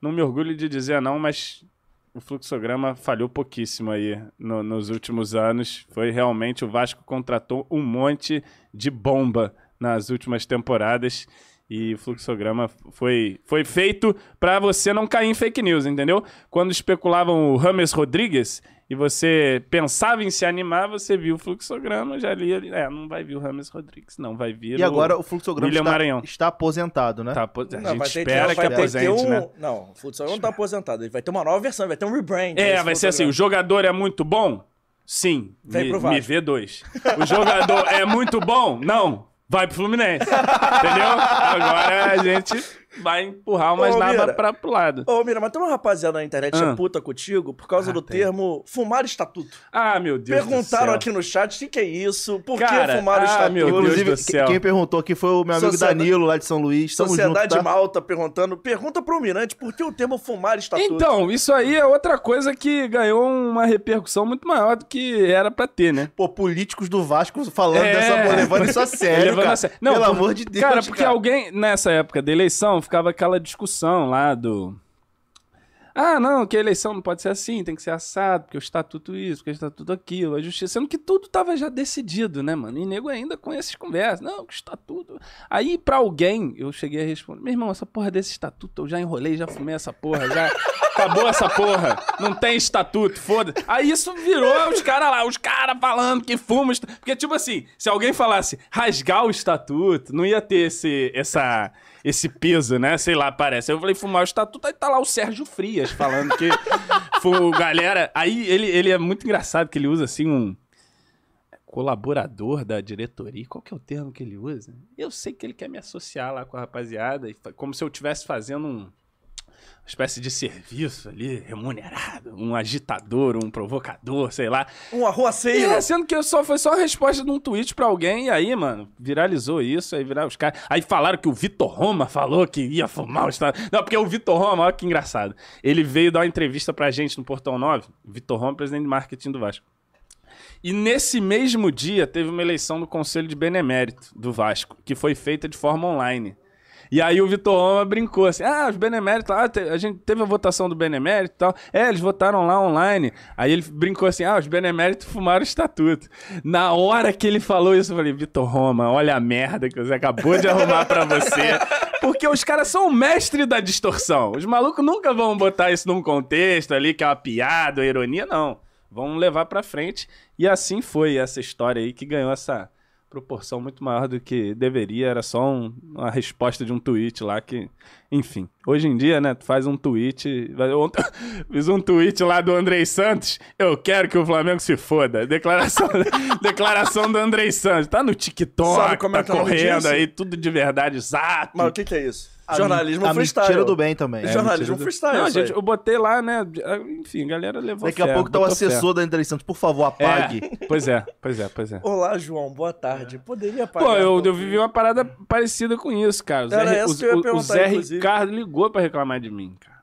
não me orgulho de dizer não, mas o fluxograma falhou pouquíssimo aí no, nos últimos anos. Foi realmente o Vasco contratou um monte de bomba nas últimas temporadas. E o fluxograma foi, foi feito para você não cair em fake news, entendeu? Quando especulavam o Rames Rodrigues e você pensava em se animar, você viu o fluxograma, já lia ali. É, não vai vir o Rames Rodrigues, não, vai vir. E o agora o fluxograma está, Maranhão. está aposentado, né? Tá apos... A não, gente espera ter, que aposente, um... né? Não, o fluxograma não está aposentado. Ele vai ter uma nova versão, vai ter um rebrand. É, vai ser assim: o jogador é muito bom? Sim. Vem me, me vê dois. O jogador é muito bom? Não vai pro Fluminense. entendeu? Agora a gente vai empurrar mais Ô, nada para pro lado. Ô, Mira, mas tem uma rapaziada na internet que é ah. é puta contigo por causa ah, do tem. termo fumar estatuto. Ah, meu Deus Perguntaram aqui no chat o que, que, é isso, por Cara, que fumar ah, estatuto. Meu Deus Inclusive, do céu. quem perguntou aqui foi o meu amigo Sociedade, Danilo, lá de São Luís. Tamo Sociedade junto, tá? Malta perguntando, pergunta pro Mirante por que o termo fumar estatuto. Então, isso aí é outra coisa que ganhou uma repercussão muito maior do que era pra ter, né? Pô, políticos do Vasco falando é... dessa... Levando isso a sério, cara. A sério. Não, Pelo por... amor de Deus, Cara, porque cara. alguém, nessa época da eleição, ficava aquela discussão lá do. Ah, não, que a eleição não pode ser assim, tem que ser assado, porque o estatuto isso, porque o estatuto aquilo, a justiça. Sendo que tudo tava já decidido, né, mano? E nego ainda com essas conversas. Não, que estatuto. Aí, pra alguém, eu cheguei a responder: meu irmão, essa porra desse estatuto eu já enrolei, já fumei essa porra, já. Acabou essa porra. Não tem estatuto, foda Aí isso virou os caras lá, os caras falando que fuma. Porque, tipo assim, se alguém falasse rasgar o estatuto, não ia ter esse, essa, esse peso, né? Sei lá, parece. Aí eu falei, fumar o estatuto, aí tá lá o Sérgio Frias falando que. o galera. Aí ele, ele é muito engraçado que ele usa assim um colaborador da diretoria. Qual que é o termo que ele usa? Eu sei que ele quer me associar lá com a rapaziada, como se eu estivesse fazendo um, espécie de serviço ali, remunerado, um agitador, um provocador, sei lá. Um arruaceiro. E, né, sendo que só, foi só a resposta de um tweet pra alguém, e aí, mano, viralizou isso, aí viraram os caras. Aí falaram que o Vitor Roma falou que ia fumar o Estado. Não, porque o Vitor Roma, olha que engraçado. Ele veio dar uma entrevista pra gente no Portão 9, Vitor Roma, presidente de marketing do Vasco. E nesse mesmo dia teve uma eleição do Conselho de Benemérito do Vasco, que foi feita de forma online. E aí o Vitor Roma brincou assim: ah, os beneméritos, ah, a gente teve a votação do benemérito e tal. É, eles votaram lá online. Aí ele brincou assim: ah, os beneméritos fumaram o estatuto. Na hora que ele falou isso, eu falei: Vitor Roma, olha a merda que você acabou de arrumar pra você. Porque os caras são o mestre da distorção. Os malucos nunca vão botar isso num contexto ali que é uma piada, uma ironia, não. Vão levar pra frente. E assim foi essa história aí que ganhou essa proporção muito maior do que deveria. Era só um, uma resposta de um tweet lá que enfim, hoje em dia, né, tu faz um tweet. Fiz um tweet lá do Andrei Santos. Eu quero que o Flamengo se foda. Declaração, declaração do Andrei Santos. Tá no TikTok, é tá é correndo aí, tudo de verdade, exato. Mas o que, que é isso? jornalismo a freestyle. tiro do bem também. É, é jornalismo do... freestyle. Não, gente, eu botei lá, né? Enfim, a galera levou Daqui a fé, pouco tá o assessor fé. da André Santos. Por favor, apague. É. Pois é, pois é, pois é. Olá, João. Boa tarde. Poderia apagar? Pô, eu, eu vivi uma parada parecida com isso, cara. Era essa que eu ia perguntar, o Ricardo ligou pra reclamar de mim, cara.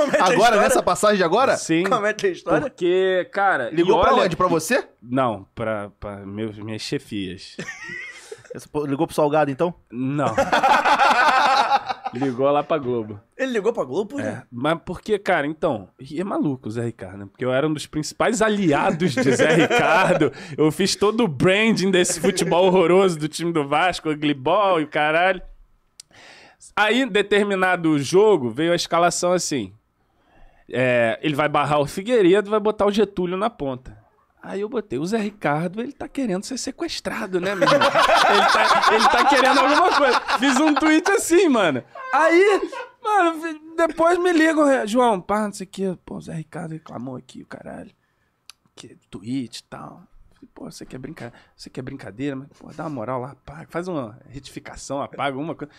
É é agora, nessa passagem de agora? Sim. Comenta é a história. Porque, cara. Ligou olha... pra onde? Pra você? Não, pra, pra meus, minhas chefias. ligou pro Salgado, então? Não. ligou lá pra Globo. Ele ligou pra Globo? Por é, né? mas porque, cara, então, e é maluco o Zé Ricardo, né? Porque eu era um dos principais aliados de Zé Ricardo. Eu fiz todo o branding desse futebol horroroso do time do Vasco, o Glibol e o caralho. Aí, em determinado jogo, veio a escalação assim. É, ele vai barrar o Figueiredo vai botar o Getúlio na ponta. Aí eu botei, o Zé Ricardo, ele tá querendo ser sequestrado, né, meu irmão? Ele tá, ele tá querendo alguma coisa. Fiz um tweet assim, mano. Aí, mano, depois me ligam, João, pá, não sei o quê. Pô, o Zé Ricardo reclamou aqui, o caralho. Que tweet e tal pô, você quer brincar, você quer brincadeira, mas, pô, dá uma moral lá, apaga, faz uma retificação, apaga uma coisa.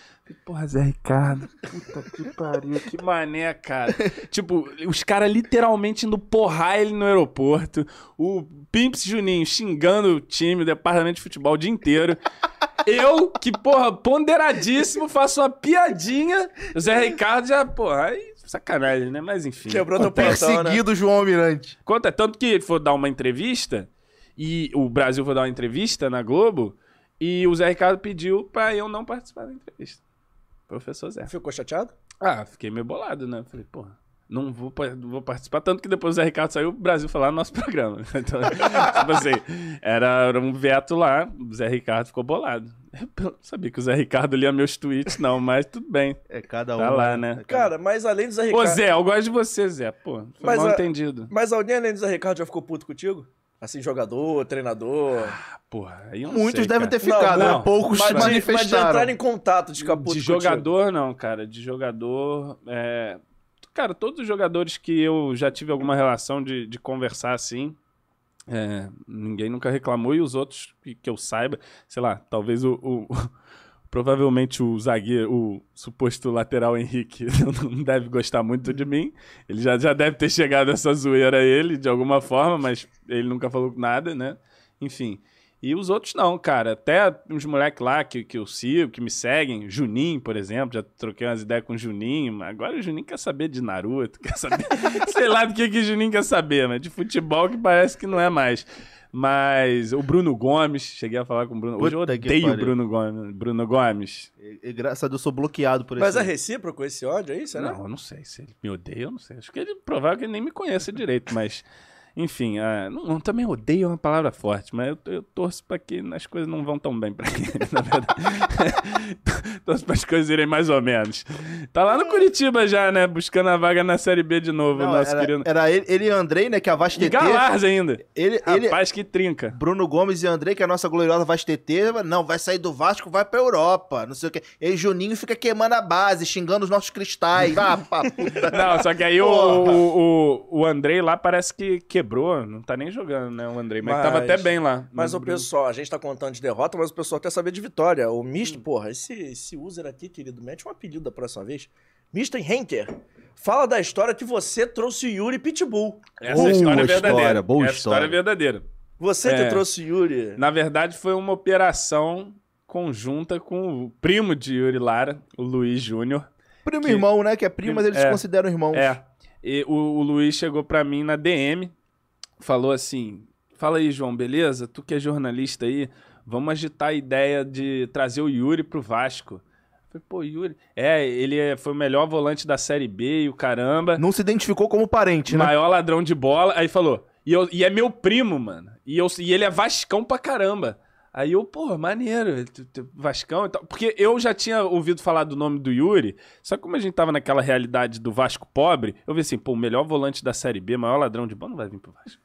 Porra, Zé Ricardo, puta que pariu, que mané, cara. tipo, os caras literalmente indo porrar ele no aeroporto, o Pimps Juninho xingando o time, o departamento de futebol o dia inteiro. Eu, que, porra, ponderadíssimo, faço uma piadinha. O Zé Ricardo já, porra, aí sacanagem, né? Mas enfim. Quebrou teu Perseguido né? João Almirante. Conta, tanto que ele for dar uma entrevista, e o Brasil foi dar uma entrevista na Globo e o Zé Ricardo pediu pra eu não participar da entrevista. Professor Zé. Ficou chateado? Ah, fiquei meio bolado, né? Falei, porra não vou, vou participar. Tanto que depois o Zé Ricardo saiu, o Brasil foi lá no nosso programa. Então, tipo assim, era, era um veto lá, o Zé Ricardo ficou bolado. Eu sabia que o Zé Ricardo lia meus tweets, não, mas tudo bem. É cada tá um. Tá lá, né? né? É Cara, mas além do Zé Ricardo. Ô, Zé, eu gosto de você, Zé. Pô, foi mas mal a... entendido. Mas alguém além do Zé Ricardo já ficou puto contigo? Assim, jogador, treinador. Ah, porra, aí eu não Muitos sei, devem cara. ter ficado, não, né? não. Né? poucos mas se manifestaram. Mas de entrar em contato de caputo De jogador, contigo. não, cara. De jogador. É... Cara, todos os jogadores que eu já tive alguma relação de, de conversar assim, é... ninguém nunca reclamou. E os outros que, que eu saiba, sei lá, talvez o, o... Provavelmente o zagueiro, o suposto lateral Henrique, não deve gostar muito de mim. Ele já, já deve ter chegado essa zoeira a ele, de alguma forma, mas ele nunca falou nada, né? Enfim. E os outros não, cara. Até uns moleques lá que, que eu sigo, que me seguem, Juninho, por exemplo, já troquei umas ideias com o Juninho. Agora o Juninho quer saber de Naruto, quer saber. sei lá do que, que o Juninho quer saber, mas de futebol que parece que não é mais. Mas o Bruno Gomes, cheguei a falar com o Bruno. Hoje eu odeio o Bruno Gomes. Bruno Gomes. E, e, graças a Deus, eu sou bloqueado por isso. Mas é recíproco esse ódio aí, será? Não, eu não sei. Se ele me odeia, eu não sei. Acho que ele provável que ele nem me conhece direito, mas. Enfim, ah, não, também odeio uma palavra forte, mas eu, eu torço para que as coisas não vão tão bem para ele, na verdade. torço para as coisas irem mais ou menos. Tá lá no é. Curitiba já, né? Buscando a vaga na Série B de novo, não, nosso era, Era ele, ele e Andrei, né? Que é a Vastetê. E Galarz ainda. Ele, ele, Rapaz que trinca. Bruno Gomes e Andrei, que é a nossa gloriosa Vastetê, não, vai sair do Vasco, vai pra Europa, não sei o quê. E Juninho fica queimando a base, xingando os nossos cristais. ah, pá, puta. Não, só que aí o, o, o, o Andrei lá parece que quebrou quebrou, não tá nem jogando, né, o Andrei? Mas, mas tava até bem lá. Mas o pessoal, a gente tá contando de derrota, mas o pessoal quer saber de vitória. O Mist, hum. porra, esse, esse user aqui, querido, mete um apelido da próxima vez. Mr. Henker, fala da história que você trouxe Yuri Pitbull. Essa boa história é verdadeira. História, boa Essa história é verdadeira. Você é, que trouxe Yuri. Na verdade, foi uma operação conjunta com o primo de Yuri Lara, o Luiz Júnior. Primo que, irmão, né? Que é primo, é, mas eles é, consideram irmãos. É. E o, o Luiz chegou para mim na DM falou assim: Fala aí, João, beleza? Tu que é jornalista aí, vamos agitar a ideia de trazer o Yuri pro Vasco. Eu falei, pô, Yuri. É, ele é, foi o melhor volante da Série B e o caramba. Não se identificou como parente, né? Maior ladrão de bola. Aí falou: E, eu, e é meu primo, mano. E, eu, e ele é Vascão pra caramba. Aí eu, pô, maneiro, Vascão e tal. Porque eu já tinha ouvido falar do nome do Yuri, só que como a gente tava naquela realidade do Vasco pobre, eu vi assim, pô, o melhor volante da Série B, maior ladrão de bola, não vai vir pro Vasco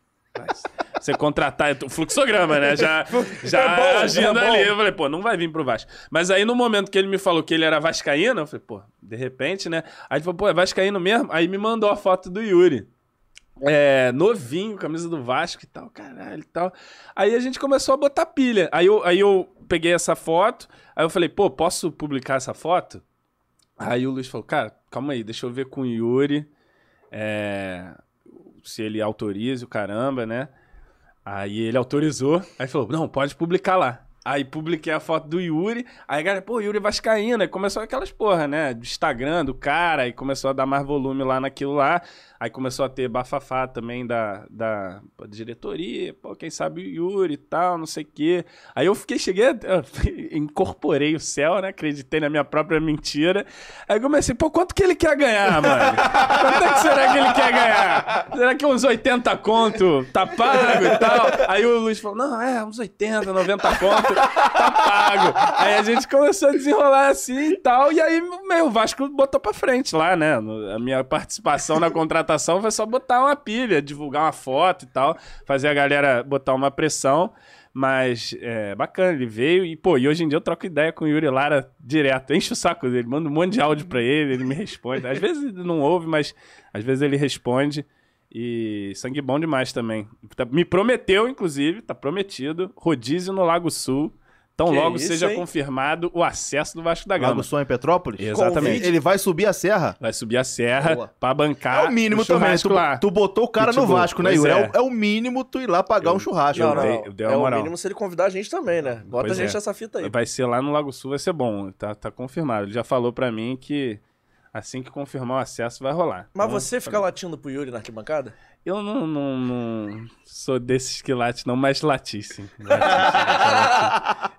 você contratar o é fluxograma, né? Já, já é bom, agindo é ali. Eu falei, pô, não vai vir pro Vasco. Mas aí no momento que ele me falou que ele era vascaíno, eu falei, pô, de repente, né? Aí ele falou, pô, é vascaíno mesmo? Aí me mandou a foto do Yuri. É, novinho, camisa do Vasco e tal, caralho e tal. Aí a gente começou a botar pilha. Aí eu, aí eu peguei essa foto, aí eu falei, pô, posso publicar essa foto? Aí o Luiz falou, cara, calma aí, deixa eu ver com o Yuri. É, se ele autoriza o caramba, né? Aí ele autorizou, aí falou: não, pode publicar lá. Aí publiquei a foto do Yuri, aí a galera, pô, Yuri é Vascaína, aí começou aquelas porra, né? Do Instagram do cara, e começou a dar mais volume lá naquilo lá. Aí começou a ter bafafá também da, da, da diretoria, pô, quem sabe o Yuri e tal, não sei o quê. Aí eu fiquei, cheguei, eu incorporei o céu, né? Acreditei na minha própria mentira. Aí comecei, pô, quanto que ele quer ganhar, mano? quanto é que será que ele quer ganhar? Será que uns 80 conto tá pago e tal? Aí o Luiz falou, não, é, uns 80, 90 conto tá pago. Aí a gente começou a desenrolar assim e tal, e aí, meu, o Vasco botou pra frente lá, né? A minha participação na contratação contratação foi só botar uma pilha, divulgar uma foto e tal, fazer a galera botar uma pressão. Mas é bacana, ele veio e, pô, e hoje em dia eu troco ideia com o Yuri Lara direto. Enche o saco dele, mando um monte de áudio pra ele, ele me responde. Às vezes ele não ouve, mas às vezes ele responde. E sangue bom demais também. Tá, me prometeu, inclusive, tá prometido, rodízio no Lago Sul. Tão que logo isso, seja hein? confirmado o acesso do Vasco da Gama. Lago Sonho em Petrópolis? Exatamente. Ele vai subir a serra? Vai subir a serra Boa. pra bancar. É o mínimo também. Tu, tu, botou o cara no Vasco, né, Yuri? É. É. é. o mínimo tu ir lá pagar eu, um churrasco. Não, não, dei, eu dei é moral. o mínimo se ele convidar a gente também, né? Bota pois a gente é. essa fita aí. Vai ser lá no Lago Sul, vai ser bom. Tá, tá confirmado. Ele já falou pra mim que Assim que confirmar o acesso, vai rolar. Mas então, você fica latindo pro Yuri na arquibancada? Eu não, não, não sou desses que late, não, mas lati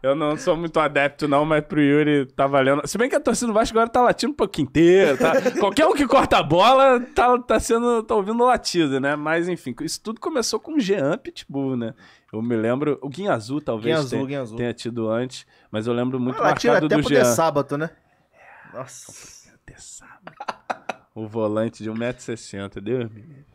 Eu não sou muito adepto, não, mas pro Yuri tá valendo. Se bem que a torcida do Vasco agora tá latindo um pouquinho inteiro. Tá... Qualquer um que corta a bola tá, tá sendo. tá ouvindo latido, né? Mas enfim, isso tudo começou com o Jean Pitbull, né? Eu me lembro. O Guinha Azul talvez Guinha tenha, Azul, Guinha Azul. tenha tido antes, mas eu lembro muito mas marcado do Jean. sábado, né? Nossa. o volante de 1,60m. Deus me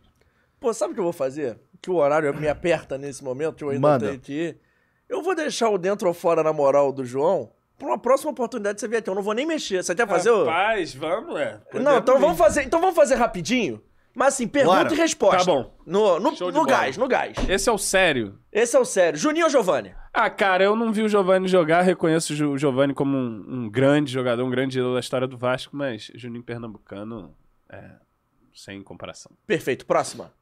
Pô, sabe o que eu vou fazer? Que o horário me aperta nesse momento, eu ainda Manda. tenho que ir. Eu vou deixar o dentro ou fora na moral do João pra uma próxima oportunidade você vier aqui. Eu não vou nem mexer. Você quer fazer o. Rapaz, vamos, é. não, então vamos fazer. Então vamos fazer rapidinho. Mas assim, pergunta Bora. e tá resposta. Tá bom. No, no, no gás, no gás. Esse é o sério. Esse é o sério. Juninho ou Giovanni? Ah, cara, eu não vi o Giovanni jogar, reconheço o Giovanni como um, um grande jogador, um grande ídolo da história do Vasco, mas Juninho Pernambucano é sem comparação. Perfeito, próxima.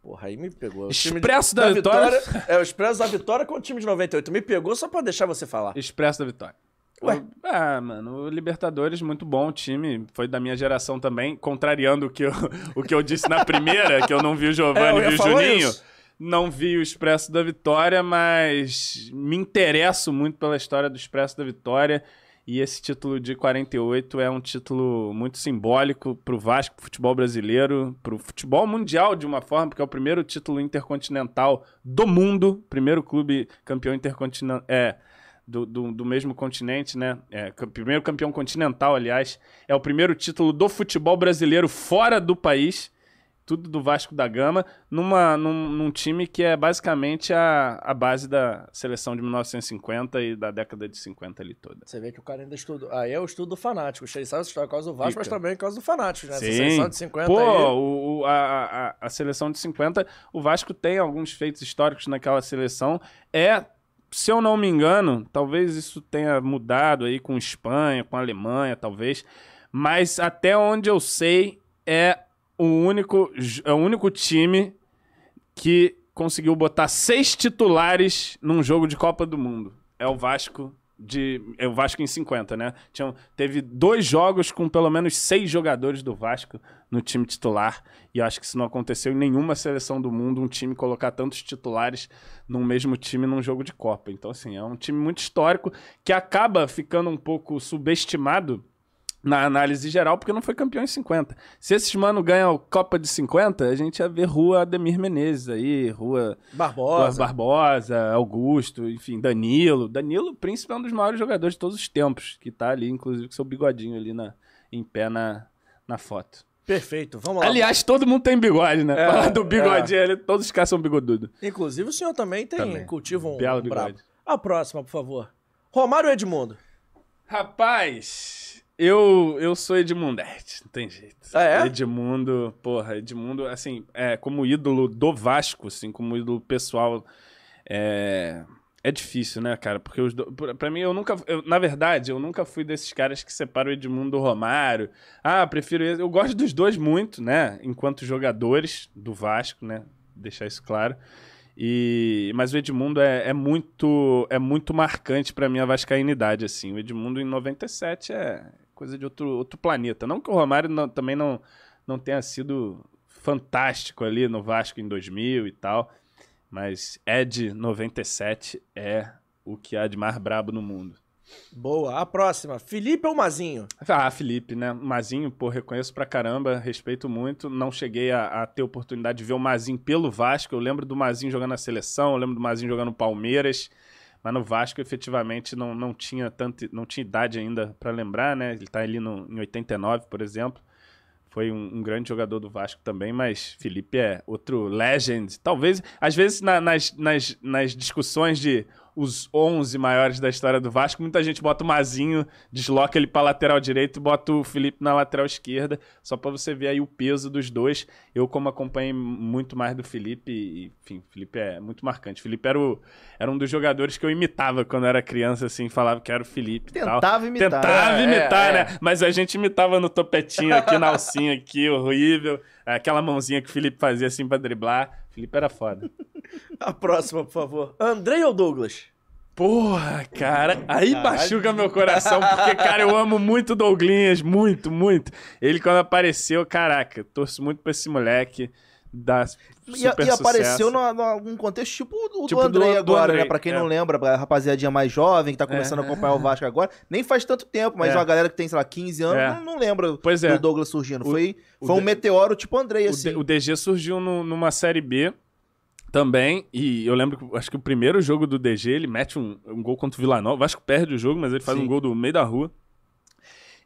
Porra, aí me pegou. Expresso da, da, vitória. vitória é, o Expresso da Vitória com o time de 98. Me pegou só pra deixar você falar. Expresso da Vitória. Ué. ah, mano, o Libertadores, muito bom o time. Foi da minha geração também, contrariando o que eu, o que eu disse na primeira, que eu não vi o Giovanni é, e o Juninho. Isso. Não vi o Expresso da Vitória, mas me interesso muito pela história do Expresso da Vitória. E esse título de 48 é um título muito simbólico para o Vasco, pro futebol brasileiro, para o futebol mundial de uma forma, porque é o primeiro título intercontinental do mundo, primeiro clube campeão intercontinental. É, do, do, do, mesmo continente, né? É, primeiro campeão continental, aliás. É o primeiro título do futebol brasileiro fora do país. Tudo do Vasco da Gama, numa, num, num time que é basicamente a, a base da seleção de 1950 e da década de 50 ali toda. Você vê que o cara ainda estuda. Aí ah, o estudo fanático. Ele sabe estudar por causa do Vasco, Fica. mas também por causa do fanático, né? Sim. Essa seleção de 50. Pô, aí... a, a, a seleção de 50, o Vasco tem alguns feitos históricos naquela seleção. É se eu não me engano, talvez isso tenha mudado aí com Espanha, com Alemanha, talvez. Mas até onde eu sei, é o único, é o único time que conseguiu botar seis titulares num jogo de Copa do Mundo. É o Vasco de é, o Vasco em 50, né? Tinha, teve dois jogos com pelo menos seis jogadores do Vasco no time titular. E acho que isso não aconteceu em nenhuma seleção do mundo, um time colocar tantos titulares num mesmo time num jogo de Copa. Então, assim, é um time muito histórico que acaba ficando um pouco subestimado na análise geral, porque não foi campeão em 50. Se esses mano ganham Copa de 50, a gente ia ver Rua Ademir Menezes aí, Rua Barbosa, Rua Barbosa Augusto, enfim, Danilo. Danilo, príncipe, é um dos maiores jogadores de todos os tempos, que tá ali, inclusive, com seu bigodinho ali na, em pé na, na foto. Perfeito, vamos lá. Aliás, todo mundo tem bigode, né? É, do é. bigodinho é. ali, todos os caras são bigodudos. Inclusive, o senhor também tem, também. cultiva um, Belo um bigode. Brabo. A próxima, por favor. Romário Edmundo. Rapaz... Eu, eu sou Edmundete, é, não tem jeito. Ah, é? Edmundo, porra, Edmundo, assim, é, como ídolo do Vasco, assim, como ídolo pessoal, é, é difícil, né, cara? Porque os do... pra mim, eu nunca, eu, na verdade, eu nunca fui desses caras que separam o Edmundo do Romário. Ah, prefiro Eu gosto dos dois muito, né, enquanto jogadores do Vasco, né, deixar isso claro. E, mas o Edmundo é, é, muito é muito marcante pra minha vascaínidade, assim. O Edmundo em 97 é, coisa de outro, outro planeta. Não que o Romário não, também não, não tenha sido fantástico ali no Vasco em 2000 e tal, mas é Ed 97 é o que há de mais brabo no mundo. Boa. A próxima. Felipe ou Mazinho? Ah, Felipe, né? Mazinho, pô, reconheço pra caramba, respeito muito. Não cheguei a, a ter oportunidade de ver o Mazinho pelo Vasco. Eu lembro do Mazinho jogando na seleção, eu lembro do Mazinho jogando no Palmeiras. Mas no Vasco, efetivamente, não, não tinha tanto, não tinha idade ainda para lembrar, né? Ele está ali no, em 89, por exemplo. Foi um, um, grande jogador do Vasco também, mas Felipe é outro legend. Talvez, às vezes, na, nas, nas, nas discussões de os 11 maiores da história do Vasco. Muita gente bota o Mazinho, desloca ele para lateral direito e bota o Felipe na lateral esquerda, só para você ver aí o peso dos dois. Eu, como acompanhei muito mais do Felipe, enfim, Felipe é muito marcante. O Felipe era, o, era um dos jogadores que eu imitava quando era criança, assim, falava que era o Felipe. Tentava tal. imitar. Tentava é, imitar, é, né? Mas a gente imitava no topetinho aqui, na alcinha aqui, horrível. Aquela mãozinha que o Felipe fazia assim para driblar. Felipe era foda. A próxima, por favor. Andrei ou Douglas? Porra, cara, aí machuca meu coração, porque, cara, eu amo muito o Douglinhas, muito, muito. Ele, quando apareceu, caraca, torço muito pra esse moleque dar super e, e apareceu em algum contexto tipo o tipo do André agora, do Andrei, né? É. Pra quem é. não lembra, a rapaziadinha mais jovem que tá começando é. a acompanhar o Vasco agora, nem faz tanto tempo, mas é. uma galera que tem, sei lá, 15 anos, não, é. não lembra pois é. do Douglas surgindo. O, foi o foi um meteoro tipo André, assim. O, DG surgiu no, numa Série B também, e eu lembro que acho que o primeiro jogo do DG, ele mete um, um gol contra o Vila Nova. O Vasco perde o jogo, mas ele faz Sim. um gol do meio da rua.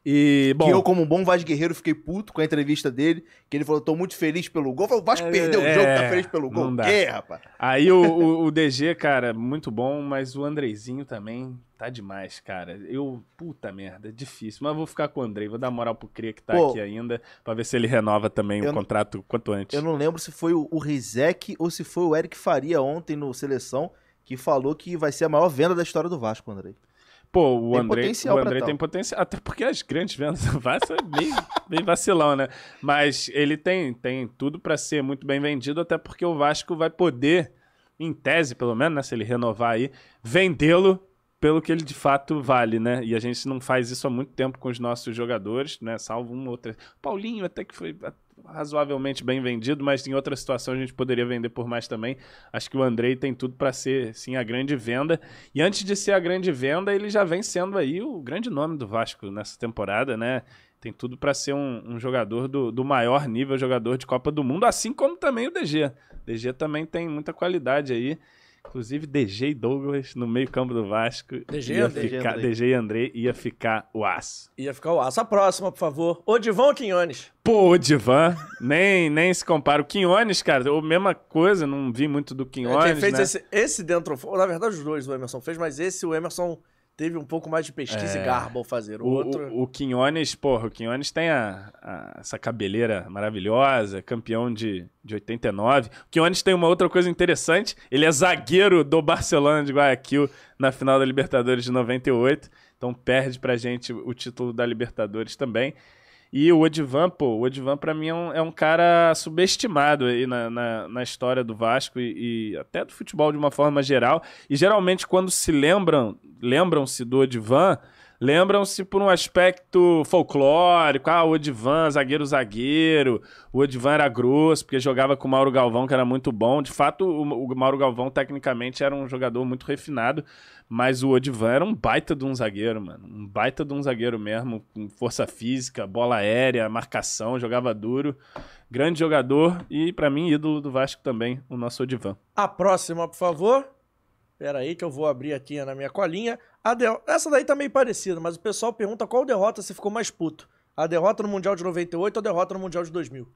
E, bom. Que eu, como um bom Vasco Guerreiro, fiquei puto com a entrevista dele, que ele falou: tô muito feliz pelo gol. Falei, o Vasco é, perdeu é, o jogo, tá feliz pelo gol. Que, é, rapaz? Aí o, o, o, DG, cara, muito bom, mas o Andrezinho também tá demais, cara. Eu, puta merda, é difícil. Mas vou ficar com o Andrei, vou dar moral pro Cria que tá Pô, aqui ainda, pra ver se ele renova também o contrato quanto antes. Eu não lembro se foi o, o Rizek ou se foi o Eric Faria ontem no seleção que falou que vai ser a maior venda da história do Vasco, Andrei. Pô, o tem André, o André tem potencial. Até porque as grandes vendas da Vasco é bem, vacilão, né? Mas ele tem, tem tudo para ser muito bem vendido, até porque o Vasco vai poder, em tese pelo menos, né, se ele renovar aí, vendê-lo pelo que ele de fato vale, né? E a gente não faz isso há muito tempo com os nossos jogadores, né? Salvo um outro. Paulinho até que foi razoavelmente bem vendido, mas em outra situação a gente poderia vender por mais também. Acho que o Andrei tem tudo para ser, sim, a grande venda. E antes de ser a grande venda, ele já vem sendo aí o grande nome do Vasco nessa temporada, né? Tem tudo para ser um, um jogador do, do, maior nível, jogador de Copa do Mundo, assim como também o DG. O DG também tem muita qualidade aí. Inclusive, DG e Douglas no meio-campo do Vasco. DG, ia DG, DG e André ia ficar o aço. Ia ficar o aço. A próxima, por favor. Odivan ou Quinones? Pô, Odivan. nem, nem se compara. O Quinones, cara, ou mesma coisa, não vi muito do Quinones. É, quem fez né? esse, esse dentro. Na verdade, os dois o Emerson fez, mas esse o Emerson teve um pouco mais de pesquisa é. e garbo ao fazer o, o outro. O, Quinones, porra, o Quinones tem a, a, essa cabeleira maravilhosa, campeão de, de 89. O Quinones tem uma outra coisa interessante, ele é zagueiro do Barcelona de Guayaquil na final da Libertadores de 98, então perde pra gente o título da Libertadores também. E o Odivan, pô, o Odivan pra mim é um, é um cara subestimado aí na, na, na história do Vasco e, e, até do futebol de uma forma geral. E geralmente quando se lembram, lembram-se do Odivan, lembram-se por um aspecto folclórico. Ah, o Odivan, zagueiro, zagueiro. O Odivan era grosso, porque jogava com o Mauro Galvão, que era muito bom. De fato, o, Mauro Galvão, tecnicamente, era um jogador muito refinado. Mas o Odivan era um baita de um zagueiro, mano. Um baita de um zagueiro mesmo, com força física, bola aérea, marcação, jogava duro. Grande jogador e, para mim, ídolo do Vasco também, o nosso Odivan. A próxima, por favor. Espera aí que eu vou abrir aqui na minha colinha. A de... Essa daí tá meio parecida, mas o pessoal pergunta qual derrota você ficou mais puto. A derrota no Mundial de 98 ou a derrota no Mundial de 2000?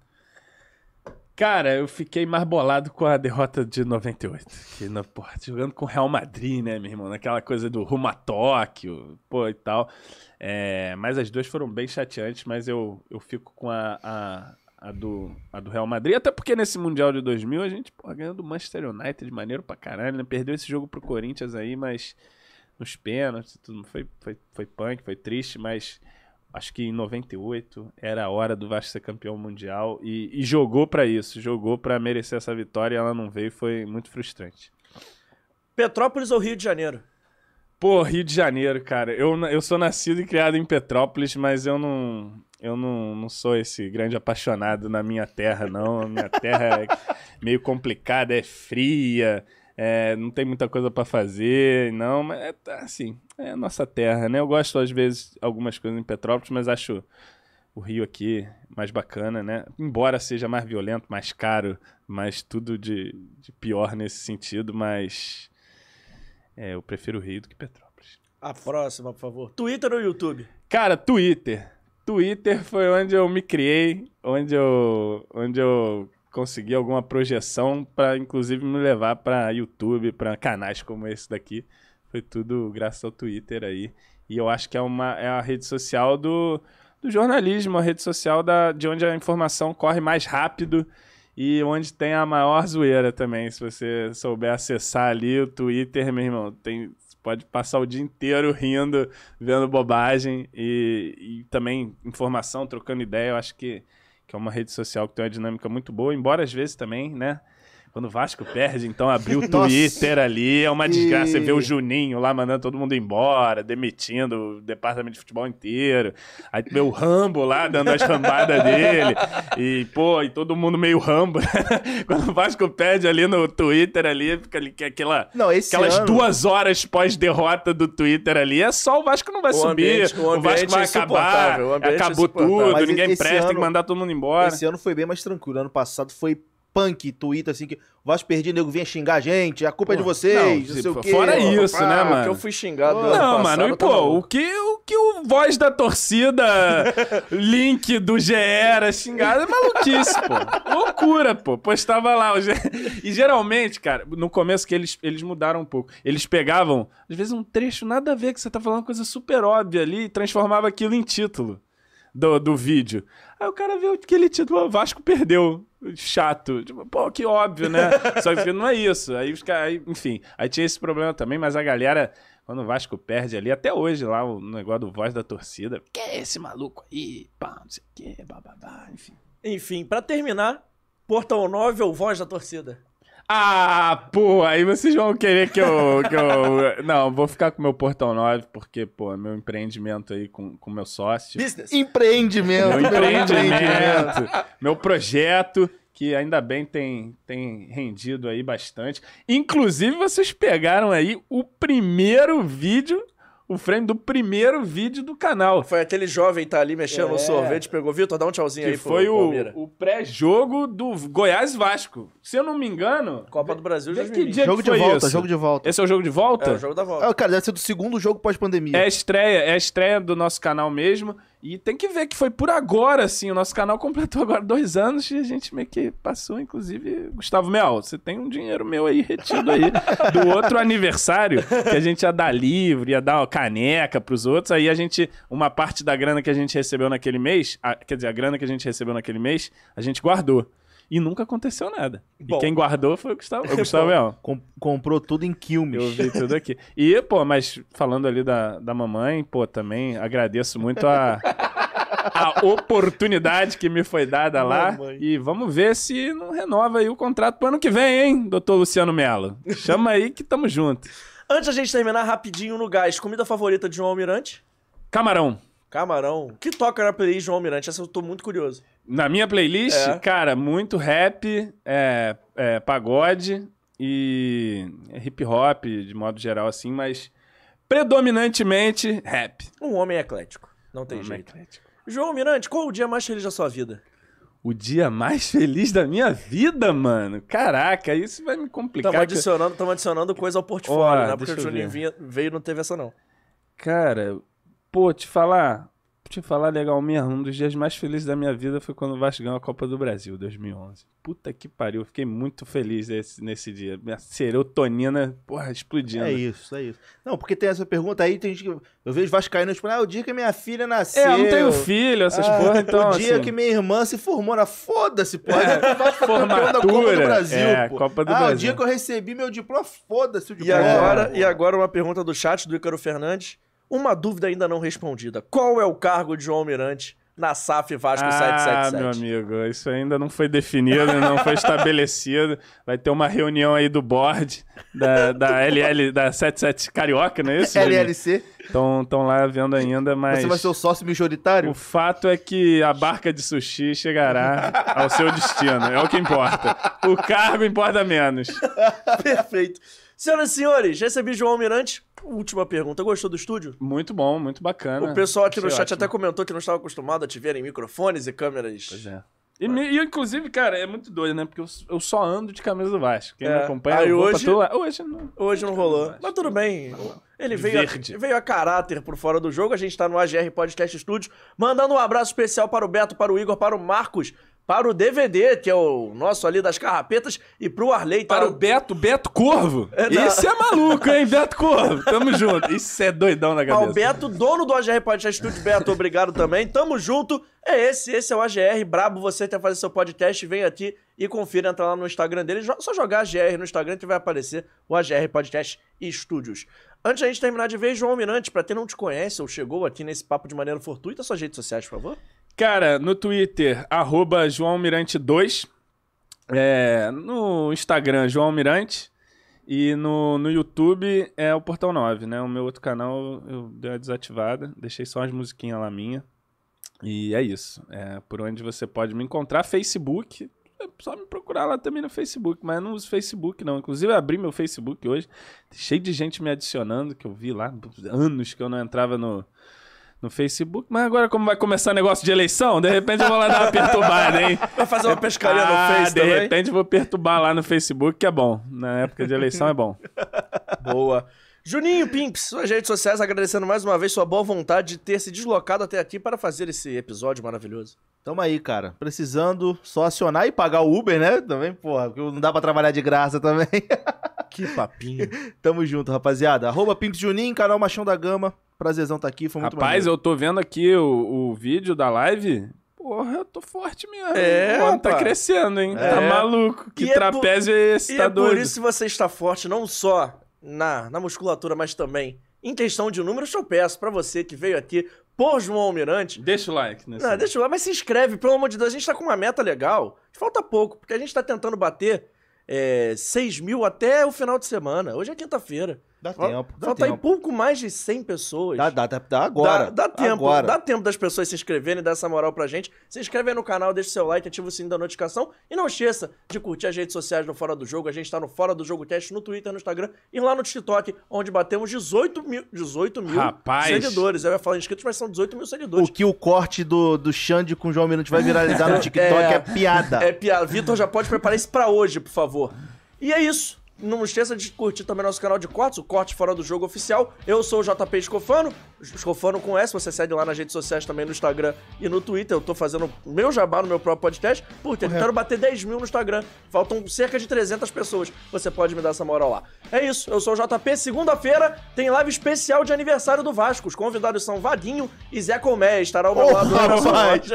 Cara, eu fiquei mais bolado com a derrota de 98. Que, não, porra, jogando com o Real Madrid, né, meu irmão? Naquela coisa do rumo a Tóquio, pô, e tal. É, mas as duas foram bem chateantes, mas eu, eu fico com a, a, a, do, a do Real Madrid. Até porque nesse Mundial de 2000 a gente, pô, ganhou do Manchester United de maneiro pra caralho, né? Perdeu esse jogo pro Corinthians aí, mas nos pênaltis, tudo. Foi, foi, foi punk, foi triste, mas acho que em 98 era a hora do Vasco ser campeão mundial e, e jogou para isso, jogou para merecer essa vitória e ela não veio, foi muito frustrante. Petrópolis ou Rio de Janeiro? Pô, Rio de Janeiro, cara. Eu, eu sou nascido e criado em Petrópolis, mas eu não eu não, não sou esse grande apaixonado na minha terra, não. A minha terra é meio complicada, é fria. É, não tem muita coisa para fazer, não, mas é, tá, assim, é a nossa terra, né? Eu gosto, às vezes, algumas coisas em Petrópolis, mas acho o Rio aqui mais bacana, né? Embora seja mais violento, mais caro, mais tudo de, de pior nesse sentido, mas é, eu prefiro o Rio do que Petrópolis. A próxima, por favor. Twitter ou YouTube? Cara, Twitter. Twitter foi onde eu me criei, onde eu, onde eu conseguir alguma projeção para, inclusive, me levar para YouTube, para canais como esse daqui. Foi tudo graças ao Twitter aí. E eu acho que é, uma, é a rede social do, do jornalismo, a rede social da, de onde a informação corre mais rápido e onde tem a maior zoeira também. Se você souber acessar ali o Twitter, meu irmão, tem, pode passar o dia inteiro rindo, vendo bobagem e, e também informação, trocando ideia. Eu acho que que é uma rede social que tem uma dinâmica muito boa, embora às vezes também, né? Quando o Vasco perde, então abriu o Twitter ali, é uma desgraça. E... Você vê o Juninho lá mandando todo mundo embora, demitindo o departamento de futebol inteiro. Aí vê o Rambo lá dando as rambadas dele. E, pô, e todo mundo meio Rambo. Né? Quando o Vasco perde ali no Twitter ali, fica ali aquela, não, aquelas ano... duas horas pós-derrota do Twitter ali, é só o Vasco não vai o subir. Ambiente, o, o, Vasco vai é acabar. É acabou tudo, Mas ninguém presta, ano... tem que mandar todo mundo embora. Esse ano foi bem mais tranquilo. Ano passado foi punk, Twitter, assim, que o Vasco perdido, nego vinha xingar a gente, a culpa pô, é de vocês, não, não sei o quê. Fora isso, pô, né, mano? que eu fui xingado Não, passado, mano, e, pô, o que, o que o voz da torcida, link do GE era xingado é maluquice, pô. Loucura, pô. Postava lá. O G... E geralmente, cara, no começo que eles, eles mudaram um pouco. Eles pegavam, às vezes, um trecho nada a ver, que você tá falando coisa super óbvia ali e transformava aquilo em título do, do vídeo. Aí o cara vê aquele título, Vasco perdeu. Chato. Tipo, pô, que óbvio, né? Só que não é isso. Aí os caras, enfim. Aí tinha esse problema também, mas a galera, quando o Vasco perde ali, até hoje lá, o negócio do voz da torcida. Que é esse maluco aí? Pá, não sei o quê, bababá, enfim. Enfim, para terminar, Portal 9 ou Voz da Torcida? Ah, pô, aí vocês vão querer que eu, que eu. Não, vou ficar com meu Portão 9, porque, pô, é meu empreendimento aí com, com meu sócio. Business. Empreendimento. Meu empreendimento. meu projeto, que ainda bem tem, tem rendido aí bastante. Inclusive, vocês pegaram aí o primeiro vídeo o frame do primeiro vídeo do canal. Foi aquele jovem que tá ali mexendo é. no sorvete, pegou. Vitor, dá um tchauzinho que aí foi pro, o, o pré-jogo do Goiás Vasco. Se eu não me engano. Copa do Brasil já que dia Jogo que foi de volta, isso? jogo de volta. Esse é o jogo de volta? É o jogo da volta. Ah, cara, deve ser do segundo jogo pós-pandemia. É estreia, é estreia do nosso canal mesmo. E tem que ver que foi por agora, assim. O nosso canal completou agora dois anos e a gente meio que passou, inclusive. Gustavo Mel, você tem um dinheiro meu aí retido aí do outro aniversário que a gente ia dar livro, ia dar caneca pros outros. Aí a gente, uma parte da grana que a gente recebeu naquele mês, a, quer dizer, a grana que a gente recebeu naquele mês, a gente guardou e nunca aconteceu nada. Bom, e quem guardou foi o Gustavo. O Gustavo com, comprou tudo em Quilmes. Eu vi tudo aqui. E, pô, mas falando ali da, da mamãe, pô, também agradeço muito a. a oportunidade que me foi dada lá. Mamãe. E vamos ver se não renova aí o contrato pro ano que vem, hein, doutor Luciano Melo? Chama aí que tamo junto. Antes da gente terminar, rapidinho no gás, comida favorita de João Almirante? Camarão. Camarão. Que toca na playlist João Almirante? Essa eu tô muito curioso. Na minha playlist, é. cara, muito rap, é, é, pagode e hip hop, de modo geral, assim, mas predominantemente rap. Um homem eclético. Não tem um jeito. Eclético. João Almirante, qual o dia mais feliz da sua vida? O dia mais feliz da minha vida, mano. Caraca, isso vai me complicar. Estamos adicionando, adicionando coisa ao portfólio, oh, né? Porque o Juninho veio não teve essa, não. Cara, Pô, te falar, te falar legal mesmo, um dos dias mais felizes da minha vida foi quando o Vasco ganhou a Copa do Brasil, 2011. Puta que pariu, fiquei muito feliz nesse, nesse dia. Minha serotonina, porra, explodindo. É isso, é isso. Não, porque tem essa pergunta aí, tem gente que. Eu vejo Vascaíno tipo, ah, o dia que minha filha nasceu. É, eu não tenho filho, essas ah, porra, então. O dia assim... que minha irmã se formou na. Né? Foda-se, porra. É, formatura, da Copa do é, Brasil, é, pô. Copa do ah, Brasil. o dia que eu recebi meu diploma, foda-se o diploma. E agora, é, e agora uma pergunta do chat do Ícaro Fernandes. Uma dúvida ainda não respondida. Qual é o cargo de João Almirante na SAF Vasco ah, 777? Ah, meu amigo, isso ainda não foi definido, não foi estabelecido. Vai ter uma reunião aí do board da, da LL, da 77 Carioca, não é isso? LLC. Estão lá vendo ainda, mas... Você vai ser o sócio majoritário? O fato é que a barca de sushi chegará ao seu destino, é o que importa. O cargo importa menos. Perfeito. Senhoras e senhores, recebi João Almirante Última pergunta. Gostou do estúdio? Muito bom, muito bacana. O pessoal aqui no chat ótimo. até comentou que não estava acostumado a te verem microfones e câmeras. Pois é. E, me, e, inclusive, cara, é muito doido, né? Porque eu, eu só ando de camisa do Vasco. Quem é. me acompanha, Aí, eu hoje, pra Hoje não, hoje não rolou. Mas tudo bem. Ele veio Verde. a, veio a caráter por fora do jogo. A gente tá no AGR Podcast Studios. Mandando um abraço especial para o Beto, para o Igor, para o Marcos para o DVD, que é o nosso ali das carrapetas, e para o Arley. Tá? Para o Beto, Beto Corvo. É, Esse é maluco, hein, Beto Corvo? Tamo junto. Isso é doidão na cabeça. O Beto, dono do AGR Podcast Studio, Beto, obrigado também. Tamo junto. É esse, esse é o AGR. Brabo, você quer fazer seu podcast, vem aqui e confira, entra lá no Instagram dele. Só jogar AGR no Instagram que vai aparecer o AGR Podcast Studios. Antes da gente terminar de ver, João Almirante, para quem não te conhece ou chegou aqui nesse papo de maneira fortuita, suas redes sociais, por favor. Cara, no Twitter, arroba JoãoMirante2. É, no Instagram, João Almirante. E no, no YouTube é o Portal 9, né? O meu outro canal eu dei uma desativada, deixei só as musiquinhas lá minha. E é isso. É por onde você pode me encontrar. Facebook, é só me procurar lá também no Facebook, mas eu não uso Facebook não. Inclusive abri meu Facebook hoje, cheio de gente me adicionando, que eu vi lá, anos que eu não entrava no, no Facebook. Mas agora, como vai começar o negócio de eleição, de repente eu vou lá dar uma perturbada, hein? Vai fazer uma pescaria ah, no Facebook. De repente repente vou perturbar lá no Facebook, que é bom. Na época de eleição é bom. Boa. Juninho Pimps, suas redes sociais, agradecendo mais uma vez sua boa vontade de ter se deslocado até aqui para fazer esse episódio maravilhoso. Tamo aí, cara. Precisando só acionar e pagar o Uber, né? Também, porra, porque não dá pra trabalhar de graça também. Que papinho. Tamo junto, rapaziada. Arroba Pimps Juninho, canal Machão da Gama. Prazerzão tá aqui, foi muito Rapaz, maneiro. eu tô vendo aqui o, o vídeo da live. Porra, eu tô forte mesmo. É, o tá crescendo, hein? É. Tá maluco. Que e trapézio é, por... é esse? E tá é doido. por isso que você está forte, não só na, na musculatura, mas também em questão de números, eu peço para você que veio aqui por João Almirante. Deixa o like, Não, deixa o like, mas se inscreve, pelo amor de Deus. A gente tá com uma meta legal. Falta pouco, porque a gente tá tentando bater é, 6 mil até o final de semana. Hoje é quinta-feira. Dá tempo. Dá tá tempo. em mais de 100 pessoas. Dá, dá, dá agora. Dá, dá tempo. Agora. Dá tempo das pessoas se inscreverem e dar essa moral pra gente. Se inscreve aí no canal, deixa seu like, ativa o sininho da notificação. E não esqueça de curtir as redes sociais do Fora do Jogo. A gente tá no Fora do Jogo Cast, no Twitter, no Instagram e lá no TikTok, onde batemos 18 mil, 18 mil Rapaz. seguidores. Eu ia falar inscritos, mas são 18 mil seguidores. O que o corte do, do Xande com o João Mirante vai viralizar no TikTok é, é piada. É piada. Vitor, já pode preparar isso pra hoje, por favor. E é isso não esqueça de curtir também nosso canal de cortes, o Corte Fora do Jogo Oficial. Eu sou o JP Escofano Escofano com S, você segue lá nas redes sociais também no Instagram e no Twitter. Eu tô fazendo meu jabá no meu próprio podcast. Pô, eu quero bater 10 mil no Instagram. Faltam cerca de 300 pessoas. Você pode me dar essa moral lá. É isso, eu sou o JP. Segunda-feira tem live especial de aniversário do Vasco. Os convidados são Vadinho e Zé Colmé. Estará ao meu oh, lado rapaz.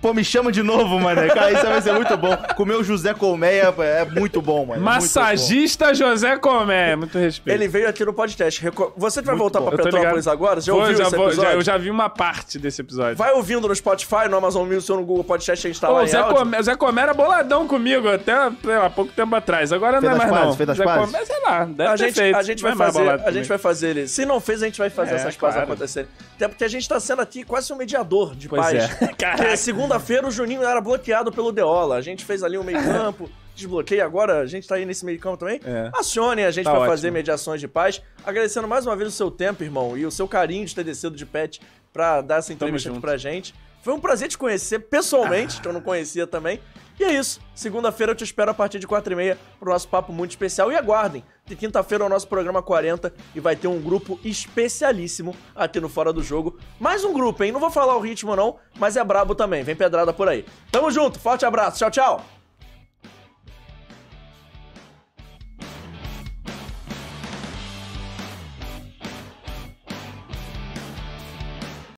Pô, me chama de novo, mané. Cara, isso vai ser muito bom. Comer o José Colmé é, é, muito bom, mano. Massagista bom. José Colmé. Muito respeito. Ele veio aqui no podcast. Você que vai muito voltar bom. pra Petrópolis agora, já ouviu esse episódio? já- eu já vi uma parte desse episódio. Vai ouvindo no Spotify, no Amazon Music ou no Google Podcast, a gente tá lá o, em Zé áudio. é Zé Comé era boladão comigo até sei lá, há pouco tempo atrás. Agora não é mais as não. fez as Zé Comé, sei lá, deve A ter gente, feito. a gente vai é fazer, a gente vai fazer ele. Se não fez, a gente vai fazer É, essas coisas claro. acontecerem. Até porque a gente tá sendo aqui quase um mediador de Pois paz. é. Segunda-feira o Juninho era bloqueado pelo Deola. A gente fez ali um meio campo desbloqueia agora, a gente tá aí nesse meio campo também. É. Acionem a gente tá para fazer mediações de paz. Agradecendo mais uma vez o seu tempo, irmão, e o seu carinho de ter descido de pet para dar essa entrevista aqui pra gente. Foi um prazer te conhecer pessoalmente, ah. que eu não conhecia também. E é isso. Segunda-feira eu te espero a partir de 4h30 pro nosso papo muito especial. E aguardem, de quinta-feira é o nosso programa 40 e vai ter um grupo especialíssimo aqui no Fora do Jogo. Mais um grupo, hein? Não vou falar o ritmo não, mas é brabo também. Vem pedrada por aí. Tamo junto, forte abraço, tchau, tchau!